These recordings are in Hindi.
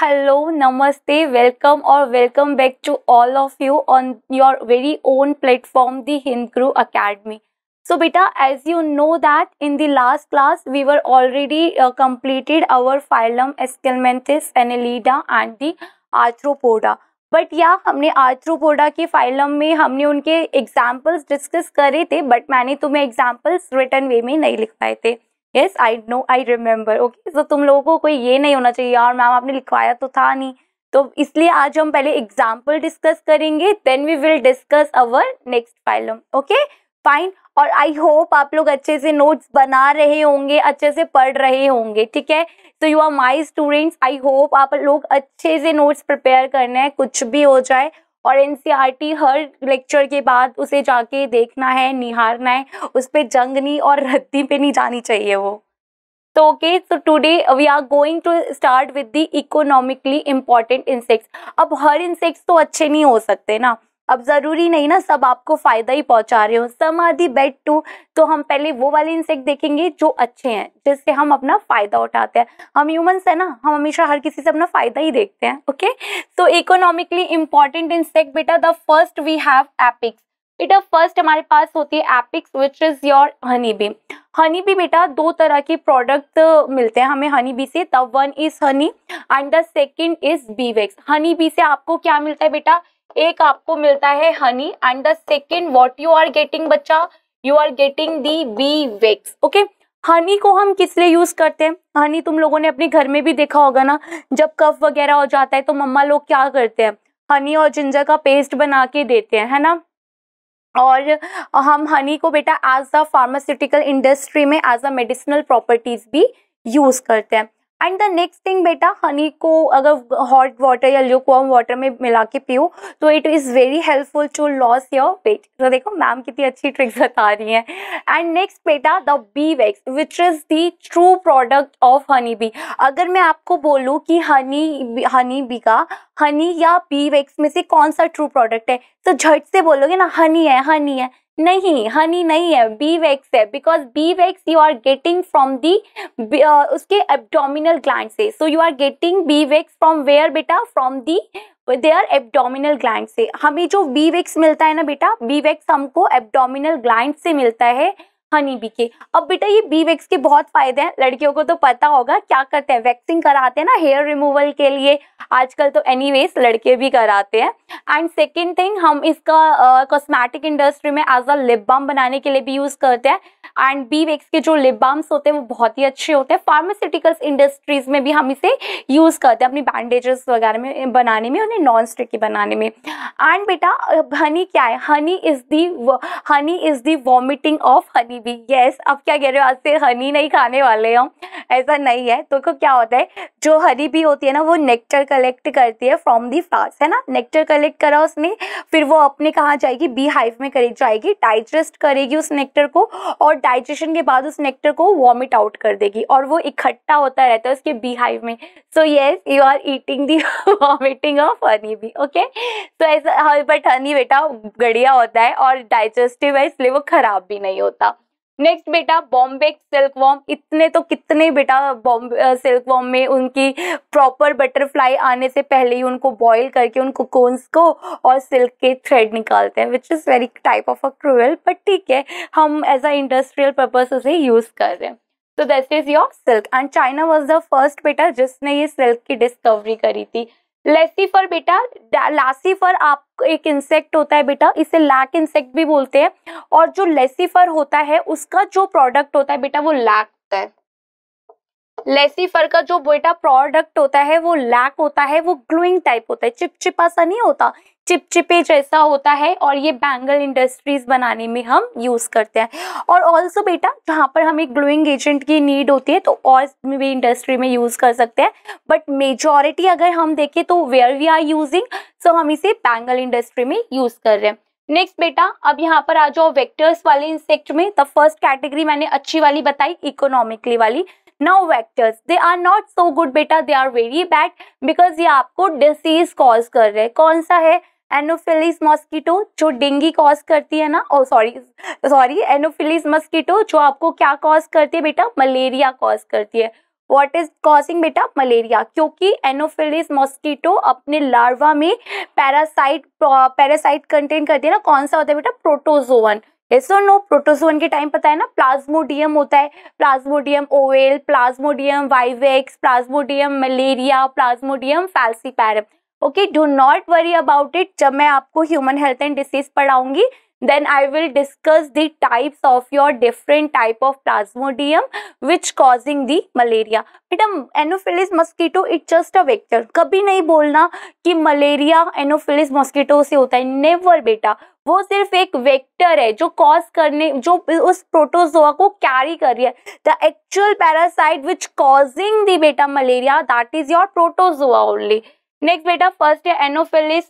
हेलो नमस्ते वेलकम और welcome back to all of you on your very own platform the Guru academy so बेटा as you know that in the last class we were already completed our phylum Aschelminthes Annelida and the Arthropoda but yeah हमने आर्थ्रोपोडा के फाइलम में हमने उनके एग्जाम्पल्स डिस्कस करे थे बट मैंने तुम्हें एग्जाम्पल्स रिटर्न वे में नहीं लिख पाए थे yes I know I remember okay तो तुम लोगों को कोई ये नहीं होना चाहिए यार मैम आपने लिखवाया तो था नहीं तो इसलिए आज हम पहले एग्जाम्पल डिस्कस करेंगे then we will discuss our next phylum okay fine और आई होप आप लोग अच्छे से नोट्स बना रहे होंगे अच्छे से पढ़ रहे होंगे ठीक है तो you are my students I hope आप लोग अच्छे से नोट्स प्रिपेयर करने हैं कुछ भी हो जाए और एनसीईआरटी e हर लेक्चर के बाद उसे जाके देखना है निहारना है उस पर जंग नहीं और रद्दी पे नहीं जानी चाहिए वो तो okay so today we are going to start with the economically important insects अब हर इंसेक्ट्स तो अच्छे नहीं हो सकते ना अब ज़रूरी नहीं ना सब आपको फ़ायदा ही पहुंचा रहे हो सम बेड टू तो हम पहले वो वाले इंसेक्ट देखेंगे जो अच्छे हैं जिससे हम अपना फ़ायदा उठाते हैं हम ह्यूमंस है ना हम हमेशा हर किसी से अपना फ़ायदा ही देखते हैं ओके तो इकोनॉमिकली इंपॉर्टेंट इंसेक्ट बेटा the first we have Apis बेटा फर्स्ट हमारे पास होती है Apis which is your honey bee honey bee बेटा दो तरह के प्रोडक्ट मिलते हैं हमें हनी बी से the one is honey and the second is beeswax honey bee से आपको क्या मिलता है बेटा एक आपको मिलता है honey and the second what you are getting बच्चा you are getting the beeswax okay honey को हम किस लिए यूज करते हैं हनी तुम लोगों ने अपने घर में भी देखा होगा ना जब कफ वगैरह हो जाता है तो मम्मा लोग क्या करते हैं हनी और जिंजर का पेस्ट बना के देते हैं है ना और हम हनी को बेटा एज द फार्मास्यूटिकल इंडस्ट्री में एज अ मेडिसिनल प्रॉपर्टीज भी यूज करते हैं एंड द नेक्स्ट थिंग बेटा हनी को अगर हॉट वाटर या वॉर्म वाटर में मिला के पियो तो it is very helpful to loss your weight तो देखो मैम कितनी अच्छी ट्रिक्स बता रही हैं एंड नेक्स्ट बेटा the beeswax which is the true product of honey bee अगर मैं आपको बोलूँ कि हनी हनी बी का हनी या बी वैक्स में से कौन सा ट्रू प्रोडक्ट है तो झट से बोलोगे ना हनी है हनी है नहीं हनी नहीं है बी वैक्स है because beeswax you are getting from the उसके एबडोमिनल ग्लैंड से so you are getting beeswax from where बेटा from the are abdominal gland से हमें जो बी वैक्स मिलता है ना बेटा बी वैक्स हमको एबडोमिनल ग्लैंड से मिलता है हनी बी के अब बेटा ये बी वैक्स के बहुत फायदे हैं लड़कियों को तो पता होगा क्या करते हैं वैक्सिंग कराते हैं ना हेयर रिमूवल के लिए आजकल तो वेज लड़के भी कराते हैं एंड सेकेंड थिंग हम इसका कॉस्मेटिक uh, इंडस्ट्री में एज अ लिप बाम बनाने के लिए भी यूज़ करते हैं एंड बी वैक्स के जो लिप बाम्स होते हैं वो बहुत ही अच्छे होते हैं फार्मास्यूटिकल्स इंडस्ट्रीज में भी हम इसे यूज़ करते हैं अपनी बैंडेजेस वगैरह में बनाने में उन्हें नॉन स्टिकी बनाने में एंड बेटा हनी क्या है honey is the honey is the vomiting of honey honey भी यस अब क्या कह रहे हो आज से हनी नहीं खाने वाले हम ऐसा नहीं है तो को क्या होता है जो हनी भी होती है ना वो नेक्टर कलेक्ट करती है फ्रॉम दी फ्लावर्स है ना नेक्टर कलेक्ट करा उसने फिर वो अपने कहाँ जाएगी बी हाइव में करी जाएगी डाइजेस्ट करेगी उस नेक्टर को और डाइजेशन के बाद उस नेक्टर को वॉमिट आउट कर देगी और वो इकट्ठा होता रहता है उसके बी हाइव में so yes you are eating the vomiting of honey bee okay तो ऐसा बट हाँ, हनी बेटा गढ़िया होता है और डाइजेस्टिव है इसलिए वो खराब भी नहीं होता नेक्स्ट बेटा बॉम्बे सिल्क वॉम इतने तो कितने बेटा बॉम्बे सिल्क वॉम में उनकी प्रॉपर बटरफ्लाई आने से पहले ही उनको बॉईल करके उनको कोन्स को और सिल्क के थ्रेड निकालते हैं which is very type of a cruel but ठीक है हम एज अ इंडस्ट्रियल पर्पज उसे यूज़ कर रहे हैं तो that is your silk and China was the first बेटा जिसने ये सिल्क की डिस्कवरी करी थी लेसीफर बेटा लासीफर आप एक इंसेक्ट होता है बेटा इसे लैक इंसेक्ट भी बोलते हैं और जो लेसीफर होता है उसका जो प्रोडक्ट होता है बेटा वो लैक होता है लेसीफर का जो बेटा प्रोडक्ट होता है वो लैक होता है वो ग्लूइंग टाइप होता है चिपचिपा सा नहीं होता चिपचिपे जैसा होता है और ये बैंगल इंडस्ट्रीज बनाने में हम यूज करते हैं और ऑल्सो बेटा जहाँ पर हमें ग्लोइंग एजेंट की नीड होती है तो और भी इंडस्ट्री में यूज कर सकते हैं बट मेजोरिटी अगर हम देखें तो where we are using so हम इसे बैंगल इंडस्ट्री में यूज कर रहे हैं नेक्स्ट बेटा अब यहाँ पर आ जाओ वेक्टर्स वाले इंसेक्ट में द फर्स्ट कैटेगरी मैंने अच्छी वाली बताई इकोनॉमिकली वाली now vectors they are not so good बेटा they are very bad because ये आपको डिसीज कॉज कर रहे हैं कौन सा है एनोफिलिस मॉस्किटो जो डेंगी कॉज करती है ना oh sorry sorry Anopheles mosquito जो आपको क्या कॉज करती है बेटा मलेरिया कॉज करती है वॉट इज कॉजिंग बेटा मलेरिया क्योंकि एनोफिलिस मॉस्किटो अपने लार्वा में पैरासाइट पैरासाइट कंटेन करती है ना कौन सा होता है बेटा प्रोटोजोवन यस नो प्रोटोजोवन के टाइम पता है ना प्लाज्मोडियम होता है Plasmodium ovale Plasmodium vivax Plasmodium malariae Plasmodium falciparum okay do not worry about it जब मैं आपको ह्यूमन हेल्थ एंड डिसीज पढ़ाऊंगी then I will discuss the types of your different type of Plasmodium which causing the malaria madam Anopheles mosquito it just a vector कभी नहीं बोलना कि मलेरिया एनोफिलिस मॉस्किटो से होता है नेवर बेटा वो सिर्फ एक वेक्टर है जो कॉज करने जो उस प्रोटोजोआ को कैरी कर रही है the actual parasite which causing the बेटा malaria that is your protozoa only next बेटा फर्स्ट है Anopheles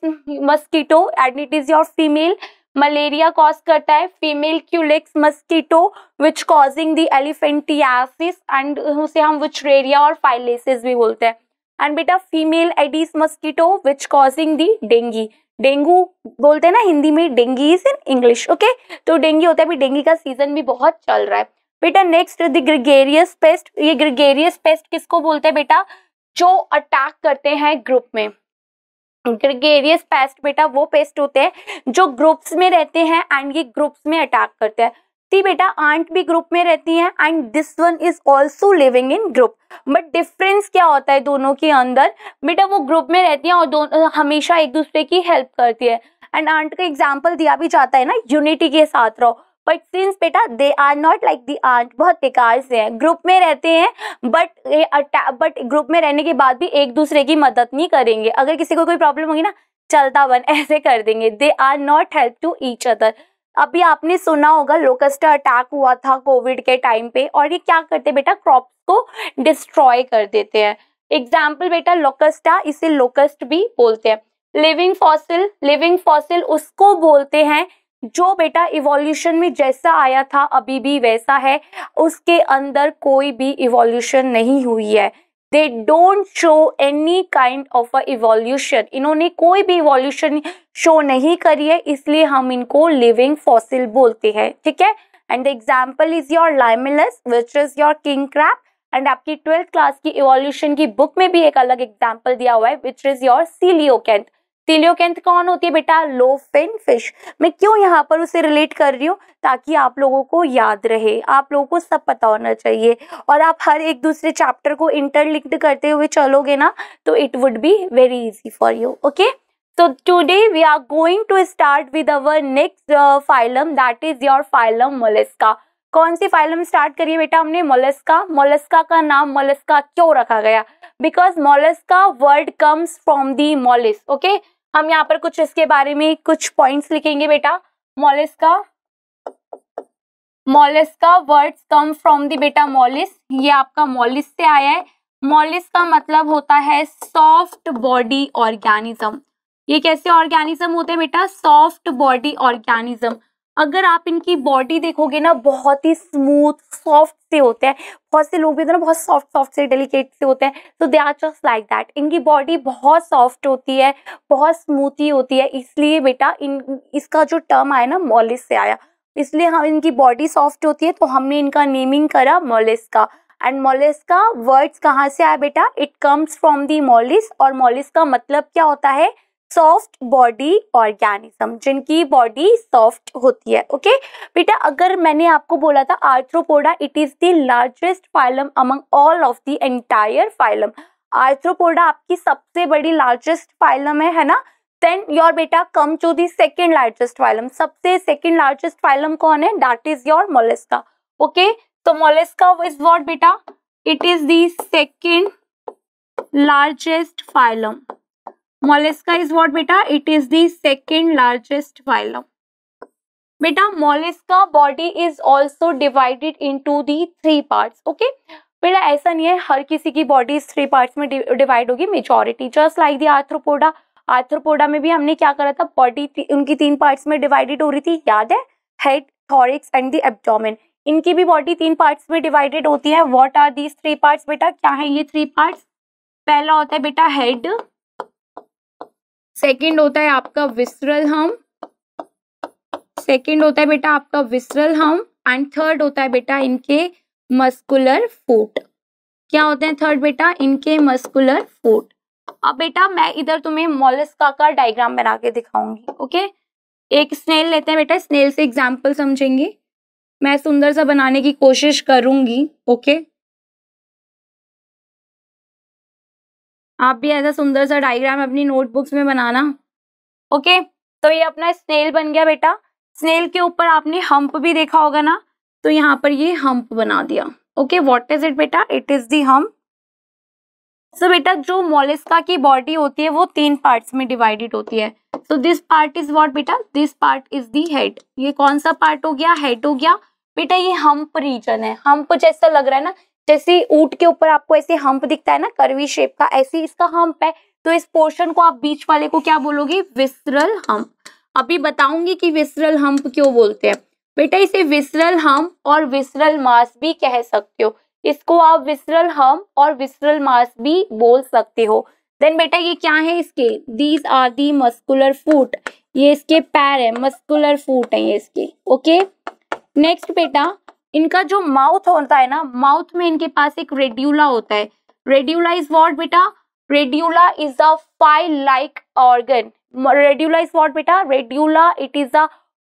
mosquito and it is your female malaria cause करता है female Culex mosquito which causing the elephantiasis and उसे हम विचरेरिया और फाइलेसिस भी बोलते हैं एंड बेटा female Aedes mosquito which causing the dengue dengue बोलते हैं ना हिंदी में dengue is in English okay तो डेंगी होता है अभी डेंगी का सीजन भी बहुत चल रहा है बेटा नेक्स्ट द ग्रिगेरियस पेस्ट ये ग्रिगेरियस पेस्ट किसको बोलते हैं बेटा जो अटैक करते हैं ग्रुप में ग्रेगेरियस पेस्ट बेटा वो पेस्ट होते हैं जो ग्रुप्स में रहते हैं एंड ये ग्रुप्स में अटैक करते हैं ती बेटा आंट भी ग्रुप में रहती हैं and this one is also living in group but difference क्या होता है दोनों के अंदर बेटा वो ग्रुप में रहती हैं और दोनों हमेशा एक दूसरे की हेल्प करती है एंड आंट का एग्जाम्पल दिया भी जाता है ना यूनिटी के साथ रहो बट सिंस बेटा they are not like the ant बहुत बेकार से हैं ग्रुप में रहते हैं बट बट ग्रुप में रहने के बाद भी एक दूसरे की मदद नहीं करेंगे अगर किसी को कोई प्रॉब्लम होगी ना चलता बन ऐसे कर देंगे they are not help to each other अभी आपने सुना होगा लोकस्ट अटैक हुआ था कोविड के टाइम पे और ये क्या करते बेटा क्रॉप को डिस्ट्रॉय कर देते हैं एग्जाम्पल बेटा लोकस्टा इसे लोकस्ट भी बोलते हैं लिविंग फॉसिल लिविंग फॉसिल उसको बोलते हैं जो बेटा इवोल्यूशन में जैसा आया था अभी भी वैसा है उसके अंदर कोई भी इवोल्यूशन नहीं हुई है they don't show any kind of a evolution इन्होंने कोई भी इवोल्यूशन शो नहीं करी है इसलिए हम इनको लिविंग फॉसिल बोलते हैं ठीक है and the example is your Limulus which is your king crab and आपकी ट्वेल्थ क्लास की इवोल्यूशन की बुक में भी एक अलग एग्जाम्पल दिया हुआ है विच इज योर सीलियोकेंट तीलियों के अंत कौन होती है बेटा लो फिन फिश मैं क्यों यहाँ पर उसे रिलेट कर रही हूँ ताकि आप लोगों को याद रहे आप लोगों को सब पता होना चाहिए और आप हर एक दूसरे चैप्टर को इंटरलिंक्ड करते हुए चलोगे ना तो it would be very easy for you okay तो today we are going to start with our next phylum that is your phylum phylum कौन सी फाइलम स्टार्ट करिए बेटा हमने मोलस्का मोलस्का का नाम मोलस्का क्यों रखा गया because Mollusca word comes from the mollis okay हम यहाँ पर कुछ इसके बारे में कुछ पॉइंट्स लिखेंगे बेटा मॉलिस का मॉलिस का वर्ड्स कम फ्रॉम द बेटा मॉलिस ये आपका मॉलिस से आया है मॉलिस का मतलब होता है सॉफ्ट बॉडी ऑर्गेनिज्म ये कैसे ऑर्गेनिज्म होते हैं बेटा सॉफ्ट बॉडी ऑर्गेनिज्म अगर आप इनकी बॉडी देखोगे ना बहुत ही स्मूथ सॉफ्ट से होते हैं बहुत से लोग भी होते हैं ना बहुत सॉफ्ट सॉफ्ट से डेलिकेट से होते हैं तो they are just like that इनकी बॉडी बहुत सॉफ्ट होती है बहुत स्मूथी होती है इसलिए बेटा इन इसका जो टर्म आया ना मॉलिस से आया इसलिए हम इनकी बॉडी सॉफ्ट होती है तो हमने इनका नेमिंग करा मॉलिस का एंड मॉलिस का वर्ड्स कहाँ से आया बेटा it comes from the mollis और मॉलिस का मतलब क्या होता है सॉफ्ट बॉडी ऑर्गेनिज्म जिनकी बॉडी सॉफ्ट होती है ओके बेटा अगर मैंने आपको बोला था Arthropoda it is the largest phylum among all of the entire phylum Arthropoda आपकी सबसे बड़ी लार्जेस्ट फाइलम है है ना देन योर बेटा come to the second largest phylum सबसे सेकेंड लार्जेस्ट फाइलम कौन है that is your Mollusca okay तो मोलेस्का इज वॉट बेटा it is the second largest phylum Mollusca is what बेटा it is the second largest phylum बेटा Mollusca body is also divided to the three part okay बेटा ऐसा नहीं है हर किसी की बॉडी थ्री पार्ट्स में डिवाइड होगी मेजोरिटी जस्ट लाइक दी आर्थ्रोपोडा आर्थ्रोपोडा में भी हमने क्या करा था बॉडी उनकी तीन पार्ट्स में डिवाइडेड हो रही थी याद है head thorax and the abdomen इनकी भी बॉडी तीन पार्ट्स में डिवाइडेड होती है what are these three parts बेटा क्या है ये थ्री पार्ट्स पहला होता है बेटा हेड सेकेंड होता है आपका विसरल हम सेकेंड होता है बेटा आपका विसरल हम एंड थर्ड होता है बेटा इनके मस्कुलर फूट क्या होते हैं थर्ड बेटा इनके मस्कुलर फूट अब बेटा मैं इधर तुम्हें मोलस्का का डायग्राम बना के दिखाऊंगी ओके एक स्नेल लेते हैं बेटा स्नेल से एग्जाम्पल समझेंगे मैं सुंदर सा बनाने की कोशिश करूंगी ओके आप भी ऐसा सुंदर सा डायग्राम अपनी नोटबुक्स में बनाना ओके तो ये अपना स्नेल बन गया बेटा स्नेल के ऊपर आपने हम्प भी देखा होगा ना तो यहाँ पर ये हम्प बना दिया ओके व्हाट इज इट बेटा it is the hump so बेटा जो मोलिस्का की बॉडी होती है वो तीन पार्ट्स में डिवाइडेड होती है so this part is what बेटा this part is the head ये कौन सा पार्ट हो गया हेड हो गया बेटा ये हम्प रीजन है हम्प जैसा लग रहा है ना जैसे ऊट के ऊपर आपको ऐसे हम्प दिखता है ना करवी शेप का ऐसे इसका हम्प है तो इस पोर्शन को आप बीच वाले को क्या बोलोगे विसरल हम्प अभी बताऊंगी कि विसरल हम्प क्यों बोलते हैं बेटा इसे विसरल हम और विसरल मास भी कह सकते हो इसको आप विसरल हम और विसरल मास भी बोल सकते हो देन बेटा ये क्या है इसके these are the muscular foot ये इसके पैर है मस्कुलर फूट है ये इसके ओके नेक्स्ट बेटा इनका जो माउथ होता है ना माउथ में इनके पास एक रेड्यूला होता है रेड्यूला इज वॉट बेटा radula is a file like organ radula is what बेटा radula it is a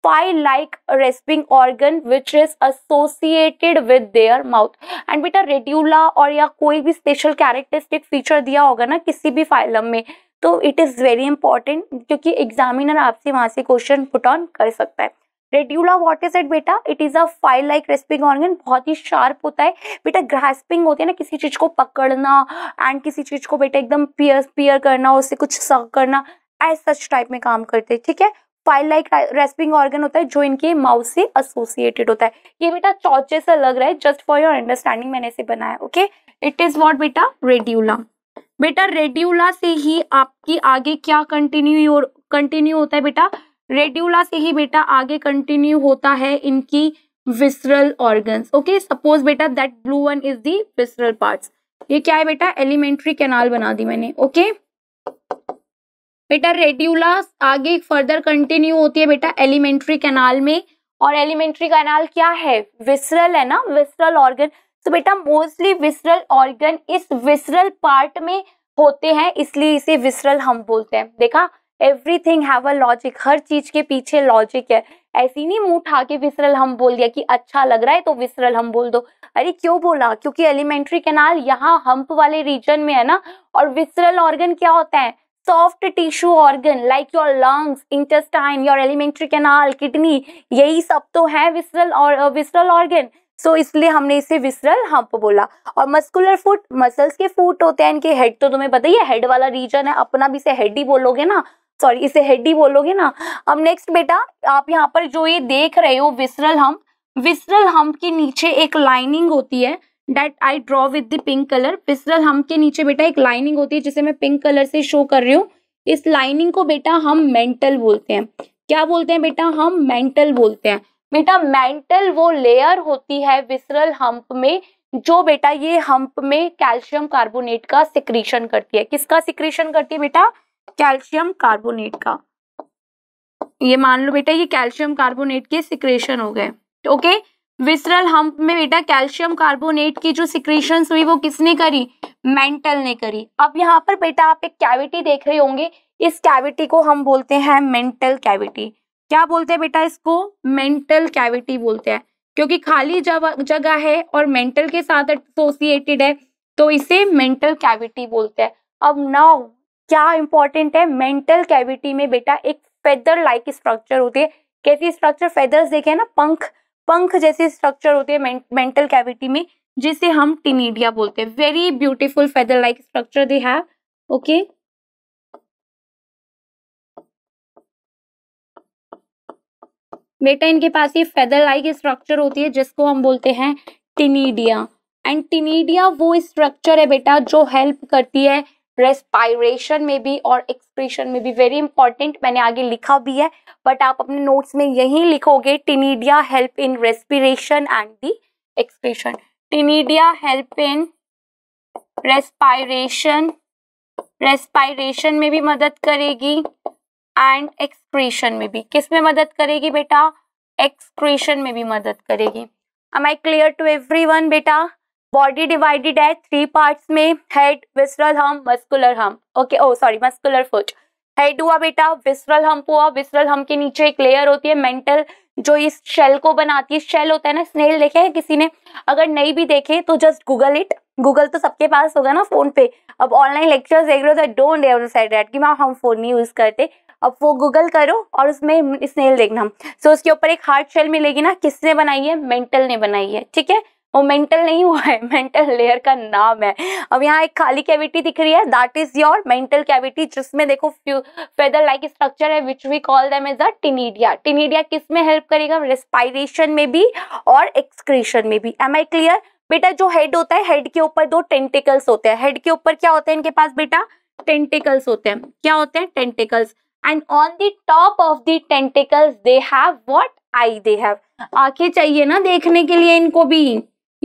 file like rasping organ which is associated with their mouth and बेटा रेड्यूला और या कोई भी स्पेशल कैरेक्टरिस्टिक फीचर दिया होगा ना किसी भी फाइलम में तो इट इज़ वेरी इंपॉर्टेंट क्योंकि एग्जामिनर आपसे वहाँ से क्वेश्चन पुट ऑन कर सकता है रेड्यूला व्हाट इज इट बेटा it is a file like rasping organ बहुत ही शार्प होता है बेटा ग्रास्पिंग होती है ना किसी चीज को पकड़ना एंड किसी चीज को बेटा एकदम पियर पियर करना उससे कुछ सक करना एज सच टाइप में काम करते हैं ठीक है फाइल लाइक रेस्पिंग ऑर्गन होता है जो इनके माउथ से एसोसिएटेड होता है ये बेटा चौचे से लग रहा है जस्ट फॉर योर अंडरस्टैंडिंग मैंने इसे बनाया ओके इट इज वॉट बेटा रेड्यूला बेटा रेड्यूला से ही आपकी आगे क्या कंटिन्यू कंटिन्यू होता है बेटा रेड्यूला से ही बेटा आगे कंटिन्यू होता है इनकी विसरल ऑर्गन्स ओके सपोज बेटा that blue one is the visceral parts ये क्या है बेटा एलिमेंट्री कैनाल बना दी मैंने ओके बेटा रेड्यूला आगे फर्दर कंटिन्यू होती है बेटा एलिमेंट्री कैनाल में और एलिमेंट्री कैनाल क्या है विसरल है ना विसरल ऑर्गन तो बेटा मोस्टली विसरल ऑर्गन इस विसरल पार्ट में होते हैं इसलिए इसे विसरल हम बोलते हैं देखा थिंग हैव अ लॉजिक हर चीज के पीछे लॉजिक है ऐसी नहीं मुंह उठा के विसरल हम बोल दिया कि अच्छा लग रहा है तो विसरल हम बोल दो अरे क्यों बोला क्योंकि एलिमेंट्री कैनाल यहाँ हम्प वाले रीजन में है ना और विसरल ऑर्गन क्या होता है soft tissue organ like your lungs intestine your alimentary canal kidney यही सब तो है विसरल और विसरल ऑर्गन सो इसलिए हमने इसे विसरल हम्प बोला और मस्कुलर फूट मसल्स के फूट होते हैं इनके हेड तो तुम्हें पता ही है हेड वाला रीजन है अपना भी इसे हेड ही बोलोगे ना सॉरी इसे हेडी बोलोगे ना अब नेक्स्ट बेटा आप यहाँ पर जो ये देख रहे हो विसरल हम विसरल हम के नीचे एक लाइनिंग होती है that I draw with the pink colour visceral hump के नीचे बेटा एक लाइनिंग होती है जिसे मैं पिंक कलर से शो कर रही हूँ इस लाइनिंग को बेटा हम मेंटल बोलते हैं क्या बोलते हैं बेटा हम मेंटल बोलते हैं बेटा मेंटल वो लेयर होती है विसरल हम्प में जो बेटा ये हम्प में कैल्शियम कार्बोनेट का सिक्रीशन करती है किसका सिक्रीशन करती है बेटा कैल्शियम कार्बोनेट का ये मान लो बेटा ये कैल्शियम कार्बोनेट के सिक्रेशन हो गए ओके विसरल हम्प में बेटा कैल्शियम कार्बोनेट की जो सिक्रेशन हुई वो किसने करी मेंटल ने करी अब यहाँ पर बेटा आप एक कैविटी देख रहे होंगे इस कैविटी को हम बोलते हैं मेंटल कैविटी क्या बोलते हैं बेटा इसको मेंटल कैविटी बोलते हैं क्योंकि खाली जगह है और मेंटल के साथ एसोसिएटेड है तो इसे मेंटल कैविटी बोलते हैं अब नाउ क्या इंपॉर्टेंट है मेंटल कैविटी में बेटा एक फेदर लाइक स्ट्रक्चर होती है कैसी स्ट्रक्चर फेदर्स देखे ना पंख पंख जैसे स्ट्रक्चर होती है मेंटल कैविटी में जिसे हम टिनीडिया बोलते हैं very beautiful feather like structure they have okay बेटा इनके पास ये फेदर लाइक स्ट्रक्चर होती है जिसको हम बोलते हैं टिनीडिया एंड टिनीडिया वो स्ट्रक्चर है बेटा जो हेल्प करती है रेस्पायरेशन में भी और एक्सप्रेशन में भी वेरी इंपॉर्टेंट मैंने आगे लिखा भी है बट आप अपने नोट्स में यही लिखोगे ctenidia help in respiration and the expression ctenidia help in respiration respiration में भी मदद करेगी एंड एक्सप्रेशन में भी किस में मदद करेगी बेटा एक्सप्रेशन में भी मदद करेगी am I clear to every one बेटा बॉडी डिवाइडेड है थ्री पार्ट्स में head visceral hump muscular hump okay oh sorry muscular foot head हुआ बेटा विसरल हम्प हुआ विसरल हम के नीचे एक लेयर होती है मेंटल जो इस शेल को बनाती है शेल होता है ना स्नेल देखे है किसी ने अगर नहीं भी देखे तो जस्ट गूगल इट गूगल तो सबके पास होगा ना फोन पे अब ऑनलाइन लेक्चर देख रहे हो तो डोंट एवर साइड डेट कि मैम हम फोन नहीं यूज करते अब वो गूगल करो और उसमें स्नेल देखना सो so, उसके ऊपर एक हार्ड शेल मिलेगी ना किसने बनाई है मेंटल ने बनाई है ठीक है वो मेंटल नहीं हुआ है मेंटल लेयर का नाम है अब यहाँ एक खाली कैविटी दिख रही है that is your mantle cavity जिसमें देखो फेदर लाइक स्ट्रक्चर है which we call them is a ctenidia ctenidia किस में हेल्प करेगा रेस्पायरेशन में भी और एक्सक्रीशन में भी एम आई क्लियर बेटा जो हेड होता है हेड के ऊपर दो टेंटिकल्स होते हैं हेड के ऊपर क्या होते हैं इनके पास बेटा टेंटिकल्स होते हैं क्या होते हैं tentacles and on the top of the tentacles they have what eye they have आंखें चाहिए ना देखने के लिए इनको भी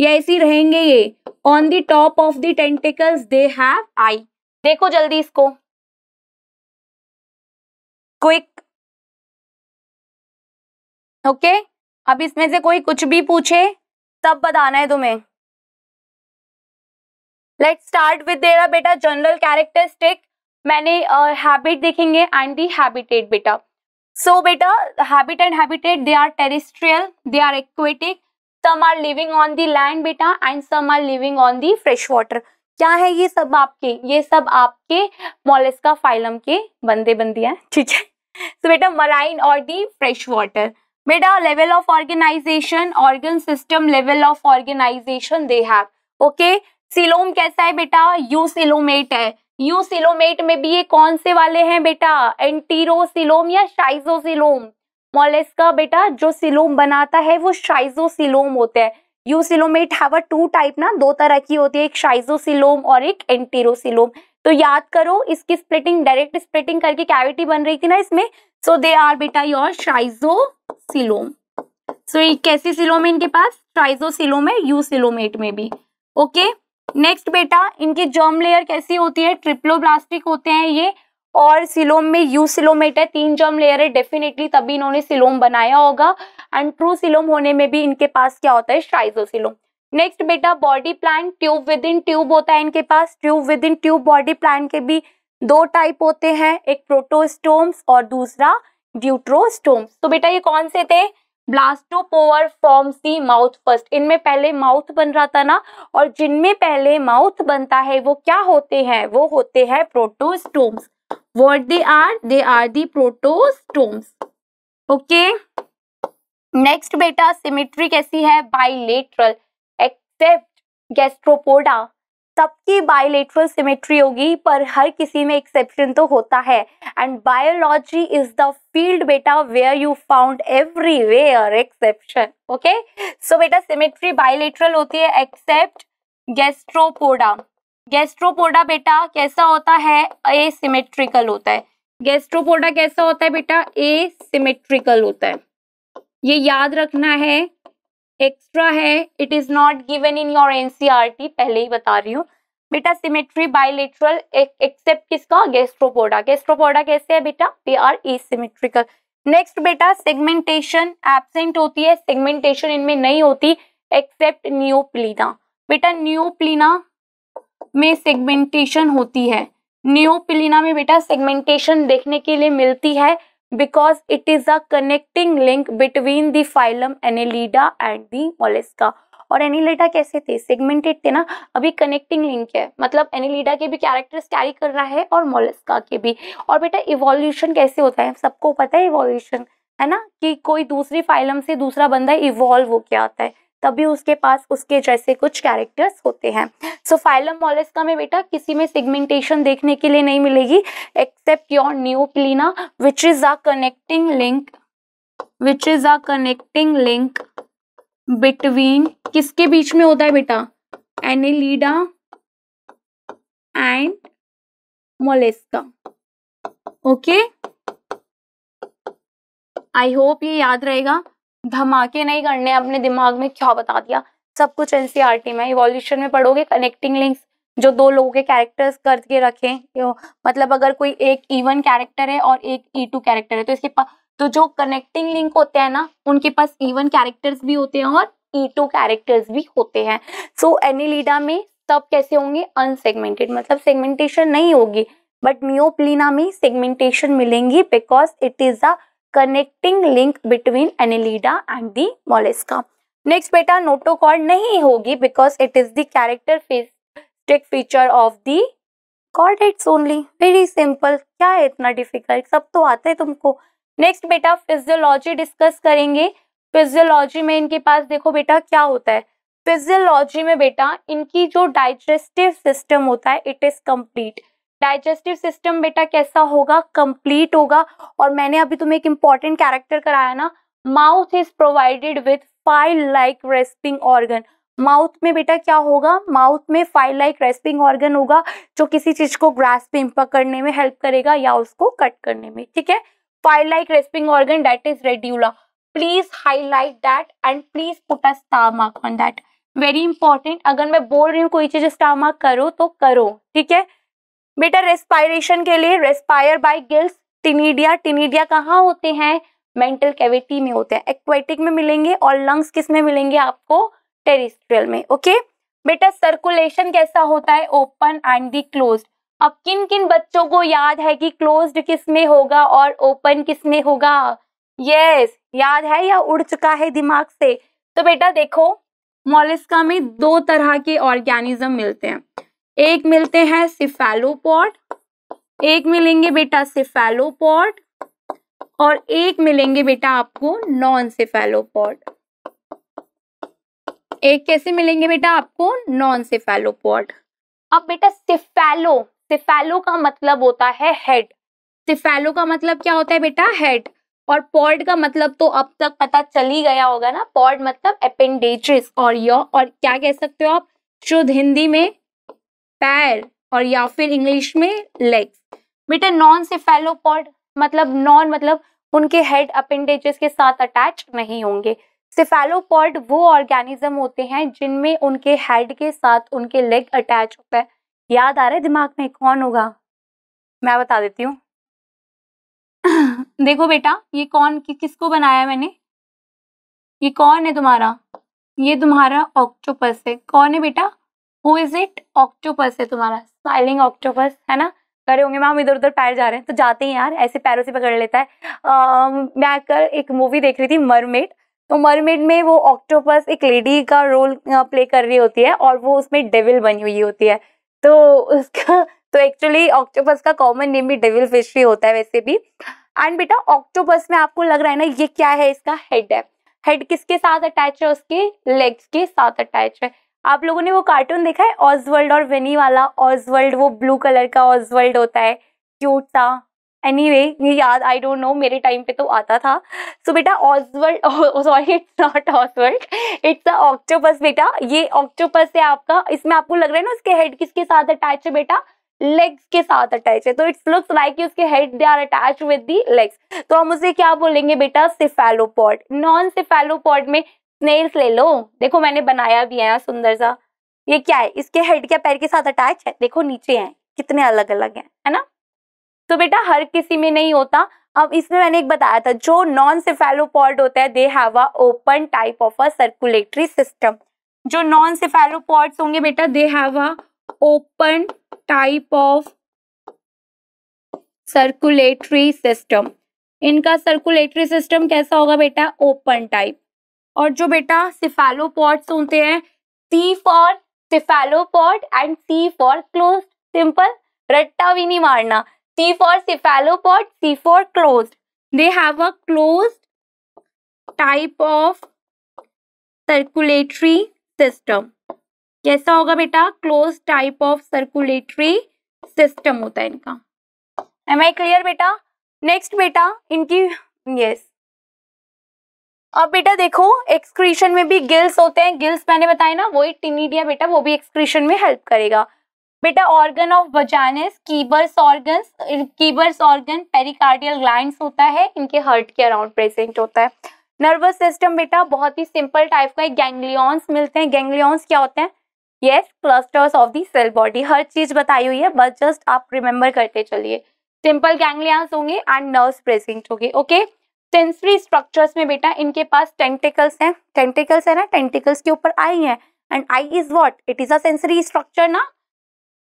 ये ऐसी रहेंगे ये on the top of the tentacles they have eye देखो जल्दी इसको क्विक ओके okay? अब इसमें से कोई कुछ भी पूछे तब बताना है तुम्हें लेट स्टार्ट विद देरा बेटा जनरल कैरेक्टरिस्टिक मैंने हैबिट uh, देखेंगे एंड दी हैबिटेट बेटा सो बेटा habit and habitat they are terrestrial they are aquatic some are living on the land बेटा and some are living on the fresh water क्या है ये सब आपके ये सब आपके मोलेस्का फाइलम के बंदे बंदी है ठीक है तो बेटा मराइन और दी फ्रेश वाटर बेटा level of organization organ system level of organisation they have okay coelom कैसा है बेटा यू सिलोमेट है यू सिलोमेट में भी ये कौन से वाले हैं बेटा एंटीरोसिलोम या शाइजोसिलोम मॉलेस का बेटा जो सिलोम बनाता है वो शाइजोसिलोम होते हैं यूसिलोमेट है टू टाइप ना दो तरह की होती है एक शाइजोसिलोम और एक एंटीरोसिलोम तो याद करो इसकी स्प्लिटिंग डायरेक्ट स्प्लिटिंग करके कैविटी बन रही थी ना इसमें सो दे आर बेटा योर शाइजोसिलोम सो ये कैसी सिलोम है इनके पास सिलोम है यूसिलोमेट में भी ओके नेक्स्ट बेटा इनकी जर्म लेयर कैसी होती है ट्रिप्लोब्लास्टिक होते हैं ये और सिलोम में यू सिलोमेट है तीन जर्म लेयर है डेफिनेटली तभी इन्होंने सिलोम बनाया होगा एंड ट्रू सिलोम होने में भी इनके पास क्या होता है श्राइजोसिलोम नेक्स्ट बेटा body plan tube within tube होता है इनके पास tube within tube body plan के भी दो टाइप होते हैं एक प्रोटोस्टोम्स और दूसरा ड्यूट्रोस्टोम्स तो बेटा ये कौन से थे blastopore forms the mouth first इनमें पहले माउथ बन रहा था ना और जिनमें पहले माउथ बनता है वो क्या होते हैं वो होते हैं protostomes what they are they are the protostomes okay next बेटा सिमेट्री कैसी है बाइलेटरल एक्सेप्ट गैस्ट्रोपोडा सबकी बायोलेट्रल सिमेट्री होगी पर हर किसी में एक्सेप्शन तो होता है and biology is the field बेटा where you found everywhere exception okay so बेटा सिमेट्री बायोलेट्रल होती है एक्सेप्ट गैस्ट्रोपोडा गैस्ट्रोपोडा बेटा कैसा होता है ए सिमेट्रिकल होता है गैस्ट्रोपोडा कैसा होता है बेटा ए सिमेट्रिकल होता है ये याद रखना है एक्स्ट्रा है it is not given in your NCERT पहले ही बता रही हूँ बेटा सिमेट्री बायोलेटरल एक्सेप्ट किसका गेस्ट्रोपोडा गेस्ट्रोपोडा कैसे है बेटा दे आर सिमेट्रिकल नेक्स्ट बेटा सेगमेंटेशन एबसेंट होती है सेगमेंटेशन इनमें नहीं होती एक्सेप्ट न्यूप्लीना बेटा न्यूप्लीना में सेगमेंटेशन होती है न्योपिलिना में बेटा सेगमेंटेशन देखने के लिए मिलती है because it is a connecting link between the phylum annelida and the mollusca और एनिलीडा कैसे थे सेगमेंटेड थे ना अभी कनेक्टिंग लिंक है मतलब एनिलीडा के भी कैरेक्टर्स कैरी कर रहा है और मोलिस्का के भी और बेटा इवोल्यूशन कैसे होता है सबको पता है इवोल्यूशन है ना कि कोई दूसरी फाइलम से दूसरा बंदा इवॉल्व होके आता है तभी उसके पास उसके जैसे कुछ कैरेक्टर्स होते हैं सो फाइलम मोलेस्का में बेटा किसी में सिगमेंटेशन देखने के लिए नहीं मिलेगी except your neopilina which is a connecting link which is a connecting link between किसके बीच में होता है बेटा annelida and mollusca okay I hope ये याद रहेगा धमाके नहीं करने अपने दिमाग में क्या बता दिया सब कुछ टी e में इवोल्यूशन में पढ़ोगे कनेक्टिंग लिंक्स जो दो लोगों के कैरेक्टर्स करके रखें मतलब अगर कोई एक ई वन कैरेक्टर है और एक ई टू कैरेक्टर है तो इसके पास तो जो कनेक्टिंग लिंक होते हैं ना उनके पास ई वन कैरेक्टर्स भी होते हैं और ई टू कैरेक्टर्स भी होते हैं सो so, एनिलीडा में सब कैसे होंगे अनसेगमेंटेड मतलब सेगमेंटेशन नहीं होगी बट म्योप्लिना में सेगमेंटेशन मिलेंगी because it is a connecting link between annelida and the mollusca next बेटा नोटोकॉर्ड नहीं होगी बिकॉज इट इज दैरेक्टर character feature of the chordates only very simple क्या है इतना डिफिकल्ट सब तो आते हैं तुमको नेक्स्ट बेटा फिजियोलॉजी डिस्कस करेंगे फिजियोलॉजी में इनके पास देखो बेटा क्या होता है फिजियोलॉजी में बेटा इनकी जो डाइजेस्टिव सिस्टम होता है it is complete digestive system बेटा कैसा होगा कंप्लीट होगा और मैंने अभी तुम्हें एक इंपॉर्टेंट कैरेक्टर कराया ना mouth is provided with file like rasping organ mouth में बेटा क्या होगा माउथ में फाइल लाइक रेस्पिंग ऑर्गन होगा जो किसी चीज को ग्रास ग्रास्पिंग पकड़ने में हेल्प करेगा या उसको कट करने में ठीक है file like rasping organ that is radula please highlight that and please put a star mark on that very important अगर मैं बोल रही हूँ कोई चीज स्टार मार्क करो तो करो ठीक है बेटा रेस्पायरेशन के लिए respire by gills ctenidia ctenidia कहाँ होते हैं मेंटल कैविटी में होते हैं एक्वेटिक में मिलेंगे और लंग्स किस में मिलेंगे आपको टेरिस्ट्रियल में ओके बेटा सर्कुलेशन कैसा होता है ओपन एंड दी क्लोज अब किन किन बच्चों को याद है कि क्लोज्ड किस में होगा और ओपन किस में होगा यस yes, याद है या उड़ चुका है दिमाग से तो बेटा देखो मोलिस्का में दो तरह के ऑर्गेनिज्म मिलते हैं एक मिलते हैं सिफेलोपॉड एक मिलेंगे बेटा सिफेलोपॉड और एक मिलेंगे बेटा आपको नॉन सिफेलोपॉड एक कैसे मिलेंगे बेटा आपको नॉन सिफेलोपॉड अब बेटा सिफेलो सिफेलो का मतलब होता है हेड सिफेलो का मतलब क्या होता है बेटा हेड और पॉड का मतलब तो अब तक पता चल ही गया होगा ना पॉड मतलब अपेंडेजिस और यो और क्या कह सकते हो आप शुद्ध हिंदी में पैर और या फिर इंग्लिश में लेग्स बेटा नॉन से मतलब नॉन मतलब उनके हेड अपेंडेजेस के साथ अटैच नहीं होंगे सिफेलोपॉड वो ऑर्गेनिज्म होते हैं जिनमें उनके हेड के साथ उनके लेग अटैच होता है याद आ रहा है दिमाग में कौन होगा मैं बता देती हूँ देखो बेटा ये कौन कि, किसको बनाया मैंने ये कौन है तुम्हारा ये तुम्हारा ऑक्टोपस है कौन है बेटा हु इज इट ऑक्टोपस है तुम्हारा स्माइलिंग ऑक्टोपस है ना करे होंगे मैम इधर उधर पैर जा रहे हैं तो जाते हैं यार ऐसे पैरों से पकड़ लेता है आ, मैं कर एक मूवी देख रही थी मरमेड तो मरमेड में वो ऑक्टोपस एक लेडी का रोल प्ले कर रही होती है और वो उसमें डेविल बनी हुई होती है तो उसका तो एक्चुअली ऑक्टोपस का कॉमन नेम भी डेविल फिश ही होता है वैसे भी एंड बेटा ऑक्टोपस में आपको लग रहा है ना ये क्या है इसका हेड है हेड किसके साथ अटैच है उसके लेग्स के साथ अटैच है आप लोगों ने वो कार्टून देखा है ऑजवर्ल्ड और वेनी वाला ऑजवर्ल्ड वो ब्लू कलर का ऑजवर्ल्ड होता है क्यूट था एनी anyway, ये याद आई डोंट नो मेरे टाइम पे तो आता था सो so, बेटा ऑजवर्ल्ड सॉरी इट्स नॉट ऑजवर्ल्ड इट्स अ ऑक्टोपस बेटा ये ऑक्टोपस है आपका इसमें आपको लग रहा है ना उसके हेड किसके साथ अटैच है बेटा लेग्स के साथ अटैच है तो इट्स लुक्स लाइक उसके head they are attach with the legs तो हम उसे क्या बोलेंगे बेटा सिफेलोपॉड नॉन सिफेलोपॉड में स्नेल्स ले लो देखो मैंने बनाया भी है सुंदर सा ये क्या है इसके हेड के पैर के साथ अटैच है देखो नीचे है कितने अलग अलग है है ना तो बेटा हर किसी में नहीं होता अब इसमें मैंने एक बताया था जो नॉन सिफेलोपॉड होता है they have a open type of a circulatory system जो नॉन सिफेलोपॉड्स होंगे बेटा they have a open type of circulatory system इनका सर्कुलेटरी सिस्टम कैसा होगा बेटा ओपन टाइप और जो बेटा सिफेलोपॉड्स होते हैं C for cephalopod and C for close simple रट्टा भी नहीं मारना C for cephalopod C for close they have a close type of circulatory system कैसा होगा बेटा close type of circulatory system होता है इनका एम आई क्लियर बेटा नेक्स्ट बेटा इनकी यस yes. अब बेटा देखो एक्सक्रीशन में भी गिल्स होते हैं गिल्स मैंने बताया ना वही टिनिडिया बेटा वो भी एक्सक्रीशन में हेल्प करेगा बेटा organ of Bojanus Keber's organ Keber's organ pericardial glands होता है इनके हर्ट के अराउंड प्रेजेंट होता है नर्वस सिस्टम बेटा बहुत ही सिंपल टाइप का गैंग्लियॉन्स मिलते हैं गैंग्लियॉन्स क्या होते हैं yes clusters of the cell body हर चीज बताई हुई है बस जस्ट आप रिमेंबर करते चलिए सिंपल गैंग्लियॉन्स होंगे एंड नर्व्स प्रेजेंट होंगे ओके okay? सेंसरी स्ट्रक्चर्स में बेटा इनके पास टेंटिकल्स हैं टेंटिकल्स है ना टेंटिकल्स के ऊपर आई है and eye is what it is sensory structure ना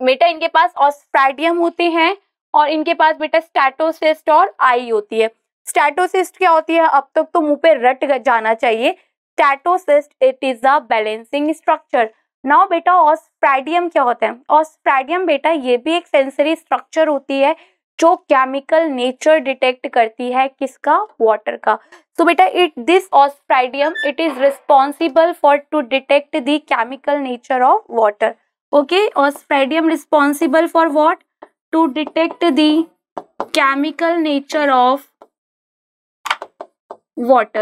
बेटा इनके पास ऑस्फ्राइडियम होते हैं और इनके पास बेटा स्टैटोसिस्ट और आई होती है स्टैटोसिस्ट क्या होती है अब तक तो मुंह पे रट जाना चाहिए statocyst it is a balancing structure now बेटा ऑस्फ्राइडियम क्या होता है ऑस्फ्राइडियम बेटा ये भी एक सेंसरी स्ट्रक्चर होती है जो केमिकल नेचर डिटेक्ट करती है किसका वाटर का सो तो बेटा it this osphradium it is responsible for to detect the chemical nature of water okay osphradium responsible for what to detect the chemical nature of water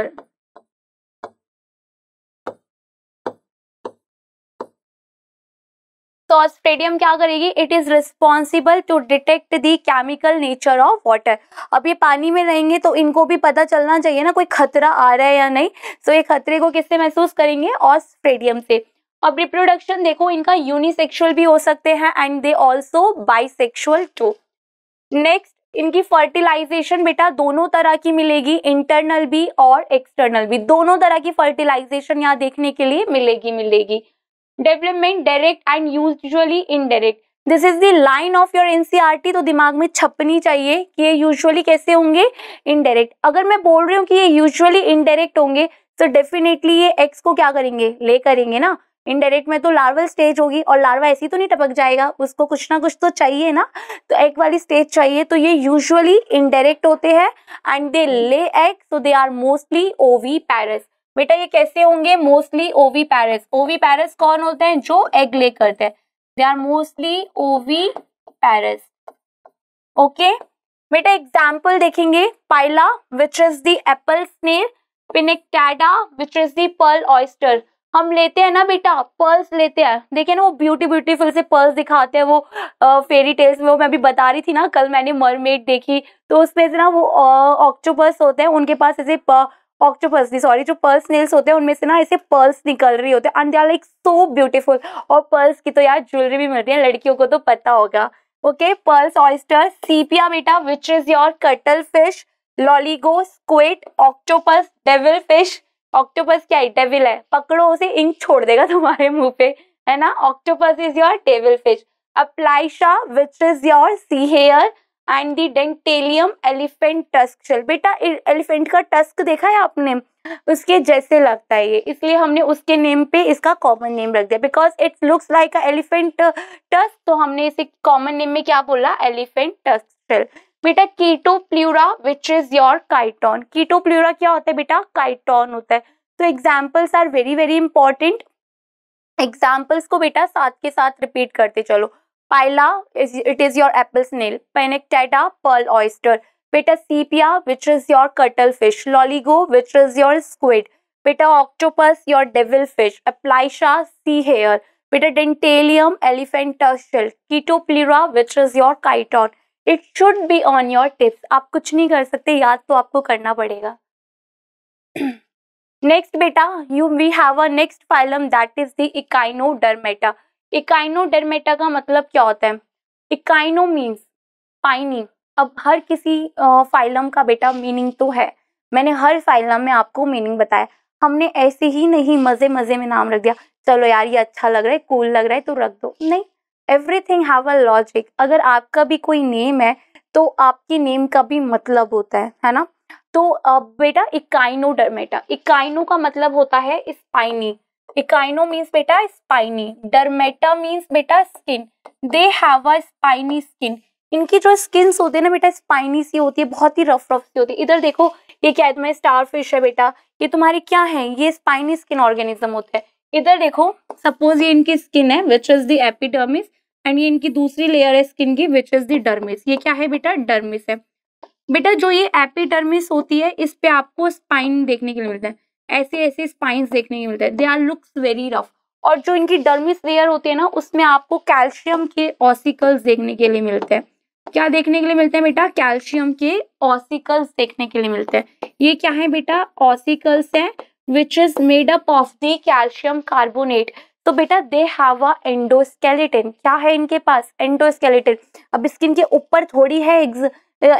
तो ऑस्ट्रेडियम क्या करेगी it is responsible to detect the chemical nature of water अब ये पानी में रहेंगे तो इनको भी पता चलना चाहिए ना कोई खतरा आ रहा है या नहीं सो so, ये खतरे को किससे महसूस करेंगे ऑस्ट्रेडियम से अब रिप्रोडक्शन देखो इनका यूनिसेक्सुअल भी हो सकते हैं and they also bisexual too next इनकी फर्टिलाइजेशन बेटा दोनों तरह की मिलेगी इंटरनल भी और एक्सटर्नल भी दोनों तरह की फर्टिलाइजेशन यहाँ देखने के लिए मिलेगी मिलेगी development direct and usually indirect this is the line of your NCERT तो दिमाग में छपनी चाहिए कि ये यूजुअली कैसे होंगे इनडायरेक्ट अगर मैं बोल रही हूँ कि ये यूजुअली इनडायरेक्ट होंगे तो डेफिनेटली ये एक्स को क्या करेंगे ले करेंगे ना इनडायरेक्ट में तो लार्वल स्टेज होगी और लार्वा ऐसी तो नहीं टपक जाएगा उसको कुछ ना कुछ तो चाहिए ना तो एग वाली स्टेज चाहिए तो ये यूजुअली इनडायरेक्ट होते हैं and they lay egg so they are mostly oviparous बेटा ये कैसे होंगे मोस्टली ओवी पैरस ओवी पैरस कौन होते हैं जो एग ले करते हैं दे आर मोस्टली ओवी पैरस ओके बेटा एग्जाम्पल देखेंगे pila which is the apple snail pinctada which is the pearl oyster हम लेते हैं ना बेटा पर्ल्स लेते हैं देखिए ना वो ब्यूटी ब्यूटीफुल से पर्ल्स दिखाते हैं वो फेरी टेल्स में वो मैं अभी बता रही थी ना कल मैंने मरमेड देखी तो उसमें से ना वो ऑक्टोपस होते हैं उनके पास ऐसे ऑक्टोपस भी सॉरी जो पर्ल्स नेल्स होते हैं उनमें से ना ऐसे पर्ल्स निकल रही होते हैं and they are like so beautiful और पर्ल्स की तो यार ज्वेलरी भी मिलती है लड़कियों को तो पता होगा ओके पर्ल्स ऑयस्टर सीपिया बेटा which is your cuttlefish loligo squid octopus devil fish octopus क्या है डेविल है पकड़ो उसे इंक छोड़ देगा तुम्हारे मुंह पे है ना octopus is your devil fish aplysia which is your sea hare and the dentalium elephant tusk shell बेटा एलिफेंट का टस्क देखा है आपने उसके जैसे लगता है ये इसलिए हमने उसके नेम पे इसका कॉमन नेम रख दिया because it's looks like a elephant tusk तो हमने इसे कॉमन नेम में क्या बोला एलिफेंट टस्क शेल बेटा chaetopleura which is your chiton chaetopleura क्या होता है बेटा काइटॉन होता है तो examples are very very important examples को बेटा साथ के साथ रिपीट करते चलो Pila, it is your apple snail. Panectata, pearl oyster. Pitasepia, which is your cuttlefish. Loligo, which is your squid. Pita octopus, your devilfish. Aplysia, sea hare. Pita dentalium, elephant tushel. Ketoplera, which is your chiton. It should be on your tips आप कुछ नहीं कर सकते याद तो आपको करना पड़ेगा नेक्स्ट बेटा you we have a next phylum that is the echinodermata echinodermata का मतलब क्या होता है इकाइनो मीन्स पाइनी अब हर किसी फाइलम का बेटा मीनिंग तो है मैंने हर फाइलम में आपको मीनिंग बताया हमने ऐसे ही नहीं मज़े मज़े में नाम रख दिया चलो यार ये अच्छा लग रहा है कूल लग रहा है तो रख दो नहीं एवरीथिंग हैव अ लॉजिक अगर आपका भी कोई नेम है तो आपके नेम का भी मतलब होता है है ना तो अब बेटा इकाइनो डरमेटा इकाइनो का मतलब होता है स्पाइनी इकाइनो मीन्स बेटा स्पाइनी डरमेटा मीन्स बेटा skin they have a spiny skin इनकी जो स्किन होती है ना बेटा स्पाइनी सी होती है बहुत ही रफ रफ सी होती है इधर देखो ये क्या है तुम्हारे स्टार फिश है बेटा ये तुम्हारी क्या है ये स्पाइनी स्किन ऑर्गेनिज्म होता है इधर देखो सपोज ये इनकी स्किन है which is the epidermis and ये इनकी दूसरी लेयर है स्किन की विच इज दी डर्मिस ये क्या है बेटा डर्मिस है बेटा जो ये एपिडर्मिस होती है इस पे आपको स्पाइन देखने के लिए मिलता है ऐसे ऐसे स्पाइंस देखने को मिलते हैं they are looks very rough और जो इनकी डर्मिस लेयर होती है ना उसमें आपको कैल्शियम के ऑसिकल्स देखने के लिए मिलते हैं क्या देखने के लिए मिलते हैं बेटा कैल्शियम के ऑसिकल्स देखने के लिए मिलते हैं ये क्या है बेटा ऑसिकल्स हैं which is made up of the calcium carbonate तो बेटा दे हैव अ एंडोस्केलेटन क्या है इनके पास एंडोस्केलेटन अब स्किन के ऊपर थोड़ी है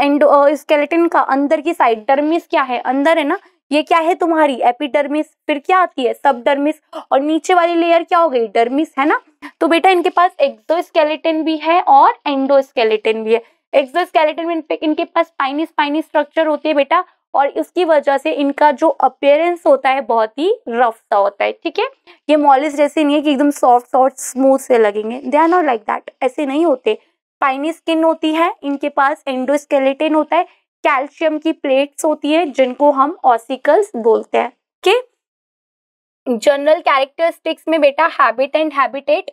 एंडोस्केलेटन का अंदर की साइड डर्मिस क्या है अंदर है ना ये क्या है तुम्हारी एपिडर्मिस फिर क्या आती है सबडर्मिस और नीचे वाली लेयर क्या हो गई डर्मिस है ना तो बेटा इनके पास एक्सोस्केलेटन भी है और एंडोस्केलेटन भी है स्केलेटन में इनके पास पाइनी स्पाइनी स्ट्रक्चर होती है बेटा और इसकी वजह से इनका जो अपेयरेंस होता है बहुत ही रफ सा होता है ठीक है ये मॉलिस जैसे नहीं है कि एकदम सॉफ्ट सॉफ्ट स्मूथ से लगेंगे they are not like that ऐसे नहीं होते स्पाइनी स्किन होती है इनके पास एंडोस्केलेटिन होता है कैल्शियम की प्लेट्स होती है जिनको हम ऑसिकल्स बोलते हैं के जनरल कैरेक्टरिस्टिक्स में बेटा habit and habitat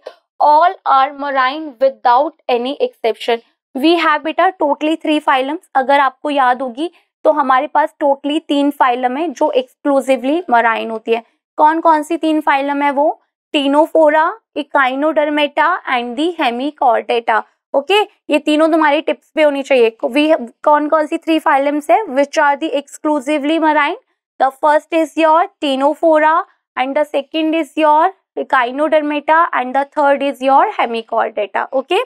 all are marine without any exception we have बेटा टोटली थ्री फाइलम्स अगर आपको याद होगी तो हमारे पास टोटली तीन फाइलम है जो एक्सक्लूसिवली मराइन होती है कौन कौन सी तीन फाइलम है वो Ctenophora Echinodermata and the Hemichordata okay ये तीनों तुम्हारी टिप्स पे होनी चाहिए वी कौन कौन सी थ्री फाइलम्स है which are the exclusively marine the first is your Ctenophora and the second is your Echinodermata and the third is your Hemichordata okay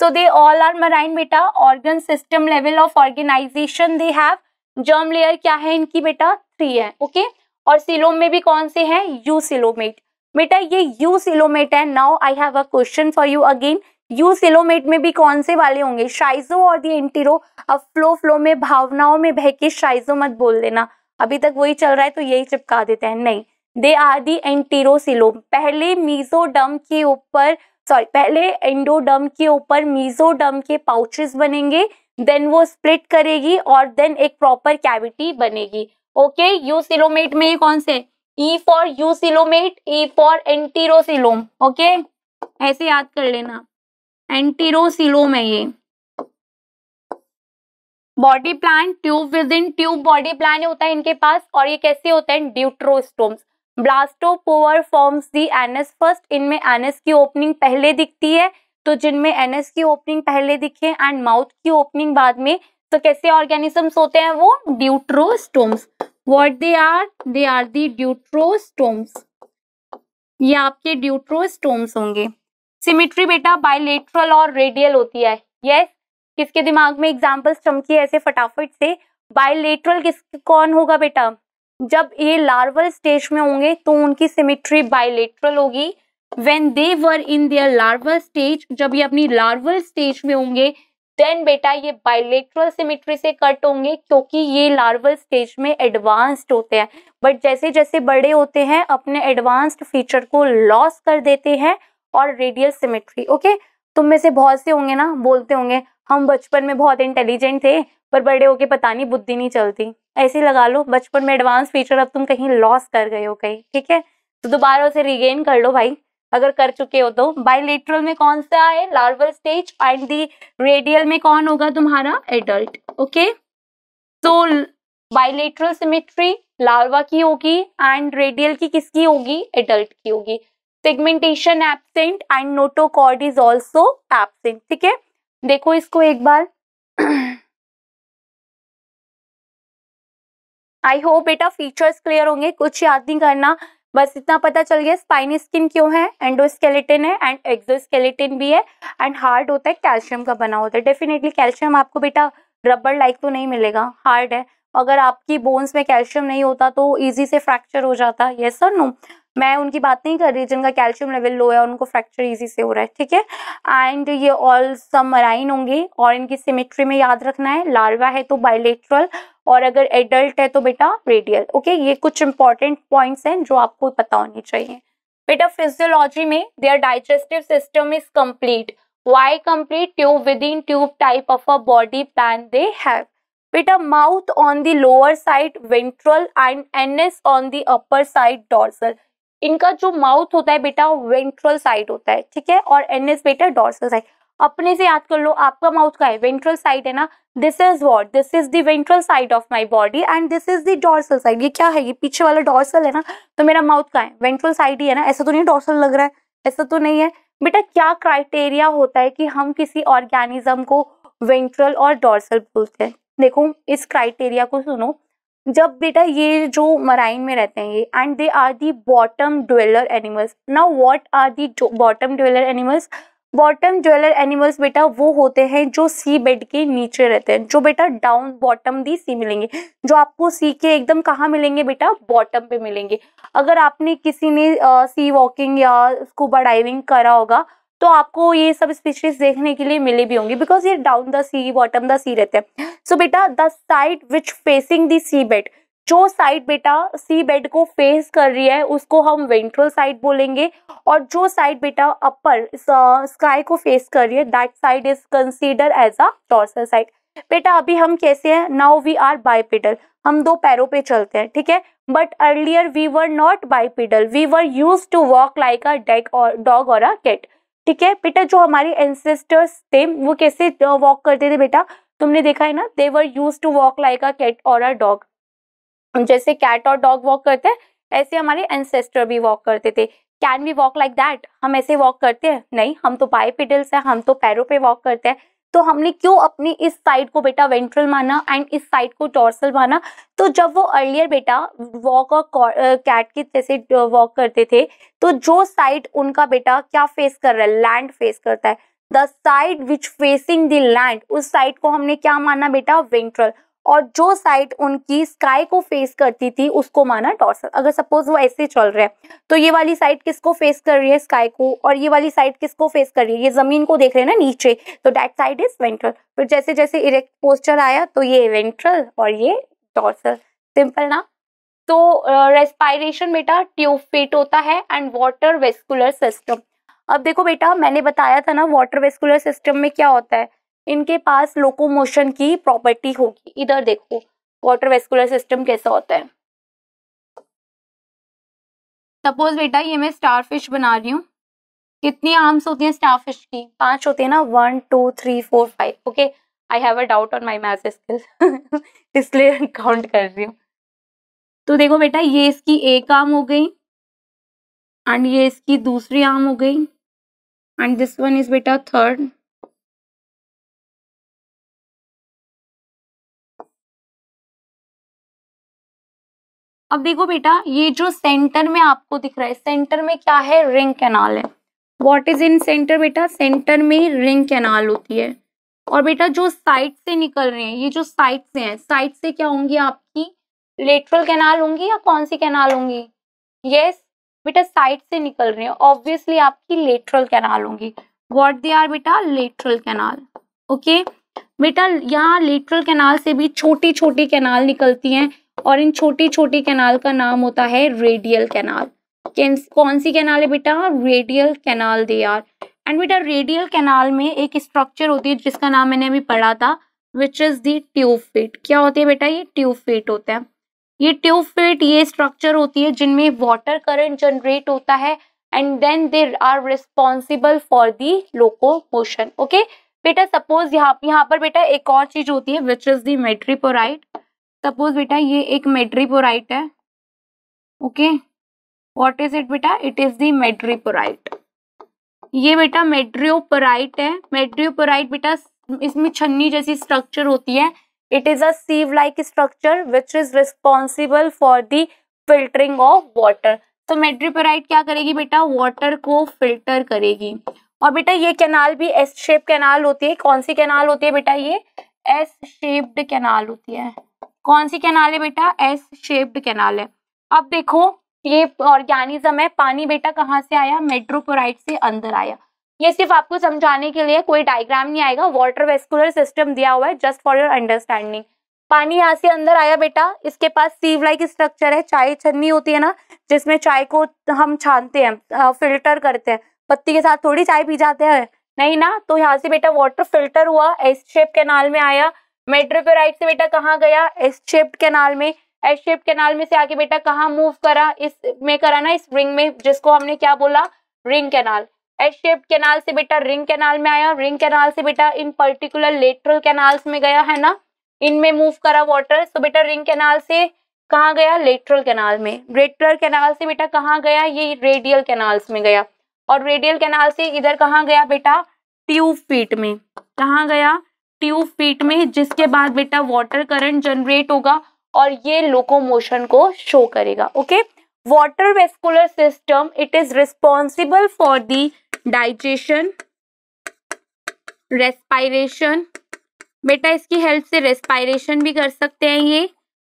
so they all are marine बेटा organ system level of organisation they have germ layer क्या है इनकी बेटा थ्री है ओके okay? और सिलोम में भी कौन से हैं यू सिलोमेट बेटा ये यू सिलोमेट है now I have a question for you again eucoelomate में भी कौन से वाले होंगे शाइजो और दी एंटीरो अब फ्लो फ्लो में भावनाओं में बह के शाइजो मत बोल देना अभी तक वही चल रहा है तो यही चिपका देते हैं नहीं दे आर दी एंटीरोसिलोम पहले मीजोडम के ऊपर सॉरी पहले एंडोडम के ऊपर मीजोडम के पाउचेस बनेंगे देन वो स्प्लिट करेगी और देन एक प्रॉपर कैविटी बनेगी ओके यू सिलोमेट में ये कौन से E for eucoelomate E for enterocoelom okay ऐसे याद कर लेना एंटीरोसिलोम है ये body plant tube within tube body plan होता है इनके पास और ये कैसे होता है deuterostomes blastopore forms the anus first इनमें एनएस की ओपनिंग पहले दिखती है तो जिनमें एनएस की ओपनिंग पहले दिखे एंड माउथ की ओपनिंग बाद में तो कैसे ऑर्गेनिजम्स होते हैं वो deuterostomes what they are they are the deuterostomes ये आपके ड्यूट्रोस्टोम्स होंगे सिमिट्री बेटा बायलेटरल और रेडियल होती है यस किसके दिमाग में एग्जाम्पल्स चमकी ऐसे फटाफट से बायलेटरल किस कौन होगा बेटा जब ये लार्वल स्टेज में होंगे तो उनकी सिमिट्री बायलेटरल होगी when they were in their larval stage जब ये अपनी लार्वल स्टेज में होंगे देन बेटा ये बायलेटरल सिमिट्री से कट होंगे क्योंकि ये लार्वल स्टेज में एडवांस्ड होते हैं बट जैसे जैसे बड़े होते हैं अपने एडवांस्ड फीचर को लॉस कर देते हैं और रेडियल सिमेट्री ओके तुम में से बहुत से होंगे ना बोलते होंगे हम बचपन में बहुत इंटेलिजेंट थे पर बड़े होके पता नहीं बुद्धि नहीं चलती ऐसे लगा लो बचपन में एडवांस फीचर अब तुम कहीं लॉस कर गए हो कहीं ठीक है तो दोबारा उसे रिगेन कर लो भाई अगर कर चुके हो तो बायोलेट्रल में कौन सा है larval stage and the radial में कौन होगा तुम्हारा एडल्ट ओके तो बायोलेट्रल सिमेट्री लार्वा की होगी एंड रेडियल की किसकी होगी एडल्ट की होगी pigmentation absent and notochord is also absent ठीक है देखो इसको एक बार आई होप बेटा फीचर्स क्लियर होंगे कुछ याद नहीं करना बस इतना पता चल गया स्पाइन स्किन क्यों है एंडोस्केलेटिन है एंड एक्सोस्केलेटिन भी है एंड हार्ड होता है कैल्शियम का बना होता है डेफिनेटली कैल्शियम आपको बेटा रबर लाइक तो नहीं मिलेगा हार्ड है अगर आपकी बोन्स में कैल्शियम नहीं होता तो ईजी से फ्रैक्चर हो जाता यस और नो मैं उनकी बात नहीं कर रही जिनका कैल्शियम लेवल लो है उनको फ्रैक्चर इजी से हो रहा है ठीक है एंड ये ऑल समराइन होंगे और इनकी सिमेट्री में याद रखना है लार्वा है तो बायोलेट्रल और अगर एडल्ट है तो बेटा रेडियल ओके ये कुछ इंपॉर्टेंट पॉइंट्स हैं जो आपको पता होने चाहिए बेटा फिजियोलॉजी में their digestive system is complete why complete tube within tube type of a body plan they है बेटा mouth on the lower side ventral and anus on the upper side dorsal इनका जो माउथ होता है बेटा वेंट्रल साइड होता है ठीक है और एनएस बेटा डॉर्सल साइड अपने से याद कर लो आपका माउथ का है वेंट्रल साइड है ना this is what this is the ventral side of my body and this is the dorsal side ये क्या है ये पीछे वाला डॉर्सल है ना तो मेरा माउथ का है वेंट्रल साइड ही है ना ऐसा तो नहीं डॉर्सल लग रहा है ऐसा तो नहीं है बेटा क्या क्राइटेरिया होता है कि हम किसी ऑर्गेनिज्म को वेंट्रल और डॉर्सल बोलते हैं देखो इस क्राइटेरिया को सुनो जब बेटा ये जो मराइन में रहते हैं ये and they are the bottom dweller animals now what are the bottom dweller animals bottom dweller animals बेटा वो होते हैं जो सी बेड के नीचे रहते हैं जो बेटा डाउन बॉटम दी सी मिलेंगे जो आपको सी के एकदम कहाँ मिलेंगे बेटा बॉटम पे मिलेंगे अगर आपने किसी ने सी सी वॉकिंग या स्कूबा डाइविंग करा होगा तो आपको ये सब स्पीशीज देखने के लिए मिली भी होंगी बिकॉज ये down the sea bottom the sea रहते हैं सो so, बेटा the side which facing the sea bed जो साइड बेटा सी बेड को फेस कर रही है उसको हम वेंट्रल साइड बोलेंगे और जो साइड बेटा अपर स्काई को फेस कर रही है that side is consider as a dorsal side बेटा अभी हम कैसे हैं नाउ वी आर बाइपेडल हम दो पैरों पे चलते हैं ठीक है but earlier we were not bipedal we were use to walk like a डेक और डॉग और अ कैट ठीक है बेटा जो हमारे एंसेस्टर्स थे वो कैसे वॉक करते थे बेटा तुमने देखा है ना they were use to walk like a cat और अ डॉग जैसे कैट और डॉग वॉक करते हैं ऐसे हमारे एंसेस्टर भी वॉक करते थे can we walk like that हम ऐसे वॉक करते हैं नहीं हम तो बायपेडल्स हैं हम तो पैरों पे वॉक करते हैं तो हमने क्यों अपनी इस साइड को बेटा वेंट्रल माना एंड इस साइड को टॉर्सल माना तो जब वो अर्लियर बेटा वॉक और कैट तरह जैसे वॉक करते थे तो जो साइड उनका बेटा क्या फेस कर रहा है लैंड फेस करता है the side which facing the land उस साइड को हमने क्या माना बेटा वेंट्रल और जो साइड उनकी स्काई को फेस करती थी उसको माना डॉर्सल अगर सपोज वो ऐसे चल रहा है तो ये वाली साइड किसको फेस कर रही है स्काई को और ये वाली साइड किसको फेस कर रही है ये जमीन को देख रहे हैं ना नीचे तो डेट साइड इज वेंट्रल फिर जैसे जैसे इरेक्ट पोस्टर आया तो ये वेंट्रल और ये डॉर्सल सिंपल ना तो रेस्पायरेशन बेटा ट्यूब फिट होता है एंड वाटर वेस्कुलर सिस्टम अब देखो बेटा मैंने बताया था ना वाटर वेस्कुलर सिस्टम में क्या होता है इनके पास लोकोमोशन की प्रॉपर्टी होगी इधर देखो वाटर वेस्कुलर सिस्टम कैसा होता है सपोज बेटा ये मैं स्टारफिश बना रही हूँ कितनी आर्म्स होती हैं स्टारफिश की पांच होती है ना one two three four five okay I have a doubt on my math skill इसलिए काउंट कर रही हूँ तो देखो बेटा ये इसकी एक आर्म हो गई एंड ये इसकी दूसरी आर्म हो गई एंड दिस वन इज बेटा थर्ड अब देखो बेटा ये जो सेंटर में आपको दिख रहा है सेंटर में क्या है रिंग कैनाल है वॉट इज इन सेंटर बेटा सेंटर में रिंग कैनाल होती है और बेटा जो साइड से निकल रहे हैं ये जो साइड से हैं साइड से क्या होंगी आपकी लेटरल कैनाल होंगी या कौन सी कैनाल होंगी यस yes, बेटा साइड से निकल रहे हैं ऑब्वियसली आपकी लेटरल कैनाल होंगी वॉट दे आर बेटा लेटरल कैनाल ओके बेटा यहाँ लेटरल कैनाल से भी छोटी छोटी कैनाल निकलती हैं और इन छोटी छोटी कैनाल का नाम होता है रेडियल कैनाल कौन सी कैनाल है बेटा radial canal they are and बेटा रेडियल कैनाल में एक स्ट्रक्चर होती है जिसका नाम मैंने अभी पढ़ा था विच इज दी फिट क्या होती है बेटा ये ट्यूब फिट होता है ये ट्यूब फिट ये स्ट्रक्चर होती है जिनमें वाटर करंट जनरेट होता है and then they are responsible for the locomotion okay बेटा सपोज यहाँ यहाँ पर बेटा एक और चीज होती है विच इज दी मेट्रीपोराइट सपोज बेटा ये एक मेट्रीपोराइट है ओके व्हाट इज इट बेटा इट इज दी मेट्रीपोराइट ये बेटा मेट्रियोपोराइट है मेट्रियोपोराइट बेटा इसमें छन्नी जैसी स्ट्रक्चर होती है it is of like structure which is responsible for the filtering of water तो मेट्रीपोराइट क्या करेगी बेटा वाटर को फिल्टर करेगी और बेटा ये कैनाल भी एस शेप कैनाल होती है कौन सी कैनाल होती है बेटा ये एस शेप्ड कैनाल होती है कौन सी कैनाल है बेटा एस शेप्ड कैनाल है अब देखो ये ऑर्गेनिज्म है पानी बेटा कहाँ से आया मेट्रोपोराइट से अंदर आया ये सिर्फ आपको समझाने के लिए कोई डायग्राम नहीं आएगा वाटर वेस्कुलर सिस्टम दिया हुआ है जस्ट फॉर योर अंडरस्टैंडिंग पानी यहाँ से अंदर आया बेटा इसके पास सीव लाइक स्ट्रक्चर है चाय छन्नी होती है ना जिसमें चाय को हम छानते हैं फिल्टर करते हैं पत्ती के साथ थोड़ी चाय पी जाते हैं नहीं ना तो यहाँ से बेटा वाटर फिल्टर हुआ एस शेप कैनाल में आया मेट्रोपेराइट से बेटा कहाँ गया एस शेप्ड कैनाल में एस शेप्ड कैनाल में से आके बेटा कहाँ मूव करा इस में करा ना इस रिंग में जिसको हमने क्या बोला ring canal S shaped canal से बेटा रिंग कैनाल में आया रिंग कैनाल से बेटा इन पर्टिकुलर लेटरल कैनाल्स में गया है ना इनमें मूव करा वाटर तो बेटा रिंग कैनाल से कहा गया लेटरल कैनाल में लेटरल कैनाल से बेटा कहाँ गया ये रेडियल कैनाल्स में गया और रेडियल कैनाल से इधर कहाँ गया बेटा ट्यूब फीट में कहाँ गया ट्यूब फीट में जिसके बाद बेटा वाटर करंट जनरेट होगा और ये लोकोमोशन को शो करेगा okay water vascular system it is responsible for the digestion respiration बेटा इसकी हेल्प से रेस्पायरेशन भी कर सकते हैं ये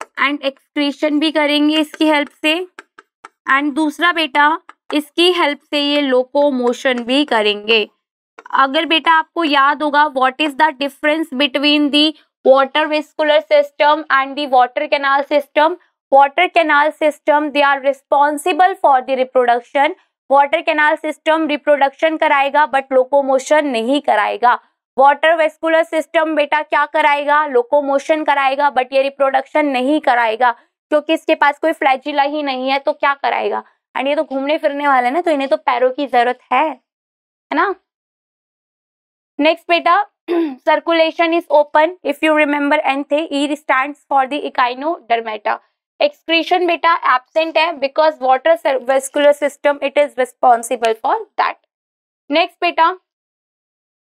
एंड एक्सक्रीशन भी करेंगे इसकी हेल्प से एंड दूसरा बेटा इसकी हेल्प से ये लोकोमोशन भी करेंगे अगर बेटा आपको याद होगा what is the difference between the water vascular system and the water canal system water canal system they are responsible for the reproduction water canal system reproduction कराएगा बट लोकोमोशन नहीं कराएगा वाटर वेस्कुलर सिस्टम बेटा क्या कराएगा लोकोमोशन कराएगा बट ये रिप्रोडक्शन नहीं कराएगा क्योंकि इसके पास कोई फ्लैजिला ही नहीं है तो क्या कराएगा एंड ये तो घूमने फिरने वाले ना तो इन्हें तो पैरों की जरूरत है है ना नेक्स्ट बेटा circulation is open if you remember एंथे ईर stand for the Echinodermata excretion बेटा एबसेंट है because water vascular system it is responsible for that next बेटा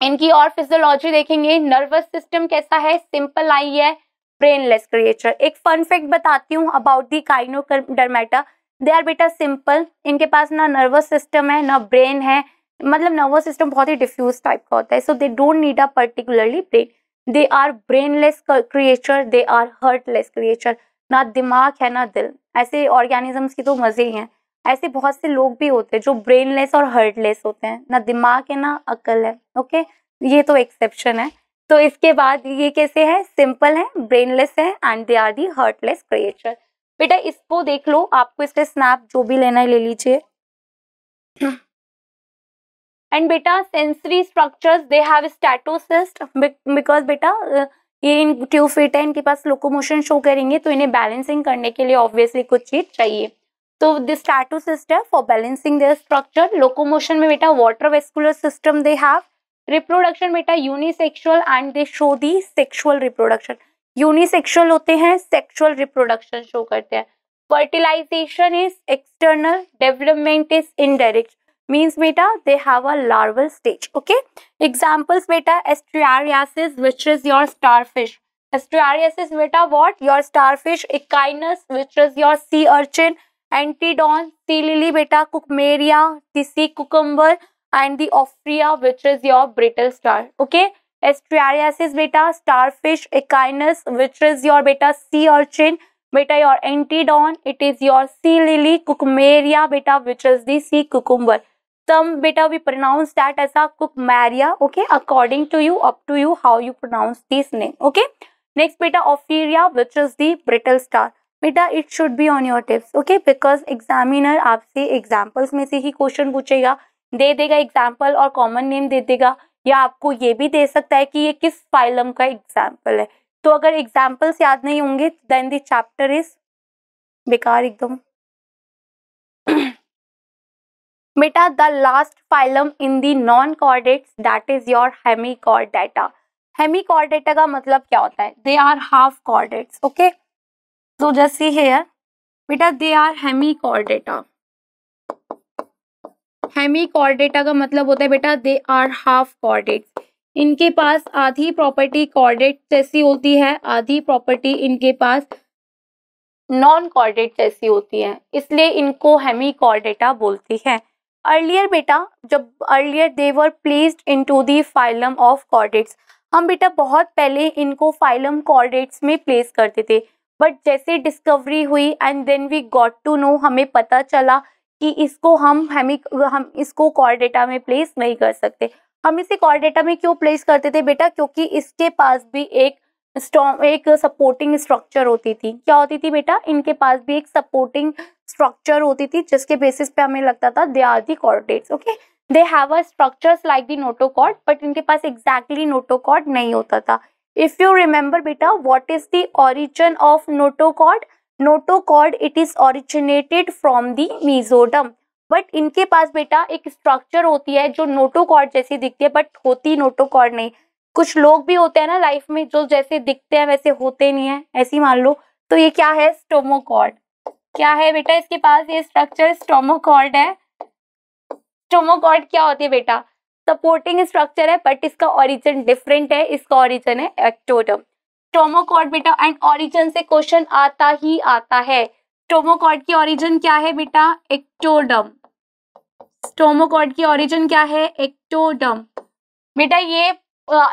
इनकी और फिजियोलॉजी देखेंगे नर्वस सिस्टम कैसा है सिंपल आई है ब्रेनलेस क्रिएचर एक फन फैक्ट बताती हूँ about the Echinodermata they are बेटा सिंपल इनके पास ना नर्वस सिस्टम है ना ब्रेन है मतलब नर्वस सिस्टम बहुत ही डिफ्यूज टाइप का होता है so they don't need a particularly brain they are brainless creature they are heartless creature ना दिमाग है ना दिल ऐसे ऑर्गेनिजम्स की तो मज़े ही हैं ऐसे बहुत से लोग भी होते हैं जो ब्रेनलेस और हर्टलेस होते हैं ना दिमाग है ना अकल है ओके ये तो एक्सेप्शन है तो इसके बाद ये कैसे है सिंपल है ब्रेनलेस है and they are the heartless creature बेटा इसको देख लो आपको इस पर स्नैप जो भी लेना है ले लीजिए एंड बेटा sensory structures they have statocyst because बेटा ये इन ट्यूब फिट है इनके पास लोकोमोशन शो करेंगे तो इन्हें बैलेंसिंग करने के लिए ऑब्वियसली कुछ चीज चाहिए तो दिस स्टैटोसिस्ट है for balancing their structure locomotion में बेटा water vascular system they have reproduction बेटा unisexual and they show the sexual reproduction unisexual होते हैं सेक्सुअल रिप्रोडक्शन शो करते हैं fertilisation is external development is indirect means beta they have a larval stage okay examples beta estuariasis which is your starfish estuariasis beta what your starfish echinus which is your sea urchin antidon sea lily beta cucumaria, the sea cucumber and the ophrya which is your brittle star okay estuariasis beta starfish echinus which is your beta sea urchin beta your antidon it is your sea lily cucumaria, beta which is the sea cucumber तम बेटा we pronounce that as a Cucumaria okay according to you up to you how you pronounce this name okay next बेटा Ophiura which is the brittle star बेटा it should be on your tips okay because examiner आपसे एग्जाम्पल्स में से ही क्वेश्चन पूछेगा दे देगा एग्जाम्पल और कॉमन नेम दे देगा या आपको ये भी दे सकता है कि ये किस फाइलम का एग्जाम्पल है तो अगर एग्जाम्पल्स याद नहीं होंगे देन दैप्टर इज बेकार एकदम Meta the last phylum in the non-chordates that is your hemichordata. Hemichordata का मतलब क्या होता है they are half chordates okay so जैसी see here. बेटा दे आर हेमिकॉर्डेटा हेमिकॉर्डेटा का मतलब होता है बेटा दे आर हाफ कॉर्डेट इनके पास आधी प्रॉपर्टी कॉर्डेट जैसी होती है आधी प्रॉपर्टी इनके पास नॉन कॉर्डेट जैसी होती है इसलिए इनको हेमिकॉर्डेटा बोलती है अर्लियर बेटा जब earlier they were placed into the phylum of chordates हम बेटा बहुत पहले इनको फाइलम कॉर्डेट्स में प्लेस करते थे बट जैसे डिस्कवरी हुई and then we got to know हमें पता चला कि इसको हम हमें हम इसको कॉर्डेटा में प्लेस नहीं कर सकते हम इसे कॉर्डेटा में क्यों प्लेस करते थे बेटा क्योंकि इसके पास भी एक स्ट्रॉ एक सपोर्टिंग स्ट्रक्चर होती थी क्या होती थी बेटा इनके पास भी एक सपोर्टिंग स्ट्रक्चर होती थी जिसके बेसिस पे हमें लगता था they are the chordates okay they have a structures like the notochord but इनके पास एग्जैक्टली नोटोकॉर्ड नहीं होता था इफ यू रिमेंबर बेटा what is the origin of notochord notochord it is originated from the mesoderm but इनके पास बेटा एक स्ट्रक्चर होती है जो नोटोकॉर्ड जैसी दिखती है बट होती नोटोकॉर्ड नहीं कुछ लोग भी होते हैं ना लाइफ में जो जैसे दिखते हैं वैसे होते नहीं है ऐसी मान लो तो ये क्या है स्टोमोकॉर्ड क्या है बेटा इसके पास ये स्ट्रक्चर स्टोमोकॉर्ड है स्टोमोकॉर्ड क्या होती है बेटा सपोर्टिंग स्ट्रक्चर है बट इसका ओरिजिन डिफरेंट है इसका ओरिजिन है एक्टोडम स्टोमोकॉर्ड बेटा एंड ओरिजिन से क्वेश्चन आता ही आता है स्टोमोकॉर्ड की ओरिजिन क्या है बेटा एक्टोडम स्टोमोकॉर्ड की ओरिजिन क्या है एक्टोडम बेटा ये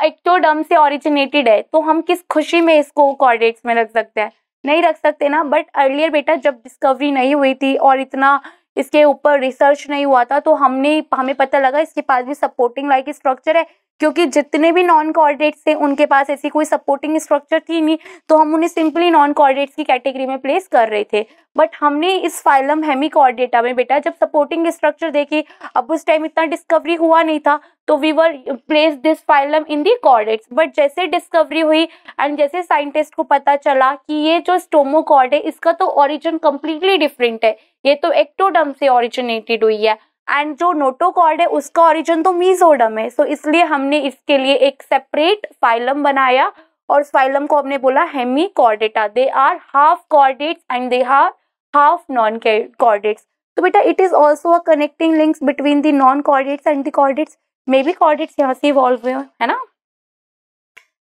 एक्टोडम से ओरिजिनेटेड है तो हम किस खुशी में इसको कॉर्डेट्स में रख सकते हैं नहीं रख सकते ना बट अर्लियर बेटा जब डिस्कवरी नहीं हुई थी और इतना इसके ऊपर रिसर्च नहीं हुआ था तो हमने हमें पता लगा इसके पास भी सपोर्टिंग लाइक स्ट्रक्चर है क्योंकि जितने भी नॉन कॉर्डेट्स थे उनके पास ऐसी कोई सपोर्टिंग स्ट्रक्चर थी नहीं तो हम उन्हें सिंपली नॉन कॉर्डेट्स की कैटेगरी में प्लेस कर रहे थे बट हमने इस फाइलम हेमी कॉर्डेटा में बेटा जब सपोर्टिंग स्ट्रक्चर देखी अब उस टाइम इतना डिस्कवरी हुआ नहीं था तो we were place this phylum in the chordates but जैसे डिस्कवरी हुई एंड जैसे साइंटिस्ट को पता चला कि ये जो स्टोमो कॉर्ड है इसका तो ओरिजिन कम्प्लीटली डिफरेंट है ये तो एक्टोडम तो से ओरिजिनेटेड हुई है एंड जो नोटोकॉर्ड है उसका ओरिजिन तो मीजोडम है सो so, इसलिए हमने इसके लिए एक सेपरेट फाइलम बनाया और फाइलम को हमने बोला Hemichordata they are half chordates and they are half non chordates तो बेटा it is also a connecting links between the non chordates and the chordates may be chordates यहाँ से इवॉल्व हुए है ना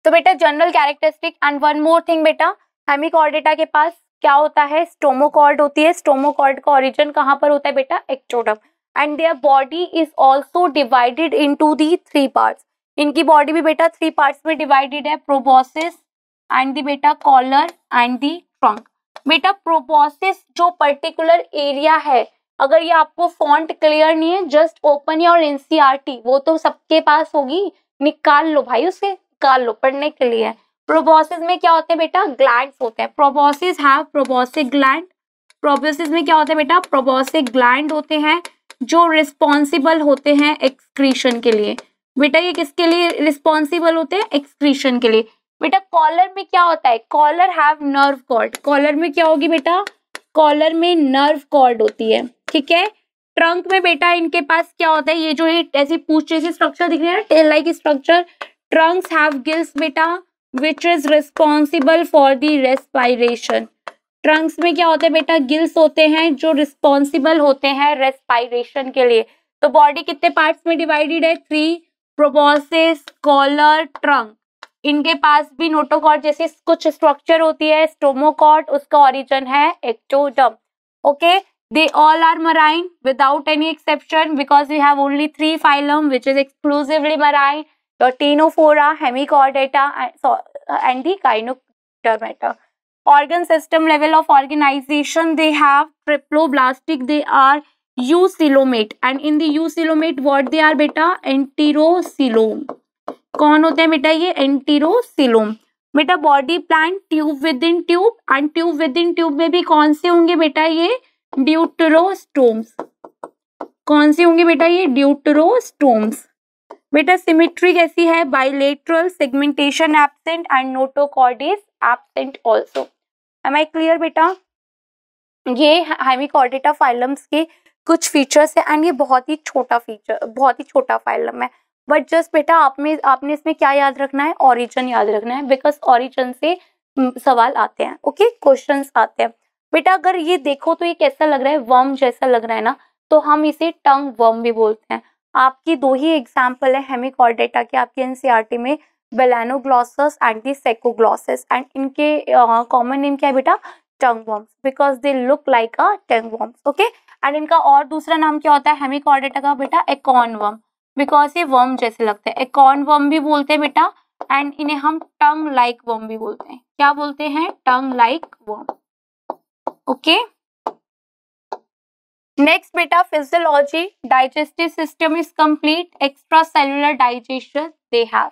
तो बेटा general characteristic and one more thing बेटा हेमी कॉर्डेटा के पास क्या होता है स्टोमोकॉर्ड होती है स्टोमोकॉर्ड का ओरिजिन कहाँ पर होता है बेटा ectoderm and their body is also divided to the three part इनकी बॉडी भी बेटा थ्री पार्ट्स में डिवाइडेड है प्रोबोसिस एंड दी बेटा कॉलर एंड दी ट्रंक बेटा प्रोबोसिस जो पर्टिकुलर एरिया है अगर ये आपको फॉन्ट क्लियर नहीं है जस्ट ओपन योर एनसीआरटी वो तो सबके पास होगी निकाल लो भाई उसे निकाल लो पढ़ने के लिए प्रोबोसिस में क्या होते हैं बेटा ग्लैंड होते हैं proboscis have proboscis gland proboscis में क्या होते हैं बेटा प्रोबोसिक ग्लैंड होते हैं जो रिस्पॉन्सिबल होते हैं एक्सक्रीशन के लिए बेटा ये किसके लिए रिस्पॉन्सिबल होते हैं एक्सक्रीशन के लिए बेटा कॉलर में क्या होता है collar have nerve cord collar में क्या होगी बेटा कॉलर में नर्व कॉर्ड होती है ठीक है ट्रंक में बेटा इनके पास क्या होता है ये जो ये ऐसी पूछ जैसी स्ट्रक्चर दिख रही है ना tail like structure trunks have gills बेटा which is responsible for the respiration trunks में क्या होते हैं बेटा गिल्स होते हैं जो रिस्पॉन्सिबल होते हैं रेस्पायरेशन के लिए तो बॉडी कितने पार्ट्स में डिवाइडेड है थ्री प्रोबोसिस कॉलर ट्रंक इनके पास भी नोटोकॉर्ड जैसी कुछ स्ट्रक्चर होती है स्टोमोकॉर्ड उसका ओरिजिन है ectoderm okay they all are marine without any exception because we have only three phylum which is exclusively marine retinophora, hemichordata, and uh, the gynodermata. Organ system level of organization, they have triploblastic, they are eucoelomate and in the eucoelomate they are बेटा एंटीरोसिलोम कौन होते हैं बेटा ये एंटीरोसिलोम बेटा body plant tube within tube and tube within tube में भी कौन से होंगे बेटा ये ड्यूटरोस्टोम्स कौन से होंगे बेटा ये ड्यूटरोस्टोम्स बेटा सिमिट्री कैसी है bilateral segmentation absent and is absent also am I clear बेटा ये हेमिकॉर्डेटा फाइलम्स के कुछ फीचर्स है एंड ये बहुत ही छोटा फीचर बहुत ही छोटा फाइलम है बट जस्ट बेटा आपने आपने इसमें क्या याद रखना है ऑरिजन याद रखना है बिकॉज ऑरिजन से हम्म, सवाल आते हैं ओके क्वेश्चन आते हैं बेटा अगर ये देखो तो ये कैसा लग रहा है वर्म जैसा लग रहा है ना तो हम इसे टंग वर्म भी बोलते हैं आपकी दो ही एग्जाम्पल है हेमिकॉर्डेटा की आपके एनसीईआरटी e में balanoglossus and the saccoglossus and इनके कॉमन नेम क्या है बेटा tongue worms because they look like a tongue worms okay and इनका और दूसरा नाम क्या होता है हेमिकॉर्डेटा का बेटा एकॉन वर्म बिकॉज ये वर्म जैसे लगते हैं एकॉन वर्म भी बोलते हैं बेटा एंड इन्हें हम टंग लाइक वर्म भी बोलते हैं क्या बोलते हैं tongue like worm okay okay? Next बेटा physiology digestive system is complete extra cellular digestion they have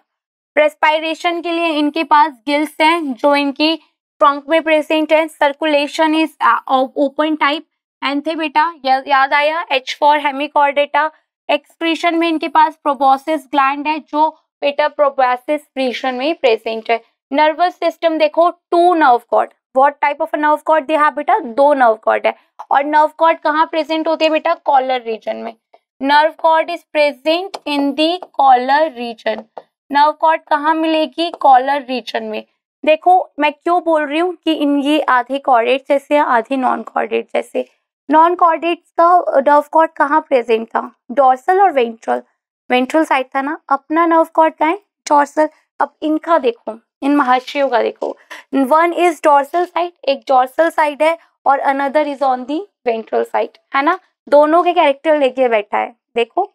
respiration के लिए इनके पास गिल्स हैं जो इनकी ट्रंक में प्रेजेंट है सर्कुलेशन इज ओपन टाइप एंथे बेटा याद आया एच फॉर हेमिकॉर्डेटा एक्सक्रीशन में इनके पास प्रोबोसिस ग्लैंड है जो बेटा प्रोबोसिस में प्रेजेंट है नर्वस सिस्टम देखो two nerve cord what type of nerve cord दिया बेटा दो नर्व कॉर्ड है और नर्व कॉर्ड कहाँ प्रेजेंट होते हैं बेटा कॉलर रीजन में nerve cord is present in the collar region nerve cord कहाँ मिलेगी कॉलर रीजन में देखो मैं क्यों बोल रही हूँ कि इन ये आधे कॉर्डेट जैसे या आधे नॉन कॉर्डेट जैसे नॉन कॉर्डेट्स का नर्व कॉर्ड कहाँ प्रेजेंट था डॉर्सल और वेंट्रल वेंट्रल साइड था ना अपना नर्व कॉर्ड का है डॉर्सल अब इनका देखो इन महाशयों का देखो वन इज डॉर्सल साइड एक डॉर्सल साइड है और another is on the ventral side है ना दोनों के कैरेक्टर लेके बैठा है देखो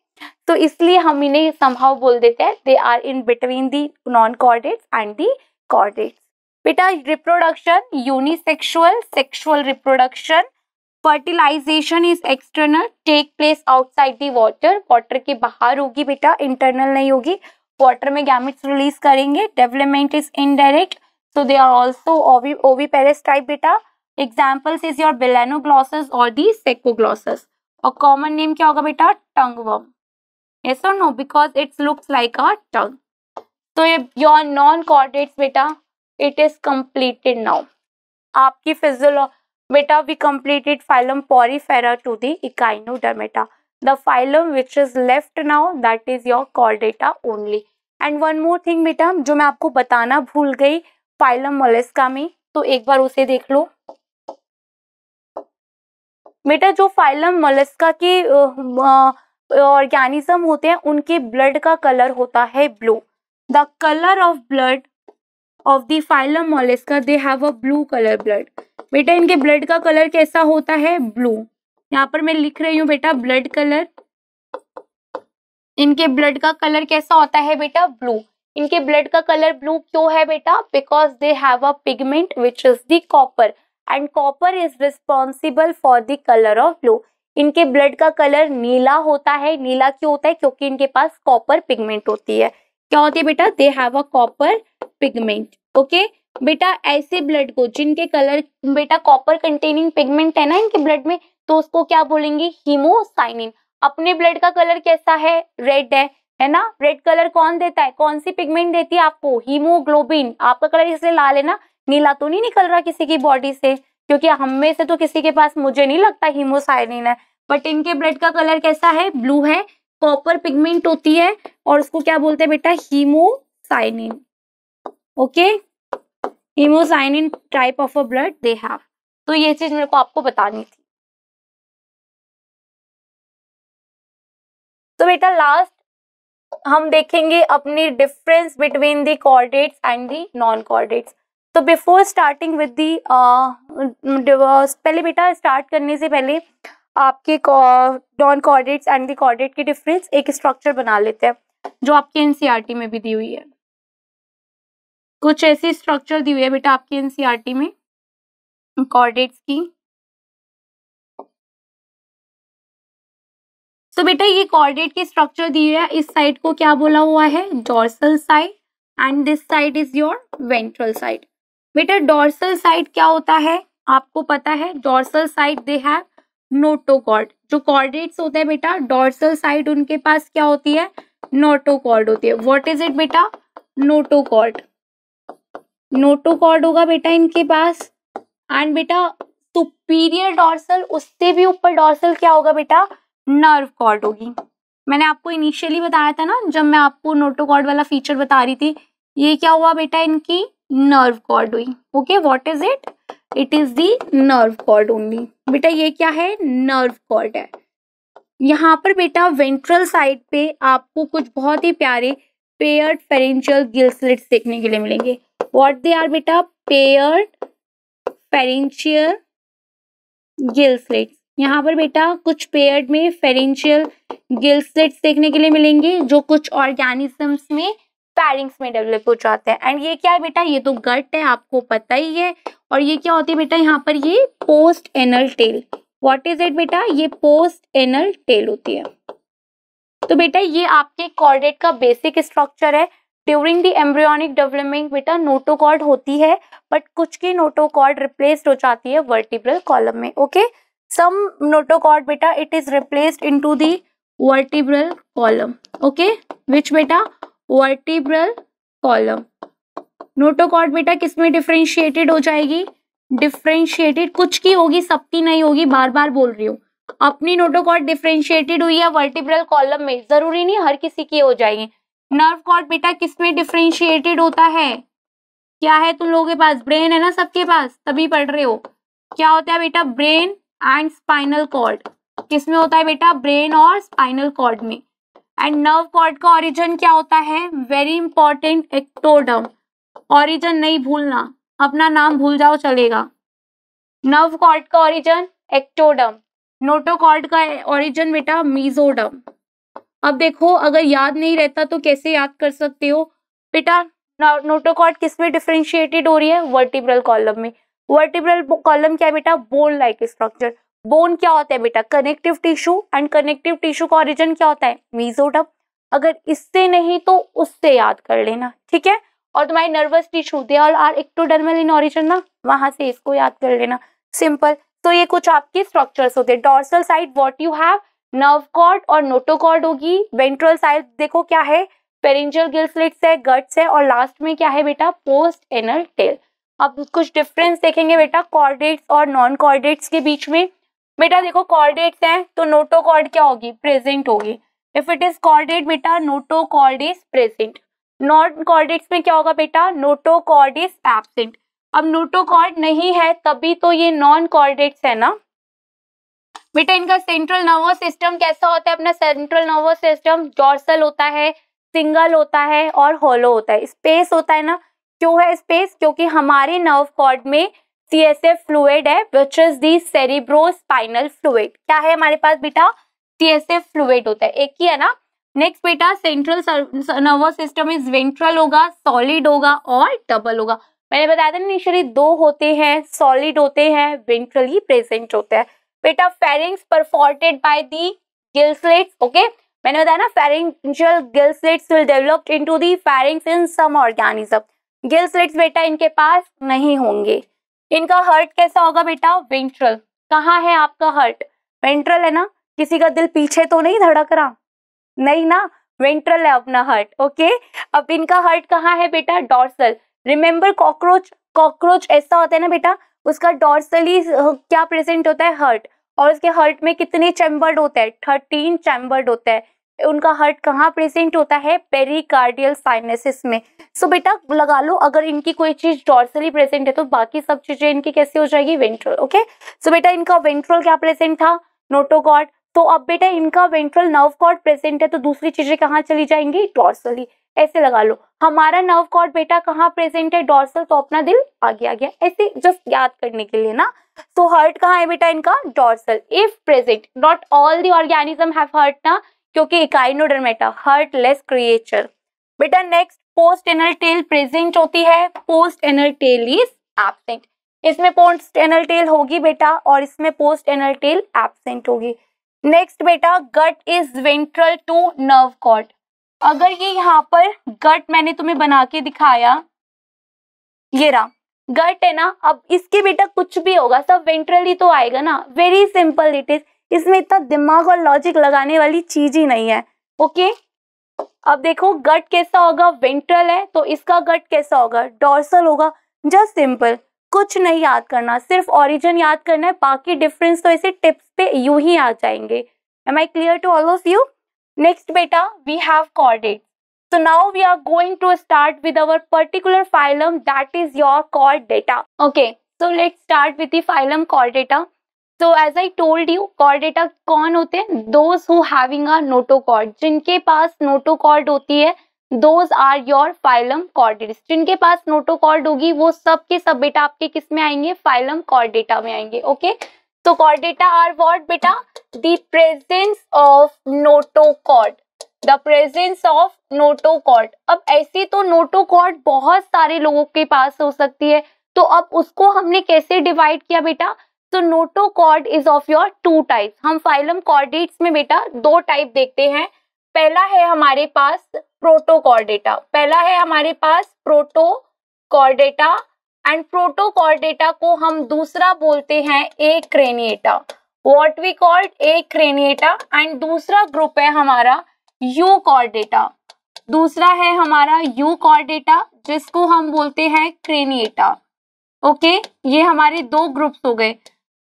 तो इसलिए हम इन्हें संभाव बोल देते हैं they are in between the non chordates and the chordates बेटा reproduction unisexual sexual reproduction fertilization is external take place outside the water water के बाहर होगी बेटा इंटरनल नहीं होगी क्वार्टर में गैमिट्स रिलीज करेंगे development is indirect so they are also ovi oviparous type बेटा एग्जाम्पल्स इज योर बिलेनोग्लॉसेस और दी सेकोग्लॉसेस और कॉमन नेम क्या होगा बेटा टंग वर्म यस और no because it's looks like a tongue तो ये योर नॉन कॉर्डेट्स बेटा इट इज कम्प्लीटेड नाउ आपकी फिजियो बेटा we completed phylum porifera to the echinodermata the phylum which is left now that is your chordata only and one more thing बेटा जो मैं आपको बताना भूल गई पाइलम मोलेस्का में तो एक बार उसे देख लो बेटा जो फाइलम मोलेस्का के ऑर्गेनिज्म होते हैं उनके ब्लड का कलर होता है blue the colour of blood of the phylum mollusca they have a blue colour blood बेटा इनके ब्लड का कलर कैसा होता है ब्लू यहाँ पर मैं लिख रही हूँ बेटा ब्लड कलर इनके ब्लड का कलर कैसा होता है बेटा ब्लू इनके ब्लड का कलर ब्लू क्यों है बेटा because they have a pigment which is the copper and copper is responsible for the colour of blue इनके ब्लड का कलर नीला होता है नीला क्यों होता है क्योंकि इनके पास कॉपर पिगमेंट होती है क्या होती है बेटा they have a copper pigment okay बेटा ऐसे ब्लड को जिनके कलर बेटा कॉपर कंटेनिंग पिगमेंट है ना इनके ब्लड में तो उसको क्या बोलेंगे हीमोसाइनिन अपने ब्लड का कलर कैसा है रेड है है ना रेड कलर कौन देता है कौन सी पिगमेंट देती है आपको हीमोग्लोबिन आपका कलर इसलिए लाल है ना नीला तो नहीं निकल रहा किसी की बॉडी से क्योंकि हम में से तो किसी के पास मुझे नहीं लगता हीमोसाइनिन है बट इनके ब्लड का कलर कैसा है ब्लू है कॉपर पिगमेंट होती है और उसको क्या बोलते हैं बेटा haemocyanin okay haemocyanin type of a blood they have तो ये चीज मेरे को आपको बतानी थी तो बेटा लास्ट हम देखेंगे अपनी difference between the chordates and the non chordates तो बिफोर स्टार्टिंग विद दी पहले बेटा स्टार्ट करने से पहले आपके non chordates and the chordate की डिफरेंस एक स्ट्रक्चर बना लेते हैं जो आपके एनसीईआरटी e में भी दी हुई है कुछ ऐसी स्ट्रक्चर दी हुई है बेटा आपके एनसीईआरटी e में कॉर्डेट्स की तो बेटा ये कॉर्डेट के स्ट्रक्चर दिए है इस साइड को क्या बोला हुआ है dorsal side and this side is your ventral side बेटा डॉर्सल साइड क्या होता है आपको पता है dorsal side they have notochord जो कॉर्डेट्स होते हैं बेटा डॉर्सल साइड उनके पास क्या होती है नोटोकॉर्ड होती है व्हाट इज इट बेटा नोटोकॉर्ड नोटोकॉर्ड होगा बेटा इनके पास एंड बेटा सुपीरियर डॉर्सल उससे भी ऊपर डॉर्सल क्या होगा बेटा नर्व कॉर्ड होगी मैंने आपको इनिशियली बताया था ना जब मैं आपको नोटोकॉर्ड वाला फीचर बता रही थी ये क्या हुआ बेटा इनकी नर्व कॉर्ड हुई okay what is it it is the nerve cord only बेटा ये क्या है नर्व कॉर्ड है यहाँ पर बेटा वेंट्रल साइड पे आपको कुछ बहुत ही प्यारे पेयर्ड फेरेंशियल गिल्सलेट्स देखने के लिए मिलेंगे व्हाट दे आर बेटा पेयर्ड फेरेंशियल गिल्सलेट्स यहाँ पर बेटा कुछ पेयर में फेरेंशियल गिलसेट्स देखने के लिए मिलेंगे जो कुछ ऑर्गेनिजम्स में पैरिंग्स में डेवलप हो जाते हैं एंड ये क्या है बेटा ये तो गट है आपको पता ही है और ये क्या होती है बेटा यहाँ पर ये post anal tail what is it बेटा ये पोस्ट एनल टेल होती है तो बेटा ये आपके कॉर्डेट का बेसिक स्ट्रक्चर है ड्यूरिंग दी एम्ब्रियोनिक डेवलपमेंट बेटा नोटोकॉर्ड होती है बट कुछ की नोटोकॉर्ड रिप्लेस्ड हो जाती है वर्टिब्रल कॉलम में okay okay? some notochord beta it is replaced into the vertebral column okay which beta vertebral column notochord बेटा किसमें डिफ्रेंशिएटेड हो जाएगी डिफ्रेंशिएटेड कुछ की होगी सबकी नहीं होगी बार बार बोल रही हूँ अपनी नोटोकॉर्ड डिफ्रेंशिएटेड हुई है वर्टिब्रल कॉलम में जरूरी नहीं हर किसी की हो जाएगी नर्व कॉर्ड बेटा किसमें डिफ्रेंशिएटेड होता है क्या है तुम लोगों के पास ब्रेन है ना सबके पास तभी पढ़ रहे हो क्या होता है बेटा ब्रेन एंड स्पाइनल कॉर्ड किस में होता है बेटा ब्रेन और स्पाइनल कॉर्ड में एंड नर्व कॉर्ड का ऑरिजन क्या होता है वेरी इंपॉर्टेंट एक्टोडम ऑरिजन नहीं भूलना अपना नाम भूल जाओ चलेगा नर्व कॉर्ड का ऑरिजन एक्टोडम नोटोकॉर्ड का ऑरिजन बेटा मीजोडम अब देखो अगर याद नहीं रहता तो कैसे याद कर सकते हो बेटा नोटोकॉर्ड किस में डिफ्रेंशिएटेड हो रही है वर्टिब्रल कॉलम में वर्टिब्रल कॉलम क्या है बेटा बोन लाइक स्ट्रक्चर बोन क्या होता है बेटा connective tissue and connective tissue का ऑरिजन क्या होता है मीजोडम अगर इससे नहीं तो उससे याद कर लेना ठीक है और तुम्हारे नर्वस टिश्यू दे और आर एक्टोडर्मल इन ऑरिजन ना वहां से इसको याद कर लेना सिंपल तो ये कुछ आपके स्ट्रक्चर्स होते हैं dorsal side what you have nerve cord और नोटोकॉर्ड होगी वेंट्रल साइड देखो क्या है पेरेंजल गिल्सलेट्स है गट्स है और लास्ट में क्या है बेटा पोस्ट एनल टेल अब कुछ डिफरेंस देखेंगे बेटा कॉर्डेट्स और नॉन कॉर्डेट्स के बीच में बेटा देखो कॉर्डेट्स हैं तो नोटोकॉर्ड क्या होगी प्रेजेंट होगी इफ इट इज कॉर्डेट बेटा notochord is present non chordates में क्या होगा बेटा नोटोकॉर्ड इज एबसेंट अब नोटोकॉर्ड नहीं है तभी तो ये नॉन कॉर्डेट्स है ना बेटा इनका सेंट्रल नर्वस सिस्टम कैसा होता है अपना सेंट्रल नर्वस सिस्टम जॉर्सल होता है सिंगल होता है और होलो होता है स्पेस होता है ना क्यों है स्पेस क्योंकि हमारे नर्व कॉर्ड में सी एस एफ फ्लूड है which is the cerebrospinal fluid क्या है हमारे पास बेटा सी एस एफ फ्लूड होता है एक ही है ना नेक्स्ट बेटा central nervous system is ventral होगा सॉलिड होगा और डबल होगा मैंने बताया था निशरी दो होते हैं सॉलिड होते हैं वेंट्रल ही प्रेजेंट होता है बेटा pharynx perforated by the gill slits okay मैंने बताया ना pharynx gill slits will developed into the pharynx in some organism gill slits बेटा इनके पास नहीं होंगे इनका हर्ट कैसा होगा बेटा वेंट्रल कहाँ है आपका हर्ट वेंट्रल है ना किसी का दिल पीछे तो नहीं धड़क रहा नहीं ना वेंट्रल है अपना हर्ट ओके अब इनका हर्ट कहाँ है बेटा डॉर्सल रिमेंबर कॉकरोच कॉकरोच ऐसा होता है ना बेटा उसका ही क्या प्रेजेंट होता है हर्ट और उसके हर्ट में कितने चैम्बर्ड होते हैं थर्टीन चैम्बर्ड होते हैं उनका हर्ट कहाँ प्रेजेंट होता है पेरिकार्डियल साइनेसिस में सो so, बेटा लगा लो अगर इनकी कोई चीज डॉर्सली प्रेजेंट है तो बाकी सब चीजें इनकी कैसी हो जाएगी वेंट्रल ओके सो बेटा इनका वेंट्रल क्या प्रेजेंट था नोटोकॉर्ड तो अब बेटा इनका वेंट्रल नर्व कॉर्ड प्रेजेंट है तो दूसरी चीजें कहाँ चली जाएंगी डॉर्सली ऐसे लगा लो हमारा नर्व कॉर्ड बेटा कहाँ प्रेजेंट है डॉर्सल तो अपना दिल आगे आ गया ऐसे जस्ट याद करने के लिए ना तो हर्ट कहाँ है बेटा इनका dorsal if present not all the organism have ना क्योंकि इकाइनोडर्मेटा हर्टलेस क्रिएचर बेटा next post anal tail present होती है post anal tail is absent इसमें पोस्ट एनल टेल होगी बेटा और इसमें पोस्ट एनल टेल एबसेंट होगी नेक्स्ट बेटा gut is ventral to nerve cord अगर ये यहाँ पर गट मैंने तुम्हें बना के दिखाया ये रहा गट है ना अब इसके बेटा कुछ भी होगा सब वेंट्रल ही तो आएगा ना वेरी सिंपल इट इज इसमें इतना दिमाग और लॉजिक लगाने वाली चीज ही नहीं है ओके अब देखो गट कैसा होगा वेंट्रल है तो इसका गट कैसा होगा डोर्सल होगा जस्ट सिंपल कुछ नहीं याद करना सिर्फ ओरिजिन याद करना है बाकी डिफरेंस तो ऐसे टिप्स पे यू ही आ जाएंगे am I clear to all of you next बेटा we have chordate so now we are going to start with our particular phylum that is your chordata okay so let start with the phylum chord data. So as I told you chordata कौन होते हैं those who having a notochord जिनके पास नोटोकॉर्ड होती है those are your phylum chordate जिनके पास नोटोकॉर्ड होगी वो सब के सब बेटा आपके किस में आएंगे फाइलम कॉर्डेटा में आएंगे ओके तो कॉर्डेटा आर वॉट बेटा the presence of notochord the presence of notochord अब ऐसे तो नोटोकॉर्ड बहुत सारे लोगों के पास हो सकती है तो अब उसको हमने कैसे डिवाइड किया बेटा तो notochord is of your two type हम फाइलम कॉर्डेट्स में बेटा दो टाइप देखते हैं पहला है हमारे पास प्रोटोकॉर्डेटा पहला है हमारे पास प्रोटोकॉर्डेटा एंड प्रोटोकॉर्डेटा को हम दूसरा बोलते हैं acraniata what we called acraniata and दूसरा ग्रुप है हमारा यू कॉर्डेटा दूसरा है हमारा यू कॉर्डेटा जिसको हम बोलते हैं क्रेनिएटा ओके okay? ये हमारे दो ग्रुप्स हो गए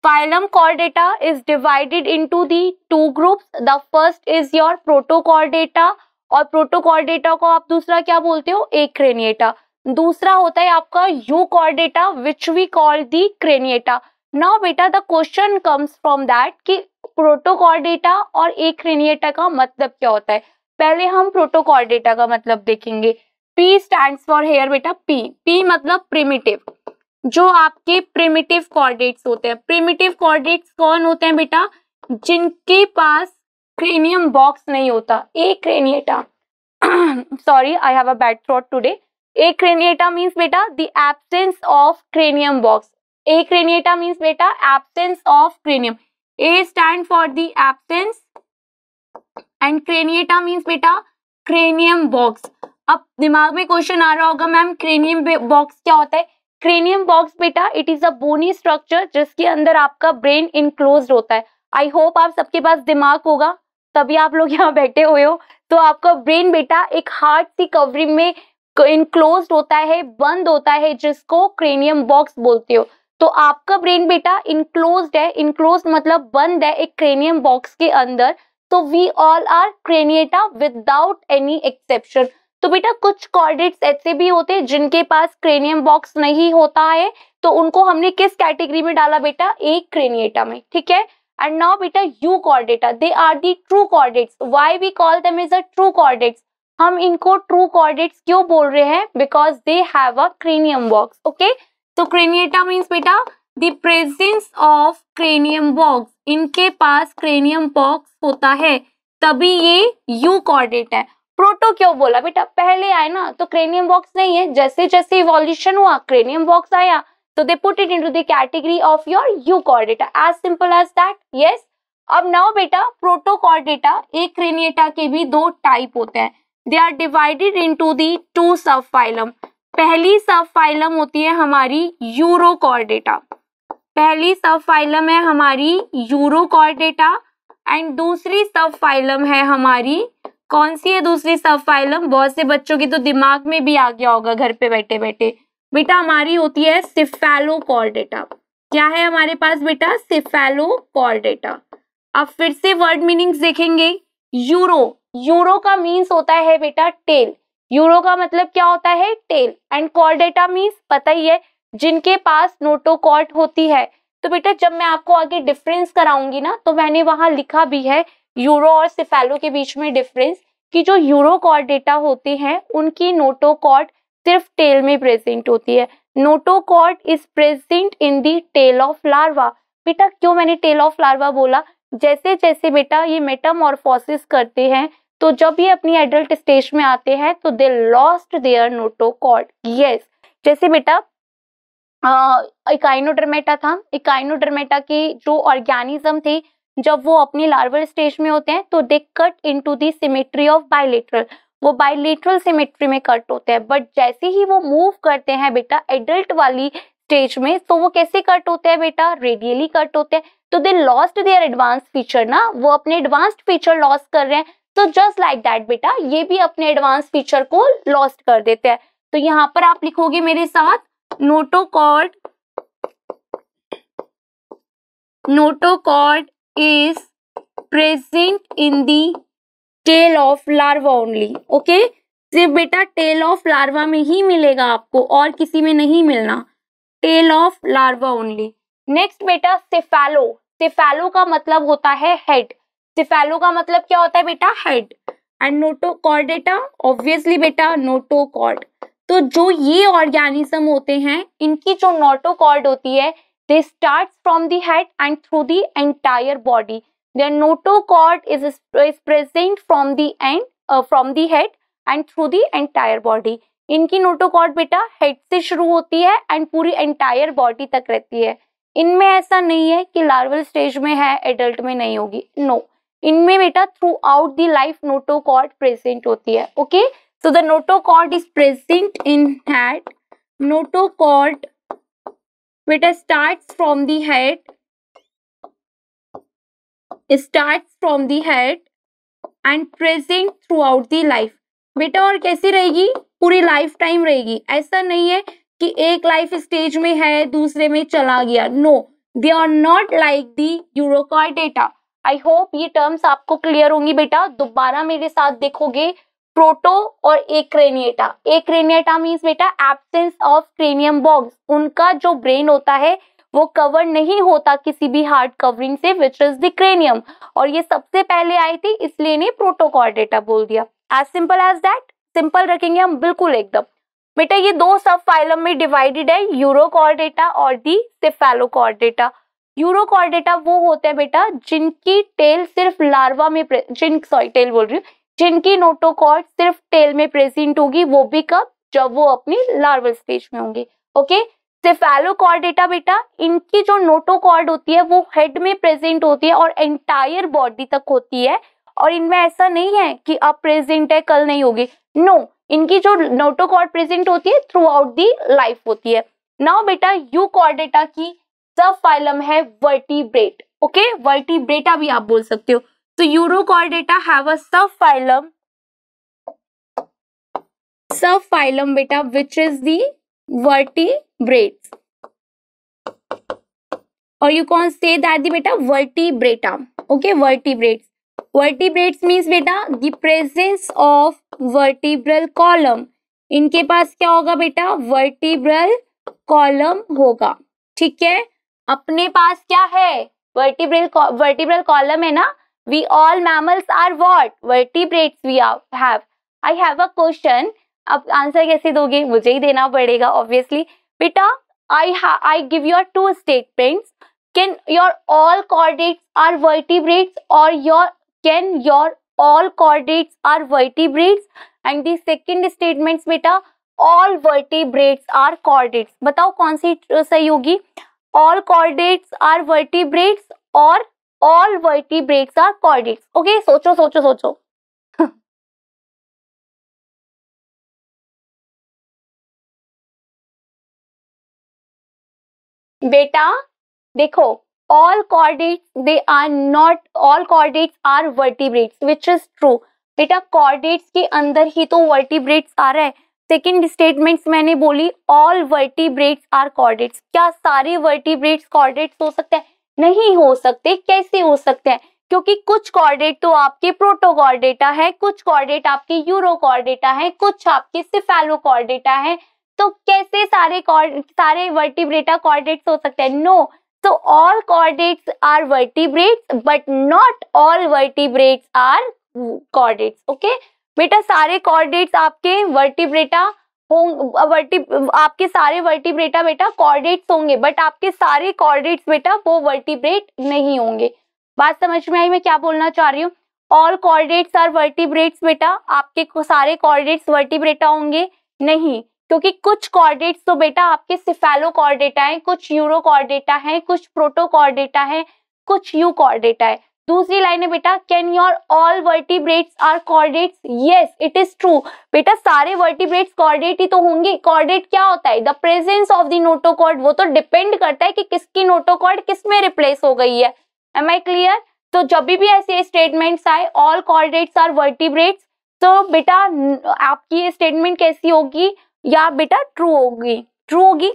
Phylum Chordata is divided into the two groups. The first is your Protochordata और प्रोटोकॉर्डेटा को आप दूसरा क्या बोलते हो एक क्रेनिएटा दूसरा होता है आपका euchordata which we call the craniata now बेटा the question comes from that कि प्रोटोकॉर्डेटा और एक क्रेनिएटा का मतलब क्या होता है पहले हम प्रोटोकॉर्डेटा का मतलब देखेंगे पी स्टैंड फॉर हेयर बेटा पी पी मतलब प्रिमिटिव जो आपके प्रिमिटिव कॉर्डेट्स होते हैं प्रिमिटिव कॉर्डेट्स कौन होते हैं बेटा जिनके पास क्रेनियम बॉक्स नहीं होता acraniata sorry I have a bad throat today acraniata means बेटा the absence of cranium box acraniata means बेटा absence of cranium A stand for the absence and craniata means बेटा क्रेनियम बॉक्स अब दिमाग में क्वेश्चन आ रहा होगा मैम क्रेनियम बॉक्स क्या होता है क्रेनियम बॉक्स बेटा it is a bony structure जिसके अंदर आपका ब्रेन इनक्लोज होता है आई होप आप सबके पास दिमाग होगा तभी आप लोग यहाँ बैठे हुए हो तो आपका ब्रेन बेटा एक हार्ट की कवरिंग में इनक्लोज होता है बंद होता है जिसको क्रेनियम बॉक्स बोलते हो तो आपका ब्रेन बेटा इनक्लोज है इनक्लोज मतलब बंद है एक क्रेनियम बॉक्स के अंदर तो we all are craniata without any exception तो बेटा कुछ कॉर्डेट्स ऐसे भी होते हैं जिनके पास क्रेनियम बॉक्स नहीं होता है तो उनको हमने किस कैटेगरी में डाला बेटा एक क्रेनिएटा में ठीक है एंड नाउ बेटा euchordata they are the true chordates why we call them is a true chordates हम इनको ट्रू कॉर्डेट्स क्यों बोल रहे हैं because they have a cranium box okay तो क्रेनिएटा मीन्स बेटा the presence of cranium box इनके पास क्रेनियम बॉक्स होता है तभी ये यू कॉर्डेट है प्रोटो क्यों बोला बेटा पहले आए ना तो क्रेनियम बॉक्स नहीं है जैसे जैसे इवोल्यूशन हुआ क्रेनियम बॉक्स आया तो they put it into the category of your euchordata as simple as that yes अब नाउ बेटा प्रोटोकॉर्डेटा एक क्रेनिएटा के भी दो टाइप होते हैं they are divided into the two सब फाइलम पहली सब फाइलम होती है हमारी यूरोकॉर्डेटा पहली सब फाइलम है हमारी यूरोकॉर्डेटा एंड दूसरी सब फाइलम है हमारी कौन सी है दूसरी सब फाइलम बहुत से बच्चों की तो दिमाग में भी आ गया होगा घर पे बैठे बैठे बेटा हमारी होती है सिफेलो कॉर्डेटा क्या है हमारे पास बेटा सिफेलो कॉर्डेटा अब फिर से वर्ड मीनिंग देखेंगे यूरो यूरो का मीन्स होता है बेटा टेल यूरो का मतलब क्या होता है टेल एंड कॉर्डेटा मीन्स पता ही है जिनके पास नोटोकॉट होती है तो बेटा जब मैं आपको आगे डिफरेंस कराऊंगी ना तो मैंने वहां लिखा भी है यूरो और सिफेलो के बीच में डिफरेंस कि जो यूरो कॉर्ड डेटा होते हैं उनकी नोटो कॉर्ड सिर्फ टेल में प्रेजेंट होती है notochord is present in the tail of larva बेटा क्यों मैंने टेल ऑफ लार्वा बोला जैसे जैसे बेटा ये मेटामॉर्फोसिस करते हैं तो जब ये अपनी एडल्ट स्टेज में आते हैं तो they lost their notochord yes जैसे बेटा इकाइनोडर्मेटा था इकाइनोडर्मेटा की जो ऑर्गेनिज्म थी जब वो अपनी लार्वल स्टेज में होते हैं तो they cut into symmetry of bilateral वो बायोलिट्रल सिमेट्री में कट होते हैं बट जैसे ही वो मूव करते हैं बेटा एडल्ट वाली स्टेज में तो वो कैसे कट होते हैं बेटा रेडियली कट होते हैं तो they lost their advance feature ना वो अपने एडवांस्ड फीचर लॉस कर रहे हैं तो जस्ट लाइक दैट बेटा ये भी अपने एडवांस फीचर को लॉस्ट कर देते हैं तो यहाँ पर आप लिखोगे मेरे साथ notochord notochord is present in the tail of larva only okay सिर्फ बेटा टेल ऑफ लार्वा में ही मिलेगा आपको और किसी में नहीं मिलना tail of larva only next बेटा सिफेलो सिफेलो का मतलब होता है हेड सिफेलो का मतलब क्या होता है बेटा हेड एंड नोटोकॉर्डेटा ऑब्वियसली बेटा नोटोकॉर्ड तो जो ये ऑर्गेनिज्म होते हैं इनकी जो नोटोकॉर्ड होती है They starts from the head and through the entire body. Their notochord is, is present from the end, uh, from the head and through the entire body. इनकी नोटोकॉर्ड बेटा हेड से शुरू होती है एंड पूरी एंटायर बॉडी तक रहती है इनमें ऐसा नहीं है कि लार्वल स्टेज में है एडल्ट में नहीं होगी नो no. इनमें बेटा throughout the life notochord present होती है okay so the notochord is present in head notochord start from the head start from the head and present throughout the life बेटा और कैसी रहेगी पूरी लाइफ टाइम रहेगी ऐसा नहीं है कि एक लाइफ स्टेज में है दूसरे में चला गया no they are not like the data I hope ये टर्म्स आपको क्लियर होंगी बेटा दोबारा मेरे साथ देखोगे प्रोटो और एक्रेनिएटा एक्रेनिएटा मीन्स बेटा एबसेंस ऑफ क्रेनियम बॉक्स उनका जो ब्रेन होता है वो कवर नहीं होता किसी भी हार्ड कवरिंग से विच इज द्रेनियम और ये सबसे पहले आई थी इसलिए इन्हें प्रोटोकॉर्डेटा बोल दिया as simple as that simple रखेंगे हम बिल्कुल एकदम बेटा ये दो सब फाइलम में डिवाइडेड है यूरोकॉर्डेटा और दी सिफेलोकॉर्डेटा यूरोकॉर्डेटा वो होते हैं बेटा जिनकी टेल सिर्फ लार्वा में जिन सॉरी टेल बोल रही हूँ जिनकी नोटोकॉर्ड सिर्फ टेल में प्रेजेंट होगी वो भी कब जब वो अपनी लार्वल स्टेज में होंगे ओके सिफेलोकॉर्डेटा बेटा इनकी जो नोटोकॉर्ड होती है वो हेड में प्रेजेंट होती है और एंटायर बॉडी तक होती है और इनमें ऐसा नहीं है कि अब प्रेजेंट है कल नहीं होगी नो no, इनकी जो नोटोकॉर्ड प्रेजेंट होती है थ्रू आउट दी लाइफ होती है नाउ बेटा यू कॉर्डेटा की सब फाइलम है वर्टिब्रेट ओके वर्टिब्रेटा भी आप बोल सकते हो तो urochordata have sub phylum sub phylum बेटा विच इज दी वर्टिब्रेट और यू कौन से दादी बेटा vertebrata okay vertebrate vertebrate means बेटा the presence of vertebral column इनके पास क्या होगा बेटा वर्टिब्रल कॉलम होगा ठीक है अपने पास क्या है वर्टिब्रल वर्टिब्रल कॉलम है ना we all mammals are what vertebrates we have i have a question ab answer kaise doge mujhe hi dena padega obviously beta i ha i give you two statements can your all chordates are vertebrates or your can your all chordates are vertebrates and the second statements beta all vertebrates are chordates batao kaun si sahi hogi all chordates are vertebrates or all vertebrates are chordates okay सोचो सोचो सोचो बेटा देखो all chordates they are not all chordates are vertebrates which is true बेटा chordates के अंदर ही तो वर्टिब्रेट्स आ रहा है सेकेंड स्टेटमेंट्स मैंने बोली ऑल वर्टिब्रेट्स आर कॉर्डेट्स क्या सारे वर्टिब्रेट्स कॉर्डेट्स हो सकते हैं नहीं हो सकते कैसे हो सकते हैं क्योंकि कुछ कॉर्डेट तो आपके प्रोटोकॉर्डेटा है कुछ कॉर्डेट आपके यूरोकॉर्डेटा है कुछ आपके सिफेलोकॉर्डेटा है तो कैसे सारे सारे वर्टिब्रेटा कॉर्डेट्स हो सकते हैं no so all chordates are vertebrates but not all vertebrates are chordates okay बेटा सारे कॉर्डेट्स आपके वर्टिब्रेटा वर्टि आपके सारे वर्टिब्रेटा बेटा कॉर्डेट्स होंगे बट आपके सारे कॉर्डेट्स बेटा वो वर्टिब्रेट नहीं होंगे बात समझ में आई मैं क्या बोलना चाह रही हूँ ऑल कॉर्डेट्स आर वर्टिब्रेट्स बेटा आपके सारे कॉर्डेट्स वर्टिब्रेटा होंगे नहीं क्योंकि कुछ कॉर्डेट्स तो बेटा आपके सिफेलो कॉर्डेटा है कुछ यूरो कॉर्डेटा है कुछ प्रोटो कॉर्डेटा है कुछ यू कॉर्डेटा है दूसरी लाइन है बेटा can your all vertebrates are chordates yes it is true बेटा सारे वर्टिब्रेट्स कॉर्डेट ही तो होंगे कॉर्डेट क्या होता है the presence of the notochord वो तो डिपेंड करता है कि किसकी नोटोकॉर्ड किस में रिप्लेस हो गई है एम आई क्लियर तो जब भी ऐसे स्टेटमेंट्स आए ऑल कॉर्डेट्स आर वर्टिब्रेट्स तो बेटा आपकी ये स्टेटमेंट कैसी होगी या बेटा ट्रू होगी ट्रू होगी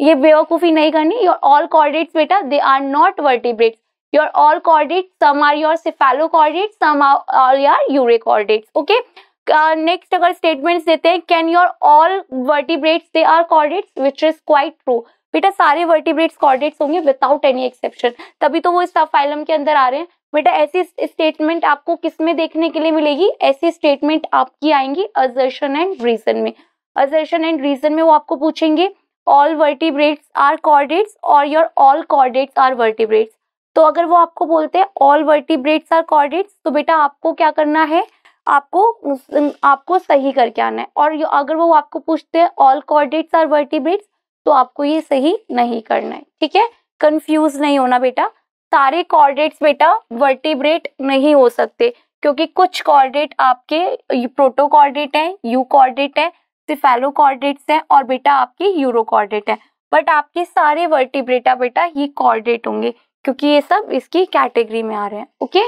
ये बेवकूफी नहीं करनी ऑल कॉर्डेट्स बेटा they are not vertebrates your all chordates some are your cephalochordates some are all your urochordates okay next uh, अगर स्टेटमेंट्स देते हैं can your all vertebrates they are chordates which is quite true बेटा सारे वर्टिब्रेट्स कॉर्डेट्स होंगे विदाउट एनी एक्सेप्शन तभी तो वो इस फाइलम के अंदर आ रहे हैं बेटा ऐसी स्टेटमेंट आपको किस में देखने के लिए मिलेगी ऐसी स्टेटमेंट आपकी आएंगी अजर्शन एंड रीजन में अजर्शन एंड रीजन में वो आपको पूछेंगे ऑल वर्टिब्रेट्स आर कॉर्डेट्स और your all chordates are vertebrates तो अगर वो आपको बोलते हैं ऑल वर्टिब्रेट्स आर कॉर्डेट्स तो बेटा आपको क्या करना है आपको आपको सही करके आना है और अगर वो आपको पूछते हैं ऑल कॉर्डेट्स आर वर्टिब्रेट्स तो आपको ये सही नहीं करना है ठीक है कंफ्यूज नहीं होना बेटा सारे कॉर्डेट्स बेटा वर्टिब्रेट नहीं हो सकते क्योंकि कुछ कॉर्डेट आपके प्रोटोकॉर्डेट हैं यू कॉर्डेट है सिफेलो कॉर्डेट्स हैं और बेटा आपके यूरो कॉर्डेट है बट आपके सारे वर्टिब्रेटा बेटा ये कॉर्डेट होंगे क्योंकि ये सब इसकी कैटेगरी में आ रहे हैं ओके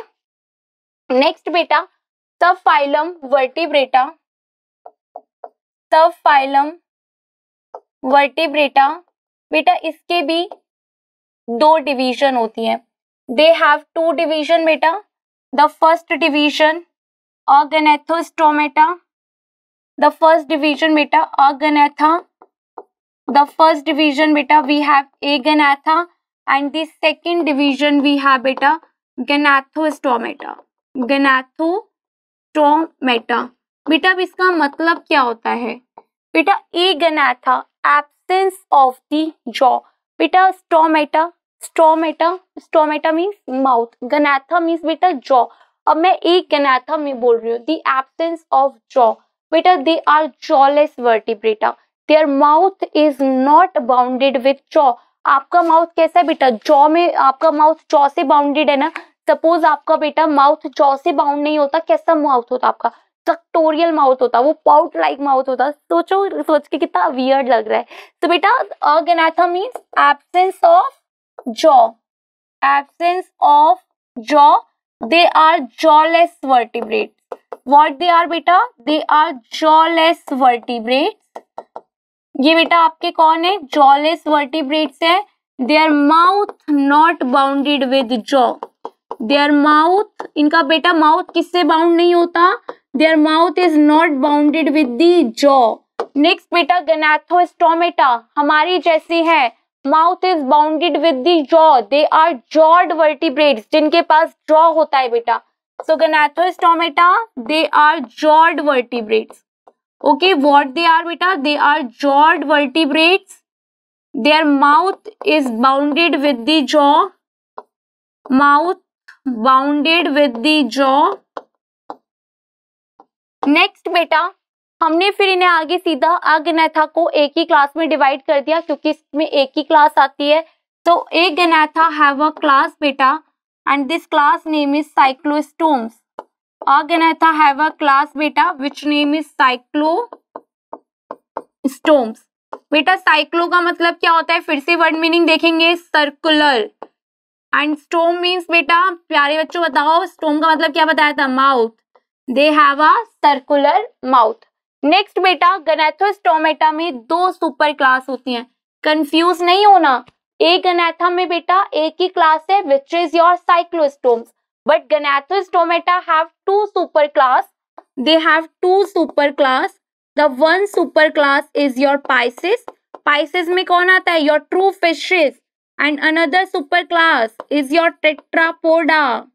नेक्स्ट बेटा sub phylum vertebrata sub phylum vertebrata बेटा इसके भी दो डिवीजन होती है दे हैव टू डिवीजन बेटा the first division organethostomatum the first division बेटा organetha द फर्स्ट डिवीजन बेटा we have aganatha and the second division we have बेटा गनाथोस्टोमेटा गनाथोस्टोमेटा बेटा अब इसका मतलब क्या होता है बेटा agnatha absence of the jaw बेटा stomata stomata stomata means mouth gnatha means बेटा जॉ अब मैं एक गनाथा में बोल रही हूँ द एब्सेंस ऑफ जॉ बेटा they are jawless vertebrata their mouth is not bounded with jaw आपका माउथ कैसा है बेटा जॉ में आपका माउथ जॉ से बाउंडेड है ना सपोज आपका बेटा माउथ जॉ से बाउंड नहीं होता कैसा माउथ होता आपका सक्टोरियल माउथ होता वो पाउट लाइक माउथ होता सोचो सोच के कितना वियर्ड लग रहा है तो बेटा agnatha means absence of jaw absence of jaw they are jawless vertebrate what they are बेटा दे आर जॉलेस वर्टिब्रेट ये बेटा आपके कौन है जॉलेस वर्टिब्रेट्स है their mouth not bounded with jaw their mouth इनका बेटा माउथ किससे बाउंड नहीं होता their mouth is not bounded with the jaw next बेटा गनाथोस्टोमेटा हमारी जैसी है mouth is bounded with the jaw they are jawed vertebrates जिनके पास जॉ होता है बेटा so gnathostomata they are jawed vertebrates okay what they are बेटा they are jawed vertebrates their mouth is bounded with the jaw mouth bounded with the jaw next बेटा हमने फिर इन्हें आगे सीधा अग्नेथा को एक ही क्लास में डिवाइड कर दिया क्योंकि इसमें एक ही क्लास आती है तो agnatha have a class बेटा and this class name is cyclostomes Organetha have a class beta which name is cyclostomes. बेटा साइक्लो का मतलब क्या होता है फिर से वर्ड मीनिंग देखेंगे सर्कुलर एंड स्टोम मीन्स बेटा प्यारे बच्चों बताओ स्टोम का मतलब क्या बताया था mouth they have a circular mouth next बेटा गनेथोस्टोमेटा में दो सुपर क्लास होती हैं कंफ्यूज नहीं होना एक गनेथा में बेटा एक ही क्लास है which is your cyclostomes But Gnathostomata have two superclass. They have two superclass. The one superclass is your Pisces. Pisces में कौन आता है? Your true fishes. And another superclass is your Tetrapoda.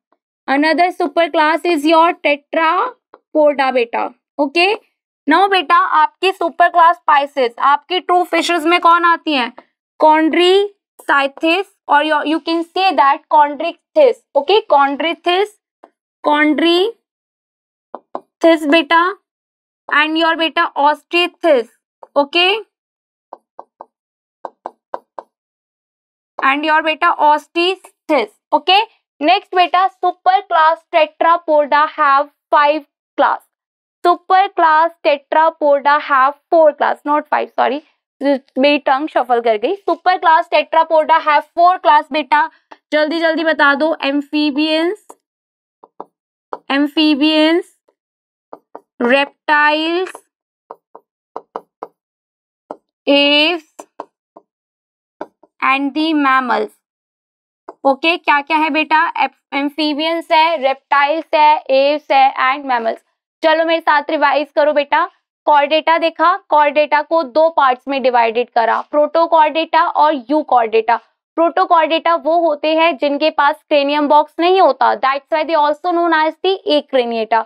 Another superclass is your Tetrapoda बेटा. Okay? नो बेटा आपकी सुपर क्लास पाइसेस आपकी ट्रू फिशेस में कौन आती हैं कॉन्ड्री cythes or your, you can say that chondrichthyes okay chondrichthyes chondrichthyes beta and your beta osteothys okay and your beta osteothys okay next beta superclass tetrapoda have five class superclass tetrapoda have four class not five sorry मेरी टंग शफल कर गई सुपर क्लास टेट्रापोडा है फोर क्लास बेटा जल्दी जल्दी बता दो amphibians amphibians reptiles aves and the mammals okay क्या क्या है बेटा एम्फीबियंस है रेप्टाइल्स है एव्स है एंड मैमल्स चलो मेरे साथ रिवाइज करो बेटा कॉर्डेटा देखा कॉर्डेटा को दो पार्ट्स में डिवाइडेड करा प्रोटोकॉर्डेटा और यू कॉर्डेटा प्रोटोकॉर्डेटा वो होते हैं जिनके पास क्रेनियम बॉक्स नहीं होता that's why they also known as the acraniata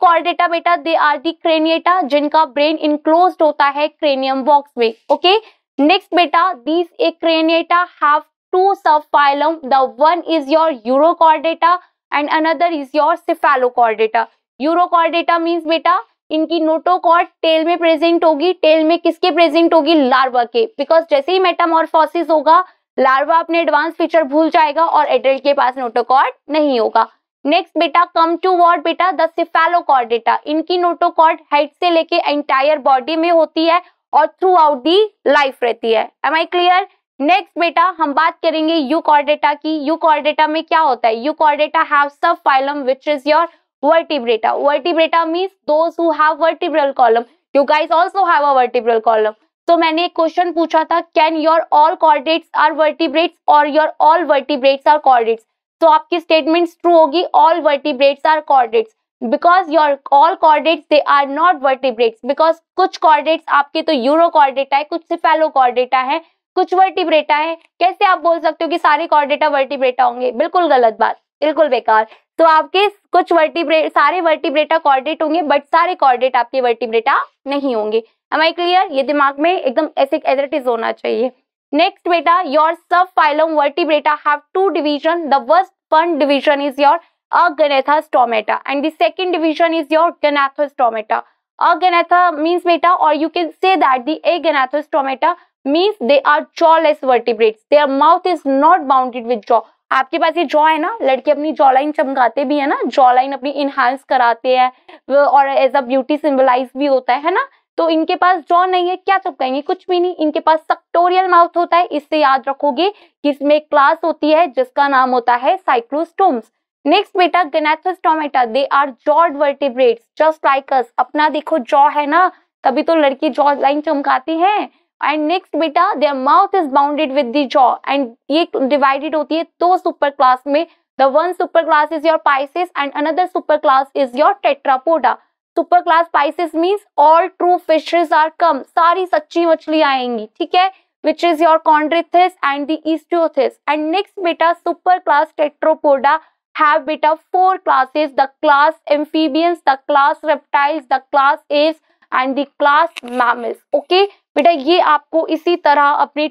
chordata बेटा दे आर दी क्रेनिएटा जिनका ब्रेन इंक्लोज होता है क्रेनियम बॉक्स में ओके नेक्स्ट बेटा these acraniata have two सब phylum the one is your urochordata and another is your cephalochordata urochordata means बेटा इनकी नोटोकॉट टेल में प्रेजेंट होगी टेल में किसके प्रेजेंट होगी लार्वा के बिकॉज जैसे ही मेटामोरफोसिस होगा लार्वा अपने एडवांस फीचर भूल जाएगा और एडल्ट के पास नोटोकॉट नहीं होगा नेक्स्ट बेटा कम टू वॉर्ड बेटा द सिफेलोकॉर्डेटा इनकी नोटोकॉर्ड हेड से लेके एंटायर बॉडी में होती है और थ्रू आउट दी लाइफ रहती है एम आई क्लियर नेक्स्ट बेटा हम बात करेंगे यू कॉर्डेटा की यू कॉर्डेटा में क्या होता है chordata have sub phylum which is your vertebrata vertebrata means those who have vertebral column you guys also have a vertebral column तो मैंने एक क्वेश्चन पूछा था can your all chordates are vertebrates और your all vertebrates are chordates तो आपकी स्टेटमेंट्स ट्रू होगी all vertebrates are chordates because your all chordates they are not vertebrates because कुछ कॉर्डेट्स आपके तो यूरो कॉर्डेटा है कुछ सिफेलो कॉर्डेटा है कुछ वर्टिब्रेटा है कैसे आप बोल सकते हो कि सारे कॉर्डेटा वर्टिब्रेटा होंगे बिल्कुल गलत बात बिल्कुल बेकार तो आपके कुछ वर्टिब्रेट सारे वर्टिब्रेटा कॉर्डेट होंगे बट सारे कॉर्डेट आपके वर्टिब्रेटा नहीं होंगे एम आई क्लियर ये दिमाग में एकदम ऐसे एजरेटिस होना चाहिए नेक्स्ट बेटा your sub phylum vertebrata have two division the first one division is your agnatha stomata and the second division is your gnathostomata agnatha means बेटा और you can say that the agnathostomata means they are jawless vertebrates. Their mouth is not bounded with jaw आपके पास ये जॉ है ना लड़के अपनी जॉ लाइन चमकाते भी है ना जॉ लाइन अपनी इनहांस कराते हैं और एज अ ब्यूटी सिंबलाइज भी होता है ना तो इनके पास जॉ नहीं है क्या चमकाएंगे कुछ भी नहीं इनके पास सक्टोरियल माउथ होता है इससे याद रखोगे कि इसमें एक क्लास होती है जिसका नाम होता है साइक्लोस्टोम्स नेक्स्ट बेटा gnathostomata they are jawed vertebrate just like us अपना देखो जॉ है ना तभी तो लड़की जॉ लाइन चमकाती है एंड नेक्स्ट बेटा their mouth is bounded with the jaw and ये डिवाइडेड होती है दो सुपर क्लास में the one super class is your pisces and another super class is your tetrapoda super class pisces means all true fishes are come सारी सच्ची मछली आएंगी ठीक है which is your chondrichthyes and the osteichthyes and next बेटा super class tetrapoda have beta four classes the class amphibians the class reptiles the class apes and the class mammals okay बेटा ये आपको इसी तरह अपनी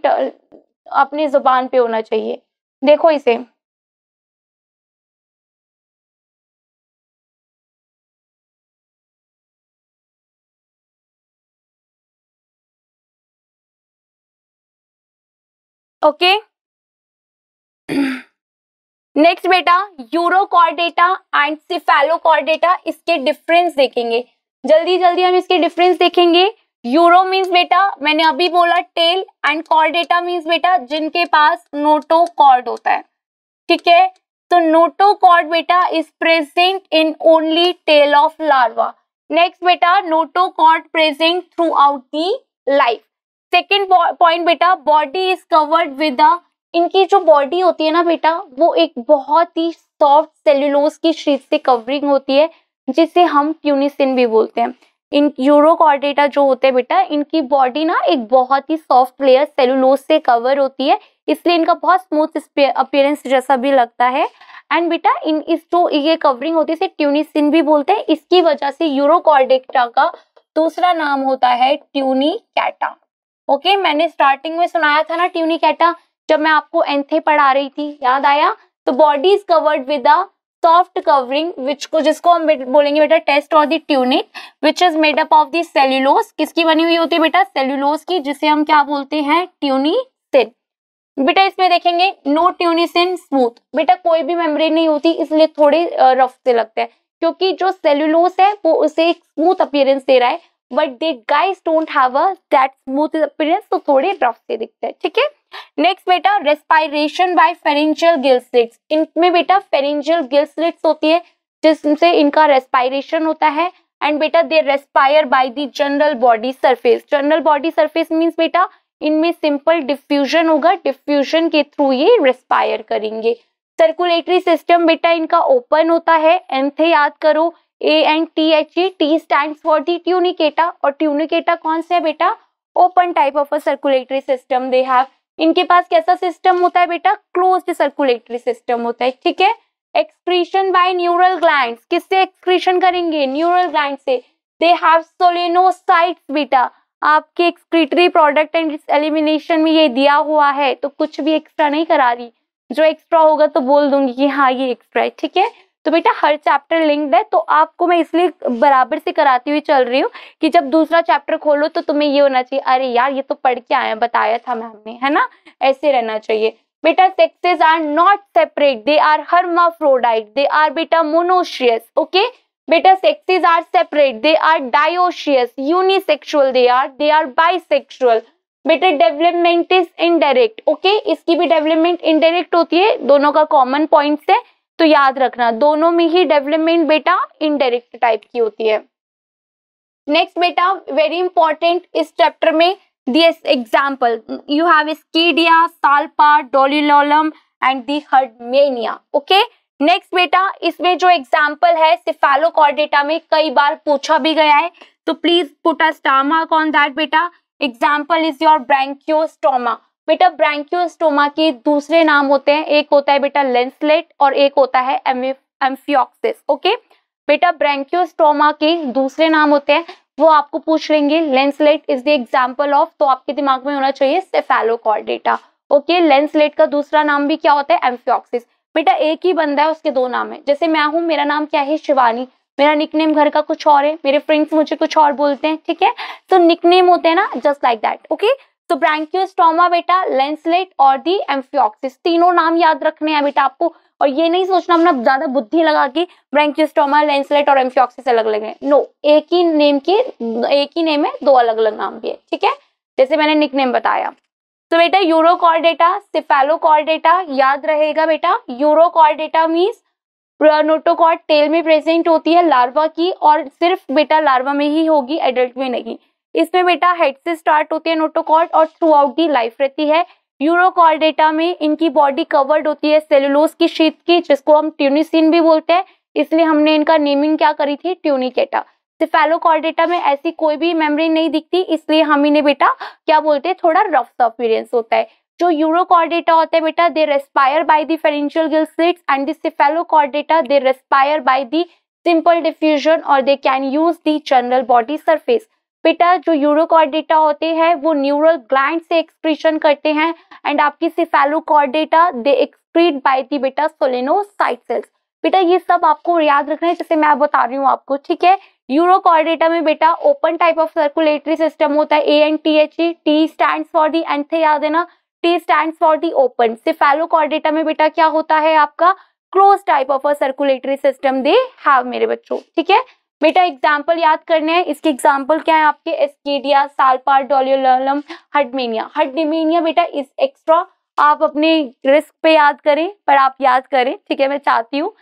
अपनी जुबान पे होना चाहिए देखो इसे ओके नेक्स्ट बेटा यूरोकॉर्डेटा एंड सिफेलोकॉर्डेटा इसके डिफरेंस देखेंगे जल्दी जल्दी हम इसके डिफरेंस देखेंगे यूरो मीन्स बेटा मैंने अभी बोला टेल एंड कॉर्डेटा मीन्स बेटा जिनके पास नोटो कॉर्ड होता है ठीक है तो नोटो कॉर्ड बेटा is present in only tail of larva next बेटा notochord present throughout the life second point बेटा बॉडी इज कवर्ड विद इनकी जो बॉडी होती है ना बेटा वो एक बहुत ही सॉफ्ट सेल्यूलोज की शीट से कवरिंग होती है जिसे हम ट्यूनिसिन भी बोलते हैं इन यूरोकॉर्डेटा जो होते हैं बेटा इनकी बॉडी ना एक बहुत ही सॉफ्ट लेयर सेलुलोज से कवर होती है इसलिए इनका बहुत स्मूथ अपियरेंस जैसा भी लगता है एंड बेटा इन इस जो ये कवरिंग होती है इसे ट्यूनिसिन भी बोलते हैं इसकी वजह से यूरोकॉर्डेटा का दूसरा नाम होता है ट्यूनी कैटा ओके मैंने स्टार्टिंग में सुनाया था ना ट्यूनी कैटा जब मैं आपको एंथे पढ़ा रही थी याद आया तो body is covered with a soft covering which को जिसको हम बोलेंगे बेटा टेस्ट और the tunic which is made up of the cellulose किसकी बनी हुई होती है बेटा सेल्यूलोस की जिसे हम क्या बोलते हैं ट्यूनिसिन बेटा इसमें देखेंगे नो ट्यूनिसिन स्मूथ बेटा कोई भी मेम्ब्रेन नहीं होती इसलिए थोड़े रफ से लगता है क्योंकि जो सेल्यूलोस है वो उसे एक स्मूथ अपीयरेंस दे रहा है but they guys don't have a that smooth appearance तो थोड़े रफ से दिखता है ठीक है नेक्स्ट बेटा respiration by pharyngeal gill slits इनमें बेटा फेरेंशियल गिल स्लिट्स होती है जिससे इनका रेस्पायरेशन होता है एंड बेटा they respire by the general body surface general body surface means बेटा इनमें सिंपल डिफ्यूजन होगा डिफ्यूजन के थ्रू ये रेस्पायर करेंगे सर्कुलेटरी सिस्टम बेटा इनका ओपन होता है एंथे याद करो A and T H E T stand for the Tunicata और ट्यूनिकेटा कौन सा है बेटा open type of a circulatory system they have इनके पास कैसा सिस्टम होता है बेटा क्लोज सर्कुलेटरी सिस्टम होता है ठीक है एक्सक्रीशन बाय न्यूरल ग्लैंड किससे एक्सक्रीशन करेंगे न्यूरल ग्लैंड से दे हैव सोलेनोसाइट्स बेटा आपके एक्सक्रीटरी प्रोडक्ट एंड एलिमिनेशन में ये दिया हुआ है तो कुछ भी एक्स्ट्रा नहीं करा रही जो एक्स्ट्रा होगा तो बोल दूंगी कि हाँ ये एक्स्ट्रा है ठीक है तो बेटा हर चैप्टर लिंक्ड है तो आपको मैं इसलिए बराबर से कराती हुई चल रही हूँ कि जब दूसरा चैप्टर खोलो तो तुम्हें ये होना चाहिए अरे यार ये तो पढ़ के आया बताया था मैम ने है ना ऐसे रहना चाहिए बेटा sexes are not separate they are hermaphrodite they are बेटा मोनोशियस ओके बेटा sexes are separate they are dioecious unisexual they are they are bisexual बेटा डेवलपमेंट इज इनडायरेक्ट ओके इसकी भी डेवलपमेंट इनडायरेक्ट होती है दोनों का कॉमन पॉइंट्स है तो याद रखना दोनों में ही डेवलपमेंट बेटा इनडायरेक्ट टाइप की होती है नेक्स्ट बेटा वेरी इंपॉर्टेंट इस चैप्टर में this example you have Ascidia Salpa Doliolum and the Herdmania okay next बेटा इसमें जो एग्जाम्पल है सिफेलोकॉर्डेटा में कई बार पूछा भी गया है तो please put a stamp on that बेटा एग्जाम्पल इज योर ब्रैंक्योस्टोमा बेटा ब्रैंक्योस्टोमा के दूसरे नाम होते हैं एक होता है बेटा लेंसलेट और एक होता है एम्फियोक्सिस ओके बेटा ब्रैंक्योस्टोमा के दूसरे नाम होते हैं वो आपको पूछ लेंगे lancelet is the example of तो आपके दिमाग में होना चाहिए सेफेलोकॉर्डेटा ओके लेंसलेट का दूसरा नाम भी क्या होता है एम्फियोक्सिस बेटा एक ही बंदा है उसके दो नाम है जैसे मैं हूँ मेरा नाम क्या है शिवानी मेरा निकनेम घर का कुछ और है मेरे फ्रेंड्स मुझे कुछ और बोलते हैं ठीक है तो निकनेम होते हैं ना जस्ट लाइक दैट ओके तो ब्रैंक्योस्टोमा बेटा लेंसलेट और दी एम्फियोक्सिस तीनों नाम याद रखने हैं बेटा आपको और ये नहीं सोचना हमने ज्यादा बुद्धि लगा के ब्रैंक्योस्टोमा लेंसलेट और एम्फियोक्सिस अलग अलग है नो एक ही नेम के एक ही नेम है दो अलग अलग नाम भी है ठीक है जैसे मैंने निक नेम बताया तो बेटा सिफेलोकॉल डेटा याद रहेगा बेटा यूरोकॉर्डेटा मीन्स नोटोकॉर्ड टेल में प्रेजेंट होती है लार्वा की और सिर्फ बेटा लार्वा में ही होगी एडल्ट में नहीं इसमें बेटा हेड से स्टार्ट होती है नोटोकॉर्ड और थ्रू आउट दी लाइफ रहती है यूरोकॉल डेटा में इनकी बॉडी कवर्ड होती है सेलुलोस की शीत की जिसको हम ट्यूनिसिन भी बोलते हैं इसलिए हमने इनका नेमिंग क्या करी थी ट्यूनिकेटा सिफेलोकॉर्डेटा में ऐसी कोई भी मेमोरी नहीं दिखती इसलिए हम इन्हें बेटा क्या बोलते हैं थोड़ा रफ सा अपीरेंस होता है जो यूरोकॉर्डेटा होता है बेटा they respire by the pharyngeal gill slits and the data they respire by the simple diffusion और they can use the general body surface बेटा जो यूरोकॉर्डेटा होते हैं वो न्यूरल ग्लैंड से एक्सप्रेशन करते हैं एंड आपकी सिफेलोकॉर्डेटा दे एक्सप्रीट बाय दी बेटा सोलेनोसाइट सेल्स बेटा ये सब आपको याद रखना है जैसे मैं बता रही हूँ आपको ठीक है यूरोकॉर्डेटा में बेटा open type of circulatory system होता है A N T H E T stand for the एंथ याद है ना T stand for the open Cephalochordata में बेटा क्या होता है आपका close type of a circulatory system they have मेरे बच्चों ठीक है बेटा एग्जाम्पल याद करने हैं इसके एग्जाम्पल क्या है आपके एस्केडिया सालपार डोलियोलम हडमेनिया हडमेनिया बेटा इस एक्स्ट्रा आप अपने रिस्क पे याद करें पर आप याद करें ठीक है मैं चाहती हूँ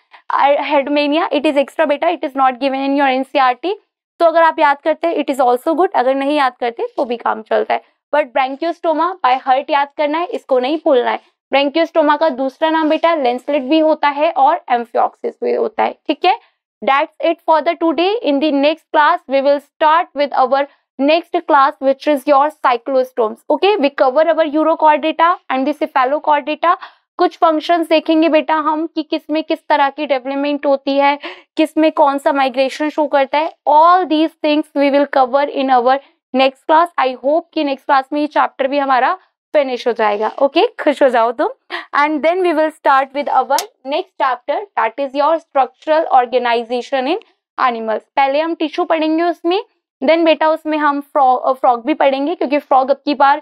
हेडमेनिया इट इज एक्स्ट्रा बेटा it is not given in your NCERT तो अगर आप याद करते हैं इट इज ऑल्सो गुड अगर नहीं याद करते तो भी काम चलता है बट ब्रैंक्योस्टोमा बाय हर्ट याद करना है इसको नहीं भूलना है ब्रेंक्योस्टोमा का दूसरा नाम बेटा लेंसलेट भी होता है और एम्फियोक्सिस भी होता है ठीक है that's it for the today in the next class we will start with our next class which is your cyclostomes okay we cover our urochord data and the cephalochord data कुछ फंक्शंस देखेंगे बेटा हम कि किस में किस तरह की डेवलपमेंट होती है किस में कौन सा माइग्रेशन शो करता है all these things we will cover in our next class I hope कि नेक्स्ट क्लास में ये चैप्टर भी हमारा फिनिश हो जाएगा ओके okay? खुश हो जाओ तुम and then we will start with our next chapter that is your structural organisation in animals पहले हम टिश्यू पढ़ेंगे उसमें देन बेटा उसमें हम फ्रॉग फ्रॉग भी पढ़ेंगे क्योंकि फ्रॉग अब की बार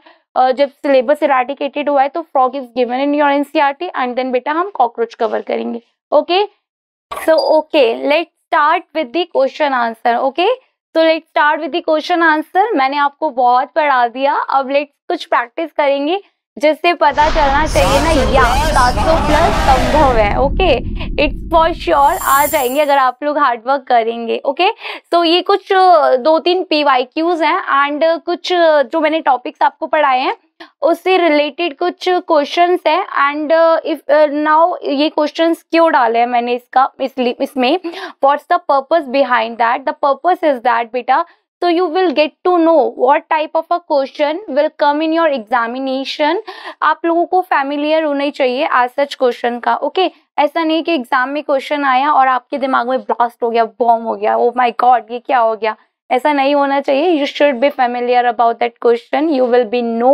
जब सिलेबस इराडिकेटेड हुआ है तो frog is given in your NCERT and then बेटा हम कॉकरोच कवर करेंगे okay so okay let start with the question answer okay तो let start with question answer मैंने आपको बहुत पढ़ा दिया अब लेट कुछ प्रैक्टिस करेंगे जिससे पता चलना चाहिए ना या सात सौ प्लस संभव है ओके इट्स फॉर श्योर आ जाएंगे अगर आप लोग हार्डवर्क करेंगे ओके सो ये कुछ दो तीन पी वाई क्यूज हैं एंड कुछ जो मैंने टॉपिक्स आपको पढ़ाए हैं उससे रिलेटेड कुछ क्वेश्चन है एंड इफ नाउ ये क्वेश्चन क्यों डाले हैं मैंने इसका इसलिए इसमें what's the purpose behind that the purpose is that बेटा so you will get to know what type of a question will come in your examination आप लोगों को familiar होना ही चाहिए as such question का okay ऐसा नहीं कि एग्जाम में क्वेश्चन आया और आपके दिमाग में ब्लास्ट हो गया बॉम हो गया ओ माई गॉड ये क्या हो गया ऐसा नहीं होना चाहिए you should be familiar about that question you will be know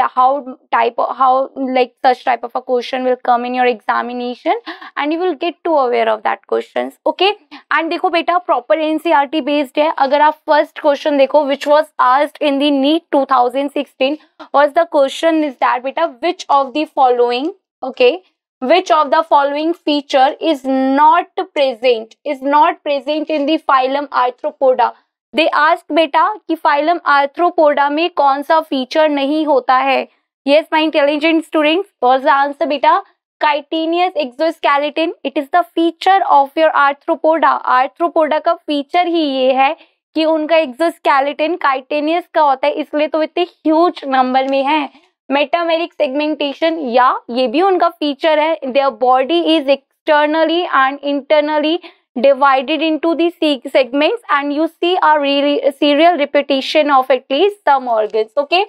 how type how like such type of a question will come in your examination and you will get to aware of that question okay and देखो बेटा प्रॉपर टी बेस्ड है अगर आप फर्स्ट क्वेश्चन देखो which was asked in the NEET two thousand sixteen was the question is that बेटा which of the following okay which of the following feature is not present is not present in the phylum arthropoda they ask बेटा कि फाइलम आर्थ्रोपोडा में कौन सा फीचर नहीं होता है yes my intelligent student was the answer बेटा chitinous exoskeleton it is the feature of your Arthropoda Arthropoda का फीचर ही ये है कि उनका एक्सोस्केलेटन काइटेनियस का होता है इसलिए तो इतने ह्यूज नंबर में है मेटामेरिक सेगमेंटेशन या ये भी उनका फीचर है their body is externally and internally divided into the segments and you see a really serial repetition of at least some organs okay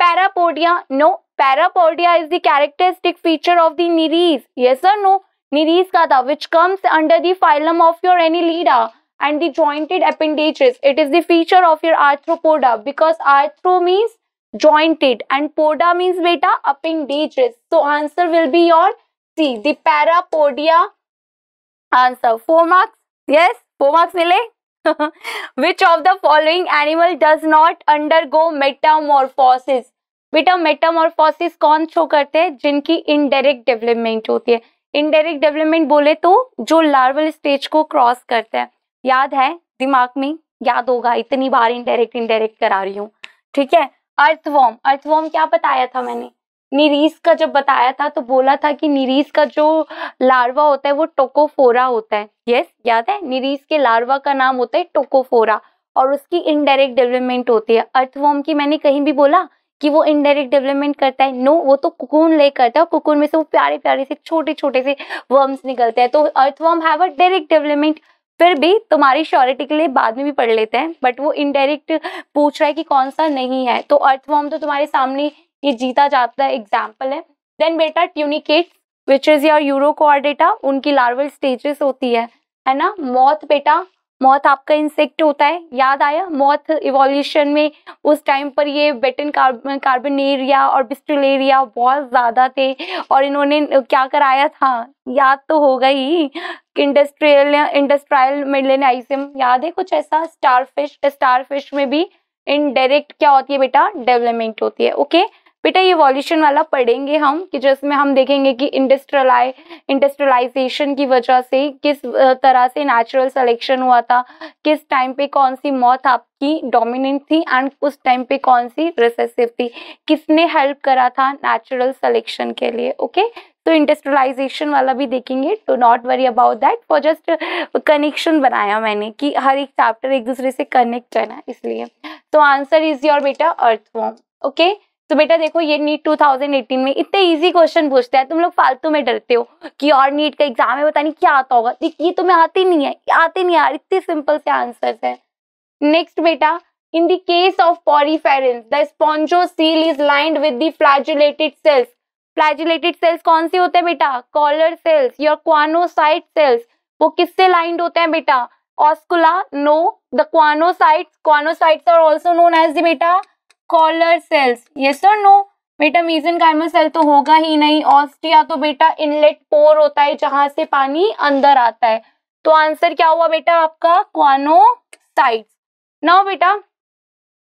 parapodia no parapodia is the characteristic feature of the nereis yes or no nereis kata which comes under the phylum of your annelida and the jointed appendages it is the feature of your arthropoda because arthro means jointed and poda means beta appendages so answer will be your c the parapodia four marks yes four marks मिले which of the following animal does not undergo metamorphosis बेटा मेटामोरफोसिस कौन शो करते हैं जिनकी इनडायरेक्ट डेवलपमेंट होती है इनडायरेक्ट डेवलपमेंट बोले तो जो लार्वल स्टेज को क्रॉस करते हैं याद है दिमाग में याद होगा इतनी बार इनडायरेक्ट इनडायरेक्ट करा रही हूँ ठीक है अर्थवॉर्म अर्थवॉर्म क्या बताया था मैंने निरीस का जब बताया था तो बोला था कि निरीस का जो लार्वा होता है वो टोकोफोरा होता है यस याद है निरीस के लार्वा का नाम होता है टोकोफोरा और उसकी इनडायरेक्ट डेवलपमेंट होती है अर्थवॉर्म की मैंने कहीं भी बोला कि वो इनडायरेक्ट डेवलपमेंट करता है नो no, वो तो कुकून ले करता है कुकून में से वो प्यारे प्यारे से छोटे छोटे से वर्म्स निकलते हैं तो earthworm have a direct development फिर भी तुम्हारी श्योरिटी के लिए बाद में भी पढ़ लेते हैं बट वो इनडायरेक्ट पूछ रहा है कि कौन सा नहीं है तो अर्थवॉर्म तो तुम्हारे सामने ये जीता जाता एग्जाम्पल है देन बेटा ट्यूनिकेट विच इज योर यूरो उनकी लार्वल स्टेजेस होती है है ना मौत बेटा मौत आपका इंसेक्ट होता है याद आया मौत इवोल्यूशन में उस टाइम पर ये बेटन कार्बन कार्बनेरिया और बिस्टलेरिया बहुत ज़्यादा थे और इन्होंने क्या कराया था याद तो होगा ही इंडस्ट्रियल इंडस्ट्रियल आइसम याद है कुछ ऐसा स्टारफिश स्टारफिश में भी इनडायरेक्ट क्या होती है बेटा डेवलपमेंट होती है ओके okay? बेटा ये वॉल्यूशन वाला पढ़ेंगे हम कि जिसमें हम देखेंगे कि इंडस्ट्रलाइ इंडस्ट्रलाइजेशन की वजह से किस तरह से नेचुरल सिलेक्शन हुआ था किस टाइम पे कौन सी मौत आपकी डोमिनेंट थी एंड उस टाइम पे कौन सी रिसेसिव थी किसने हेल्प करा था नेचुरल सिलेक्शन के लिए ओके तो इंडस्ट्रलाइजेशन वाला भी देखेंगे to not worry about that for just connection बनाया मैंने कि हर एक चैप्टर एक दूसरे से कनेक्ट है ना इसलिए तो आंसर इज योर बेटा अर्थवॉम ओके तो बेटा देखो ये नीट 2018 में इतने इजी क्वेश्चन पूछते हैं तुम लोग फालतू में डरते हो कि और नीट का एग्जाम है पता नहीं क्या आता होगा ये तुम्हें तो आते नहीं है आते नहीं यार इतने सिंपल से आंसर है नेक्स्ट बेटा In the case of poryferins, the spongiocele is lined with the flagellated cells flagellated cells कौन सी होते हैं बेटा collar cells your choanocyte cells वो किससे लाइंड होते हैं बेटा oscula no the choanocytes choanocytes are also known as the बेटा कॉलर सेल्स ये और नो बेटा मेसेनकाइमल सेल तो होगा ही नहीं ऑस्ट्रिया तो बेटा इनलेट पोर होता है जहां से पानी अंदर आता है तो आंसर क्या हुआ बेटा आपका क्वानो साइड ना बेटा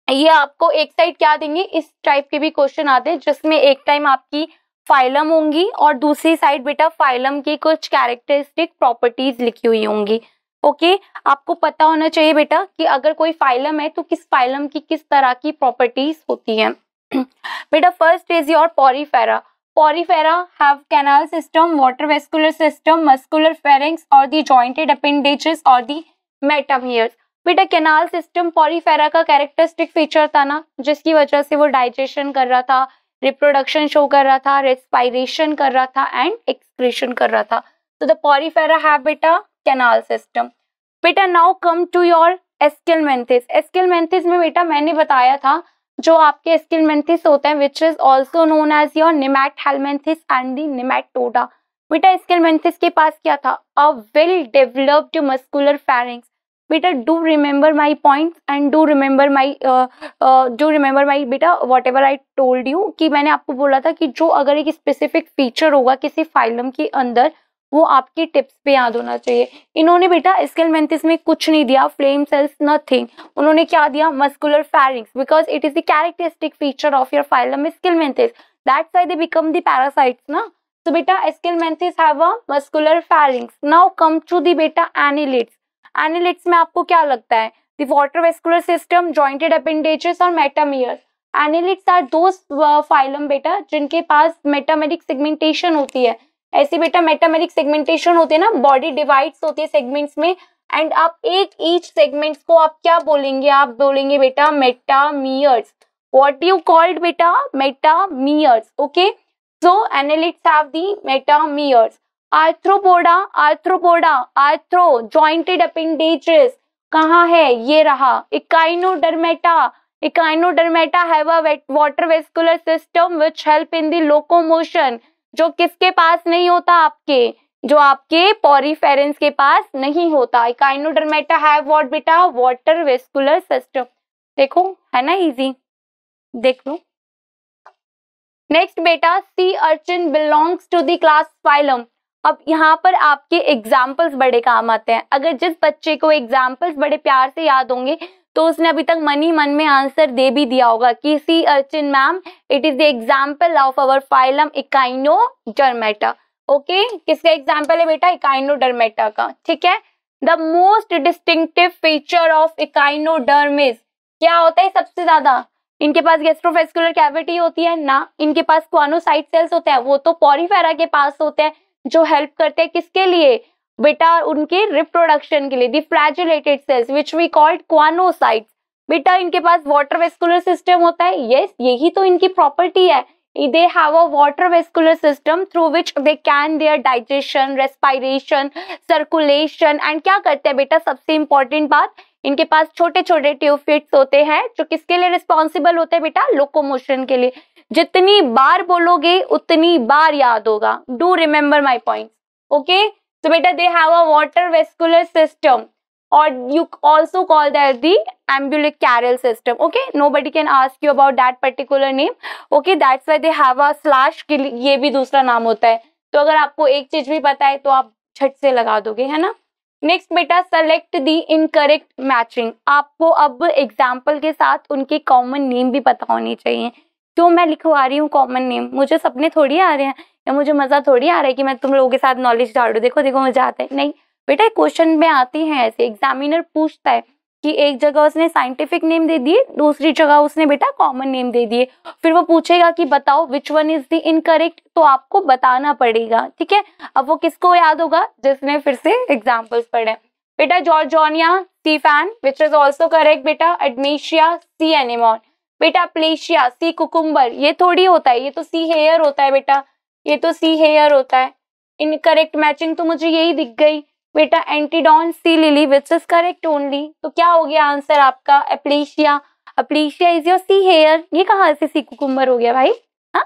ये आपको एक साइड क्या देंगे इस टाइप के भी क्वेश्चन आते हैं जिसमें एक टाइम आपकी फाइलम होंगी और दूसरी साइड बेटा फाइलम की कुछ कैरेक्टरिस्टिक प्रॉपर्टीज लिखी हुई होंगी ओके आपको पता होना चाहिए बेटा कि अगर कोई फाइलम है तो किस फाइलम की किस तरह की प्रॉपर्टीज होती हैं बेटा first is your Porifera Porifera have canal system water vascular system muscular pharynx और दी जॉइंटेड अपेंडेजेस और दी मेटामियर्स बेटा कैनाल सिस्टम पॉरीफेरा का कैरेक्टरिस्टिक फीचर था ना जिसकी वजह से वो डाइजेशन कर रहा था रिप्रोडक्शन शो कर रहा था रेस्पायरेशन कर रहा था एंड एक्सक्रीशन कर रहा था तो द पॉरीफेरा हैव बेटा कैनाल सिस्टम बेटा now come to your Aschelminthes Aschelminthes में बेटा मैंने बताया था जो आपके मेंथिस होते हैं which is also known as your Nemathelminthes and the Nematoda बेटा मेंथिस के पास क्या था a well developed muscular pharynx बेटा do remember my points and do remember my do remember my बेटा whatever I told you कि मैंने आपको बोला था कि जो अगर एक स्पेसिफिक फीचर होगा किसी फाइलम के अंदर वो आपकी टिप्स पे याद होना चाहिए इन्होंने बेटा स्किल मेंथिस में कुछ नहीं दिया फ्लेम सेल्स नथिंग उन्होंने क्या दिया muscular pharynx because it is the characteristic feature of your phylum Aschelminthes that side they become the parasites ना तो बेटा स्किल मेंथिस have muscular pharynx now come to the बेटा एनिलिट्स एनिलिट्स में आपको क्या लगता है the water vascular system jointed appendages और मेटामियर्स एनिलिट्स आर दो फाइलम बेटा जिनके पास मेटामेडिक सिगमेंटेशन होती है ऐसे बेटा मेटामेरिक सेगमेंटेशन होते हैं ना बॉडी डिवाइड्स होते हैं सेगमेंट्स में एंड आप एक ईच सेगमेंट्स को आप क्या बोलेंगे आप बोलेंगे बेटा मेटामियर्स what यू कॉल्ड बेटा metameres okay so annelids have the metameres Arthropoda Arthropoda आर्थ्रो jointed अपेंडेजेस कहाँ है ये रहा Echinodermata Echinodermata have a water vascular system which help in the locomotion जो किसके पास नहीं होता आपके जो आपके पॉरीफेरेंस के पास नहीं होता काइनोडर्मेटा है वॉट बेटा वॉटर वेस्कुलर सिस्टम देखो है ना इजी देख लो नेक्स्ट बेटा sea urchin belongs to the class phylum अब यहाँ पर आपके एग्जाम्पल्स बड़े काम आते हैं अगर जिस बच्चे को एग्जाम्पल्स बड़े प्यार से याद होंगे तो उसने अभी तक मन ही मन में आंसर दे भी दिया होगा कि sea urchin ma'am it is the example of our phylum Echinodermata okay किसका एग्जाम्पल है बेटा इकाइनो डरमेटा का ठीक है the most distinctive feature of Echinoderms क्या होता है सबसे ज्यादा इनके पास गेस्ट्रोफेस्कुलर कैविटी होती है ना इनके पास क्वानोसाइट सेल्स होते हैं वो तो पॉरीफेरा के पास होते हैं जो हेल्प करते हैं किसके लिए बेटा उनके रिप्रोडक्शन के लिए the flagellated cells which we called choanocyte बेटा इनके पास वाटर वेस्कुलर सिस्टम होता है यस yes, यही तो इनकी प्रॉपर्टी है they have a water vascular system through which they can their digestion respiration circulation and क्या करते हैं बेटा सबसे इंपॉर्टेंट बात इनके पास छोटे छोटे ट्यूबफिट्स होते हैं जो किसके लिए रिस्पॉन्सिबल होते हैं बेटा लोकोमोशन के लिए जितनी बार बोलोगे उतनी बार याद होगा do remember my point okay okay? So beta, they have a water vascular system or you also call that the ambulocarial system. Okay, nobody can ask you about that particular name. Okay, that's why they have a slash ये भी दूसरा नाम होता है तो अगर आपको एक चीज भी पता है तो आप छट से लगा दोगे है ना नेक्स्ट बेटा सेलेक्ट दी इनकरेक्ट मैचिंग आपको अब एग्जाम्पल के साथ उनके कॉमन नेम भी पता होने चाहिए क्यों तो मैं लिखवा रही हूँ कॉमन नेम मुझे सपने थोड़ी आ रहे हैं या मुझे मज़ा थोड़ी आ रहा है कि मैं तुम लोगों के साथ नॉलेज डालू देखो देखो मुझे आता है नहीं बेटा क्वेश्चन में आती हैं ऐसे एग्जामिनर पूछता है कि एक जगह उसने साइंटिफिक नेम दे दिए दूसरी जगह उसने बेटा कॉमन नेम दे दिए फिर वो पूछेगा कि बताओ which one is the incorrect तो आपको बताना पड़ेगा ठीक है अब वो किसको याद होगा जिसने फिर से एग्जाम्पल्स पढ़े बेटा Gorgonia fan which is also correct बेटा एडमेशिया सी एनिमॉन बेटा प्लेशिया सी कुकुम्बर ये थोड़ी होता है ये तो सी हेयर होता है बेटा ये तो सी हेयर होता है इन करेक्ट मैचिंग तो मुझे यही दिख गई बेटा Antedon sea lily which is correct only तो क्या हो गया आंसर आपका Aplysia Aplysia is your sea hare ये कहाँ से सी कुकुम्बर हो गया भाई हा?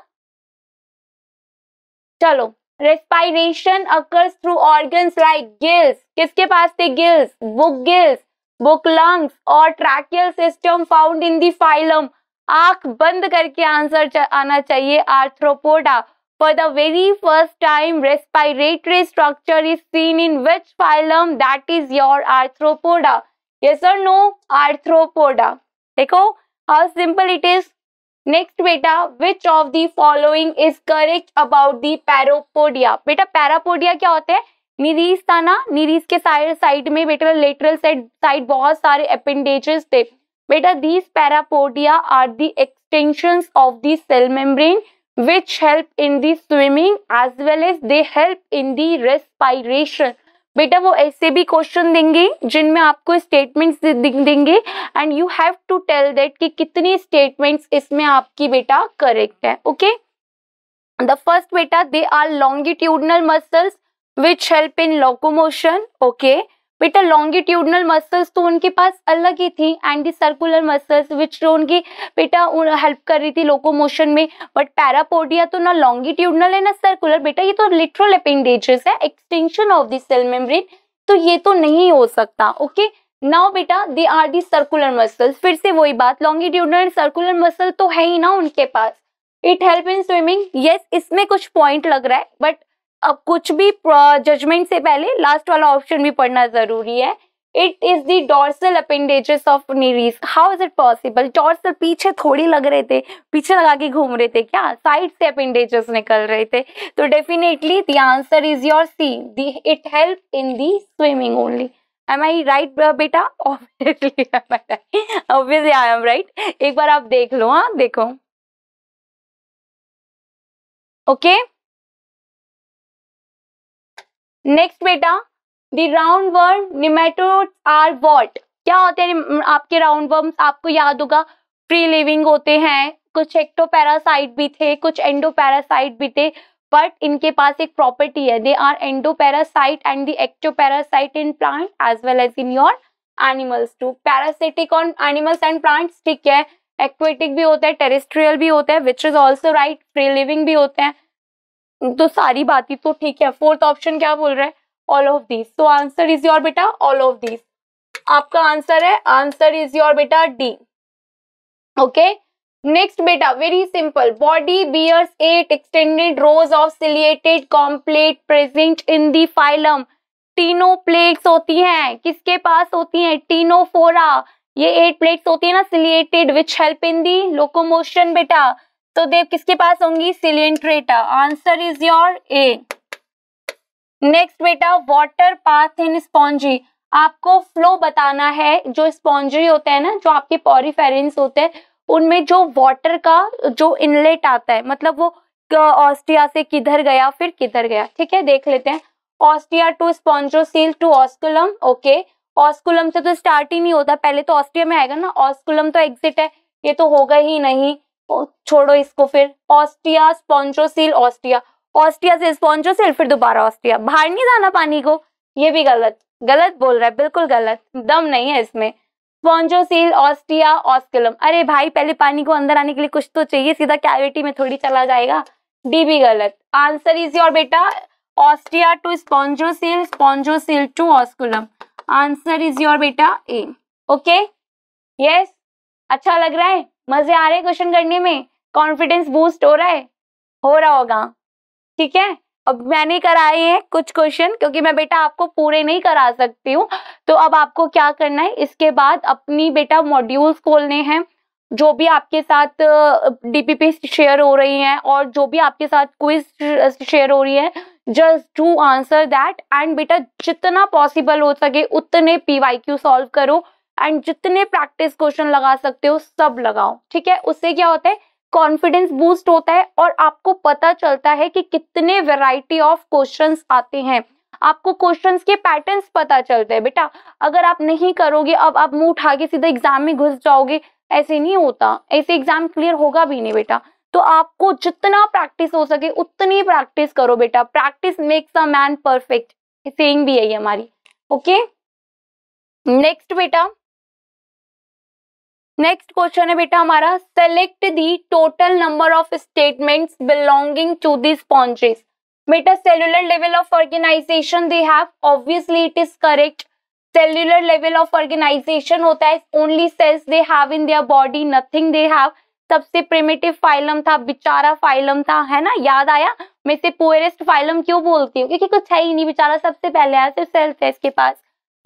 चलो respiration occurs through organs like gills किसके पास थे gills book gills book lungs और tracheal system found in the phylum आंख बंद करके आंसर आना चाहिए Arthropoda for the very first time respiratory structure is seen in which phylum that is your Arthropoda yes और नो आर्थ्रोपोडा देखो how simple it is next बेटा which of the following is correct about the parapodia बेटा पैरापोडिया क्या होते हैं निरीज था ना निरीज के साइड में बेटा लेटरल साइड बहुत सारे अपेंडेजेस थे बेटा these parapodia are the extension of the cell membrane which help in the swimming as well as they help in the respiration बेटा वो ऐसे भी क्वेश्चन देंगे जिनमें आपको स्टेटमेंट्स देंगे and you have to tell that कि कितनी स्टेटमेंट्स इसमें आपकी बेटा करेक्ट है ओके द फर्स्ट बेटा they are longitudinal muscles which help in locomotion okay okay? बेटा लॉन्गिट्यूडनल मसल्स तो उनके पास अलग ही थी एंटी सर्कुलर मसल्स विच तो उनकी बेटा हेल्प कर रही थी लोकोमोशन में बट पैरापोडिया तो ना लॉन्गिट्यूडनल है ना सर्कुलर बेटा ये तो लिटरल अपेंडेजेस है extension of the cell membrane तो ये तो नहीं हो सकता ओके नाउ बेटा they are the circular muscles फिर से वही बात लॉन्गिट्यूडनल एंड सर्कुलर मसल तो है ही ना उनके पास it help in swimming yes इसमें कुछ पॉइंट लग रहा है बट अब कुछ भी जजमेंट से पहले लास्ट वाला ऑप्शन भी पढ़ना जरूरी है it is the dorsal appendages of Nereis how is it possible dorsal पीछे थोड़ी लग रहे थे पीछे लगा के घूम रहे थे क्या साइड से अपेंडेजेस निकल रहे थे तो definitely the answer is your C the it help in the swimming only am I right बेटा ऑब्वियसली आई एम राइट एक बार आप देख लो हाँ देखो ओके okay? नेक्स्ट बेटा the round worm nematode are what क्या होते हैं आपके राउंड वर्म्स आपको याद होगा फ्री लिविंग होते हैं कुछ एक्टोपैरासाइट भी थे कुछ एंडोपैरासाइट भी थे बट इनके पास एक प्रॉपर्टी है they are endoparasite and the ectoparasite in plant as well as in your animals to parasitic on animals and plants ठीक है एक्वेटिक भी होता है टेरिस्ट्रियल भी होता है which is also right free living भी होते हैं तो सारी बात ही तो ठीक है फोर्थ ऑप्शन क्या बोल रहा है ऑल ऑफ दिस तो आंसर इज योर बेटा ऑल ऑफ दिस आपका आंसर है आंसर इज योर बेटा डी ओके नेक्स्ट बेटा very simple body bears at extended rows of ciliated comb plate present in the phylum तीनों प्लेट्स होती हैं किसके पास होती हैं फोरा ये एट प्लेट्स होती है ना ciliated which help in the locomotion बेटा तो देव किसके पास होंगी Coelenterata answer is your A next बेटा वाटर पाथ इन स्पॉन्जी आपको फ्लो बताना है जो स्पॉन्जी होते हैं ना जो आपके पॉरीफेरेंस होते हैं उनमें जो वाटर का जो इनलेट आता है मतलब वो ऑस्ट्रिया से किधर गया फिर किधर गया ठीक है देख लेते हैं ostia to spongocoel to osculum okay osculum से तो स्टार्ट ही नहीं होता पहले तो ऑस्ट्रिया में आएगा ना ऑस्कुलम तो एग्जिट है ये तो होगा ही नहीं छोड़ो इसको फिर ऑस्टिया स्पॉन्जोसिल ऑस्टिया ऑस्ट्रिया से स्पॉन्जोसिल फिर दोबारा ऑस्ट्रिया बाहर नहीं जाना पानी को ये भी गलत गलत बोल रहा है बिल्कुल गलत दम नहीं है इसमें स्पॉन्जोसिल ऑस्टिया ऑस्कुलम अरे भाई पहले पानी को अंदर आने के लिए कुछ तो चाहिए सीधा कैविटी में थोड़ी चला जाएगा डी भी गलत आंसर इज योर बेटा ostia to spongocoel spongocoel to osculum answer is your बेटा ए ओके यस अच्छा लग रहा है मजे आ रहे क्वेश्चन करने में कॉन्फिडेंस बूस्ट हो रहा है हो रहा होगा ठीक है अब मैंने कराए हैं कुछ क्वेश्चन क्योंकि मैं बेटा आपको पूरे नहीं करा सकती हूँ तो अब आपको क्या करना है इसके बाद अपनी बेटा मॉड्यूल्स खोलने हैं जो भी आपके साथ डीपीपी शेयर हो रही हैं और जो भी आपके साथ क्विज शेयर हो रही है just to answer that and बेटा जितना पॉसिबल हो सके उतने पी वाई क्यू सॉल्व करो एंड जितने प्रैक्टिस क्वेश्चन लगा सकते हो सब लगाओ ठीक है उससे क्या होता है कॉन्फिडेंस बूस्ट होता है और आपको पता चलता है कि कितने वेराइटी ऑफ क्वेश्चंस आते हैं आपको क्वेश्चंस के पैटर्न्स पता चलते हैं बेटा अगर आप नहीं करोगे अब आप मुंह उठा के सीधा एग्जाम में घुस जाओगे ऐसे नहीं होता ऐसे एग्जाम क्लियर होगा भी नहीं बेटा तो आपको जितना प्रैक्टिस हो सके उतनी प्रैक्टिस करो बेटा practice makes a man perfect saying भी है हमारी ओके नेक्स्ट बेटा नेक्स्ट क्वेश्चन है बेटा हमारा select the total number of statements belonging to the sponges बेटा cellular level of organisation they have obviously it is correct cellular level of organization होता है only cells they have in their body nothing they have सबसे प्रिमेटिव फाइलम था बेचारा फाइलम था है ना याद आया मैं इसे पुअरेस्ट फाइलम क्यों बोलती हूँ क्योंकि कुछ है ही नहीं बेचारा सबसे पहले आया सिर्फ सेल्स है इसके पास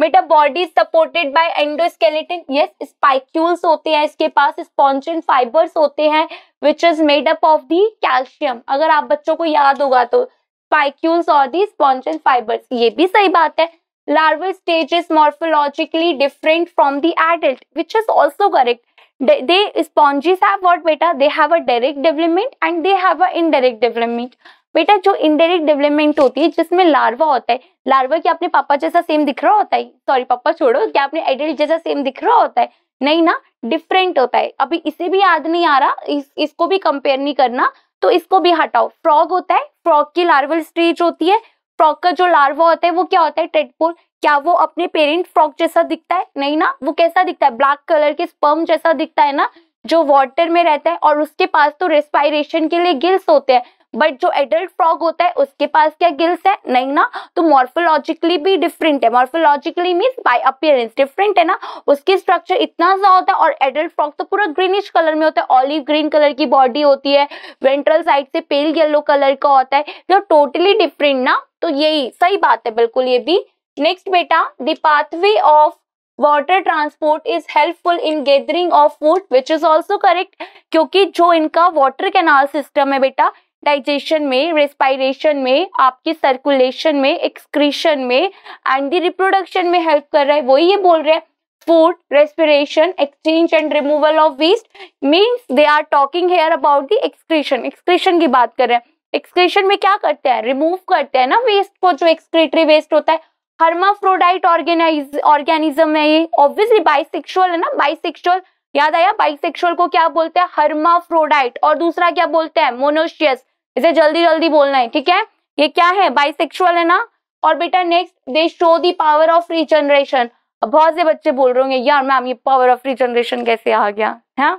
बेटा body supported by endoskeleton yes spicules होते हैं इसके पास स्पॉन्चिन फाइबर्स होते हैं which is made up of the calcium अगर आप बच्चों को याद होगा तो स्पाइक्यूल्स और दी स्पॉन्चिन फाइबर्स ये भी सही बात है larval stage is morphologically different from the adult which is also correct they sponges have what बेटा they have a direct development and they have a indirect development बेटा जो इनडायरेक्ट डेवलपमेंट होती है जिसमें लार्वा होता है लार्वा क्या अपने पापा जैसा सेम दिख रहा होता है सॉरी पापा छोड़ो क्या अपने एडल्ट जैसा सेम दिख रहा होता है नहीं ना डिफरेंट होता है अभी इसे भी याद नहीं आ रहा इस, इसको भी कंपेयर नहीं करना तो इसको भी हटाओ फ्रॉग होता है फ्रॉग की लार्वल स्टेज होती है फ्रॉग का जो लार्वा होता है वो क्या होता है टेडपोल क्या वो अपने पेरेंट फ्रॉग जैसा दिखता है नहीं ना वो कैसा दिखता है ब्लैक कलर के स्पर्म जैसा दिखता है ना जो वाटर में रहता है और उसके पास तो रेस्पायरेशन के लिए गिल्स होते हैं बट जो एडल्ट फ्रॉग होता है उसके पास क्या गिल्स है नहीं ना तो मॉर्फोलॉजिकली भी डिफरेंट है morphologically means by appearance different है ना उसकी स्ट्रक्चर इतना सा होता है और एडल्ट फ्रॉग तो पूरा ग्रीनिश कलर में होता है ऑलिव ग्रीन कलर की बॉडी होती है वेंट्रल साइड से पेल येलो कलर का होता है जो टोटली डिफरेंट ना तो यही सही बात है बिल्कुल ये भी नेक्स्ट बेटा the pathway of water transport is helpful in gathering of food which is also correct क्योंकि जो इनका वाटर कैनाल सिस्टम है बेटा डाइजेशन में रेस्पायरेशन में आपकी सर्कुलेशन में एक्सक्रीशन में एंड दी रिप्रोडक्शन में हेल्प कर रहा है वही ये बोल रहे हैं food respiration exchange and removal of waste means they are talking here about the excretion excretion की बात कर रहे हैं एक्सक्रीशन में क्या करते हैं रिमूव करते हैं ना वेस्ट को जो एक्सक्रीटरी वेस्ट होता है हर्माफ्रोडाइट ऑर्गेनाइज ऑर्गेनिज्म है ये ऑब्वियसली बाइसेक्सुअल है ना बाइसेक्सुअल याद आया बाइसेक्सुअल को क्या बोलते हैं हर्माफ्रोडाइट और दूसरा क्या बोलते हैं मोनोशियस इसे जल्दी जल्दी बोलना है ठीक है ये क्या है बाइसेक्सुअल है ना और बेटा next they show the power of regeneration बहुत से बच्चे बोल रहे होंगे यार मैम ये पावर ऑफ रीजनरेशन कैसे आ गया है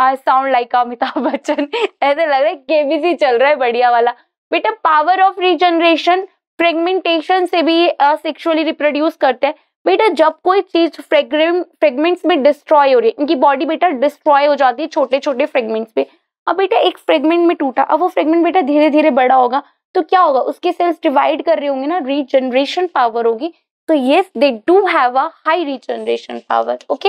I sound like Amitabh Bachchan ऐसे लग रहा है केबीसी चल रहा है बढ़िया वाला बेटा पावर ऑफ रीजनरेशन फ्रेगमेंटेशन से भी सेक्शुअली रिप्रोड्यूस करते हैं बेटा जब कोई चीज फ्रेगमेंट्स में डिस्ट्रॉय हो रही है इनकी बॉडी बेटा डिस्ट्रॉय हो जाती है छोटे छोटे फ्रेगमेंट्स पे अब बेटा एक फ्रेगमेंट में टूटा अब वो फ्रेगमेंट बेटा धीरे धीरे बड़ा होगा तो क्या होगा उसके सेल्स डिवाइड कर रहे होंगे ना रीजनरेशन पावर होगी तो yes they do have a high regeneration power okay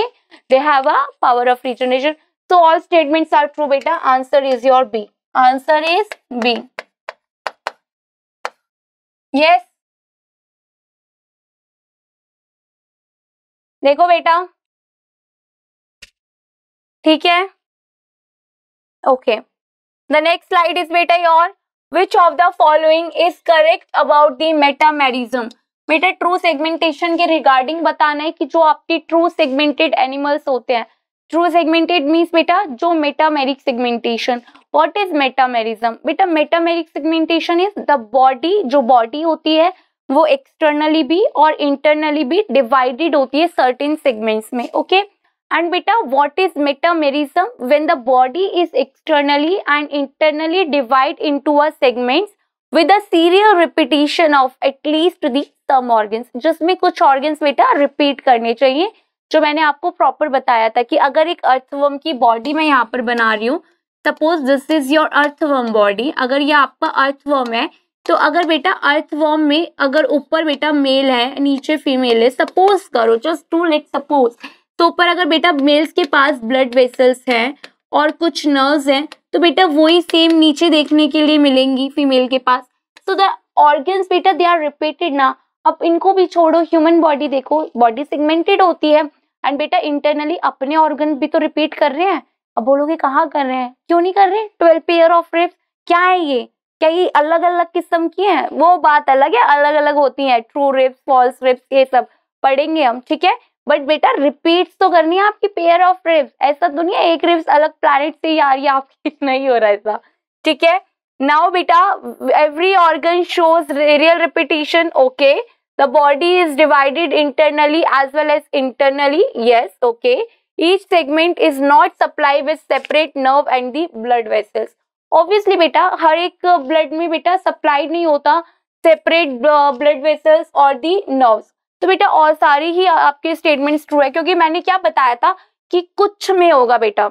they have a power of regeneration तो ऑल स्टेटमेंट आर ट्रू बेटा answer is your B answer is B yes देखो बेटा ठीक है okay the next slide is बेटा your which of the following is correct about the metamerism बेटा ट्रू सेगमेंटेशन के रिगार्डिंग बताना है कि जो आपकी ट्रू सेगमेंटेड एनिमल्स होते हैं ट्रू सेगमेंटेड मीन्स बेटा जो metameric segmentation what is metamerism बेटा metameric segmentation is the body जो बॉडी होती है वो एक्सटर्नली भी और इंटरनली भी डिवाइडेड होती है सर्टेन सेगमेंट्स में ओके okay? एंड बेटा what is metamerism when the body is externally and internally divide into a segments with a serial repetition of at least them organs जिसमें कुछ ऑर्गन्स बेटा रिपीट करने चाहिए जो मैंने आपको प्रॉपर बताया था कि अगर एक अर्थवर्म की बॉडी मैं यहाँ पर बना रही हूँ suppose this is your earthworm body अगर ये आपका अर्थवर्म है तो अगर बेटा अर्थवर्म में अगर ऊपर बेटा मेल है नीचे फीमेल है सपोज करो जस्ट टू लेट सपोज तो पर अगर बेटा मेल्स के पास ब्लड वेसल्स हैं और कुछ नर्व्स हैं तो बेटा वही सेम नीचे देखने के लिए मिलेंगी फीमेल के पास सो द ऑर्गन्स बेटा दे आर रिपीटेड ना अब इनको भी छोड़ो ह्यूमन बॉडी देखो बॉडी सेगमेंटेड होती है एंड बेटा इंटरनली अपने ऑर्गन भी तो रिपीट कर रहे हैं अब बोलोगे कहाँ कर रहे हैं क्यों नहीं कर रहे ट्वेल्व पेयर ऑफ रिप्स क्या है ये क्या ये अलग अलग किस्म की हैं वो बात अलग है अलग अलग होती है ट्रू रिप्स फॉल्स रिप्स ये सब पढ़ेंगे हम ठीक है बट बेटा रिपीट्स तो करनी है आपकी पेयर ऑफ रिब्स ऐसा तो नहीं है एक रिब्स अलग प्लानट से ही आ रही है आपकी नहीं हो रहा ऐसा ठीक है नाउ बेटा every organ shows real repetition okay the body is divided internally as well as internally yes okay each segment is not supply with separate nerve and the blood vessels obviously बेटा हर एक ब्लड में बेटा सप्लाई नहीं होता सेपरेट ब्लड वेसल्स और दी नर्व्स तो बेटा और सारी ही आपके स्टेटमेंट ट्रू है क्योंकि मैंने क्या बताया था कि कुछ में होगा बेटा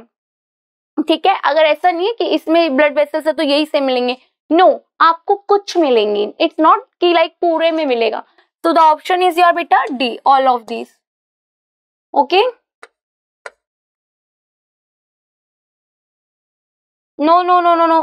ठीक है अगर ऐसा नहीं है कि इसमें ब्लड वेसल है तो यही से मिलेंगे नो no, आपको कुछ मिलेंगे इट्स नॉट कि लाइक पूरे में मिलेगा तो द ऑप्शन इज योर बेटा D all of this okay no no no no no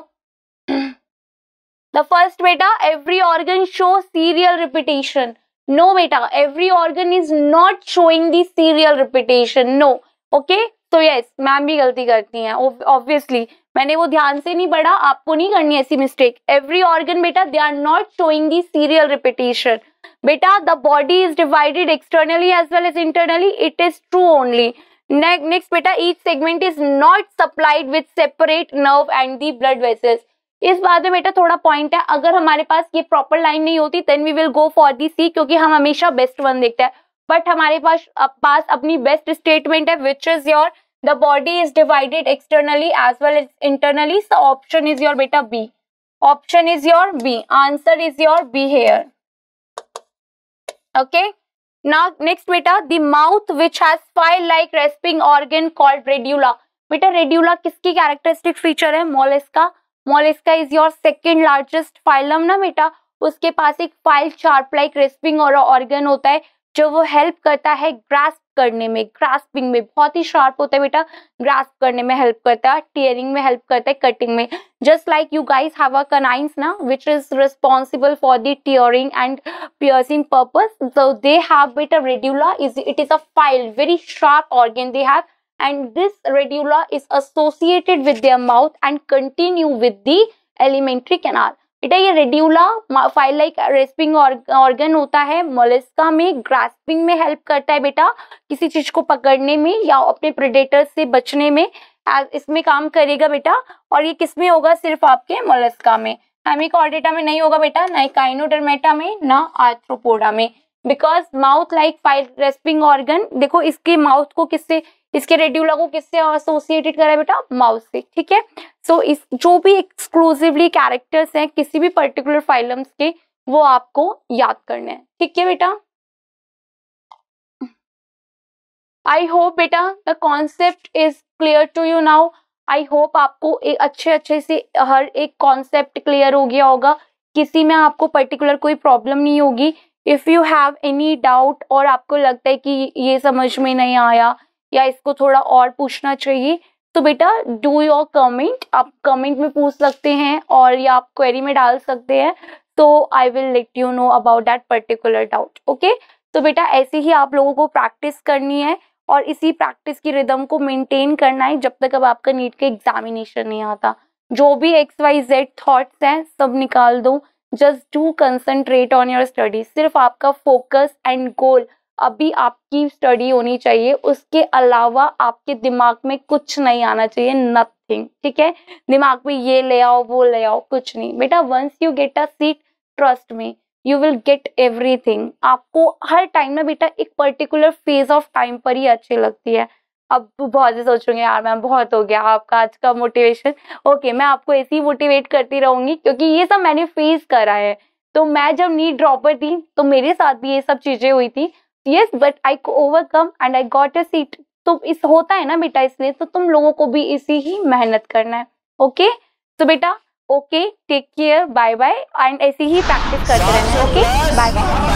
the first बेटा every organ show serial repetition No, beta, every organ is not showing the serial repetition. No. Okay? तो यस मैम भी गलती करती हैं ऑब्वियसली मैंने वो ध्यान से नहीं पढ़ा आपको नहीं करनी ऐसी मिस्टेक एवरी ऑर्गन बेटा they are not showing the serial repetition बेटा the body is divided externally as well as internally it is true only next बेटा each segment is not supplied with separate nerve and the blood vessels इस बात में बेटा थोड़ा पॉइंट है अगर हमारे पास ये प्रॉपर लाइन नहीं होती then we will go for the C क्योंकि हम हमेशा बेस्ट वन देखते हैं बट हमारे पास पास अपनी बेस्ट स्टेटमेंट है which is your the body is divided externally as well as internally so option is your बेटा B option is your B answer is your B here okay ना नेक्स्ट बेटा the mouth which has file like rasping organ called radula बेटा रेड्यूला किसकी कैरेक्टरिस्टिक फीचर है mollusk का Mollusca is your second largest phylum ना बेटा उसके पास एक फाइल शार्प लाइक रेस्पिंग और ऑर्गन होता है जो वो हेल्प करता है ग्रास्प करने में ग्रास्पिंग में बहुत ही शार्प होता है बेटा ग्रास्प करने में हेल्प करता है टीयरिंग में हेल्प करता है कटिंग में just like you guys have a canines ना which is responsible for the tearing and piercing purpose so they have बेटा radula is it is a file very sharp organ they have and this radula is associated with their mouth and continue with the alimentary canal बेटा ये radula file like rasping organ होता है मोलेस्का में ग्रास्पिंग में हेल्प करता है बेटा किसी चीज को पकड़ने में या अपने प्रेडेटर्स से बचने में इसमें काम करेगा बेटा और ये किस में होगा सिर्फ आपके मोलेस्का में हेमिकॉर्डेटा में नहीं होगा बेटा ना काइनोडर्मेटा में ना आर्थ्रोपोडा में because mouth like file rasping organ देखो इसके माउथ को किससे इसके रेड्यूला को किससे एसोसिएटेड करा है बेटा माउस से ठीक है सो इस जो भी एक्सक्लूसिवली कैरेक्टर्स हैं किसी भी पर्टिकुलर फाइलम्स के वो आपको याद करने हैं ठीक है बेटा आई होप बेटा the concept is clear to you now I hope आपको एक अच्छे अच्छे से हर एक कॉन्सेप्ट क्लियर हो गया होगा किसी में आपको पर्टिकुलर कोई प्रॉब्लम नहीं होगी if you have any doubt और आपको लगता है कि ये समझ में नहीं आया या इसको थोड़ा और पूछना चाहिए तो बेटा डू योर कमेंट आप कमेंट में पूछ सकते हैं और या आप क्वेरी में डाल सकते हैं तो I will let you know about that particular doubt okay तो बेटा ऐसे ही आप लोगों को प्रैक्टिस करनी है और इसी प्रैक्टिस की रिदम को मेंटेन करना है जब तक अब आपका नीट का एग्जामिनेशन नहीं आता जो भी एक्स वाई जेड थॉट्स हैं सब निकाल दो just do concentrate on your study सिर्फ आपका फोकस एंड गोल अभी आपकी स्टडी होनी चाहिए उसके अलावा आपके दिमाग में कुछ नहीं आना चाहिए नथिंग ठीक है दिमाग में ये ले आओ वो ले आओ कुछ नहीं बेटा once you get a seat trust me you will get everything आपको हर टाइम ना बेटा एक पर्टिकुलर फेज ऑफ टाइम पर ही अच्छी लगती है अब बहुत ही सोचोगे यार मैम बहुत हो गया आपका आज का मोटिवेशन ओके मैं आपको ऐसे ही मोटिवेट करती रहूंगी क्योंकि ये सब मैंने फेस करा है तो मैं जब नीट ड्रॉपर थी तो मेरे साथ भी ये सब चीज़ें हुई थी yes but I overcome and I got a seat तो इस होता है ना बेटा इसलिए तो तुम लोगों को भी इसी ही मेहनत करना है ओके okay? तो बेटा okay take care bye bye and ऐसी ही प्रैक्टिस करते रहना ओके बाय बाय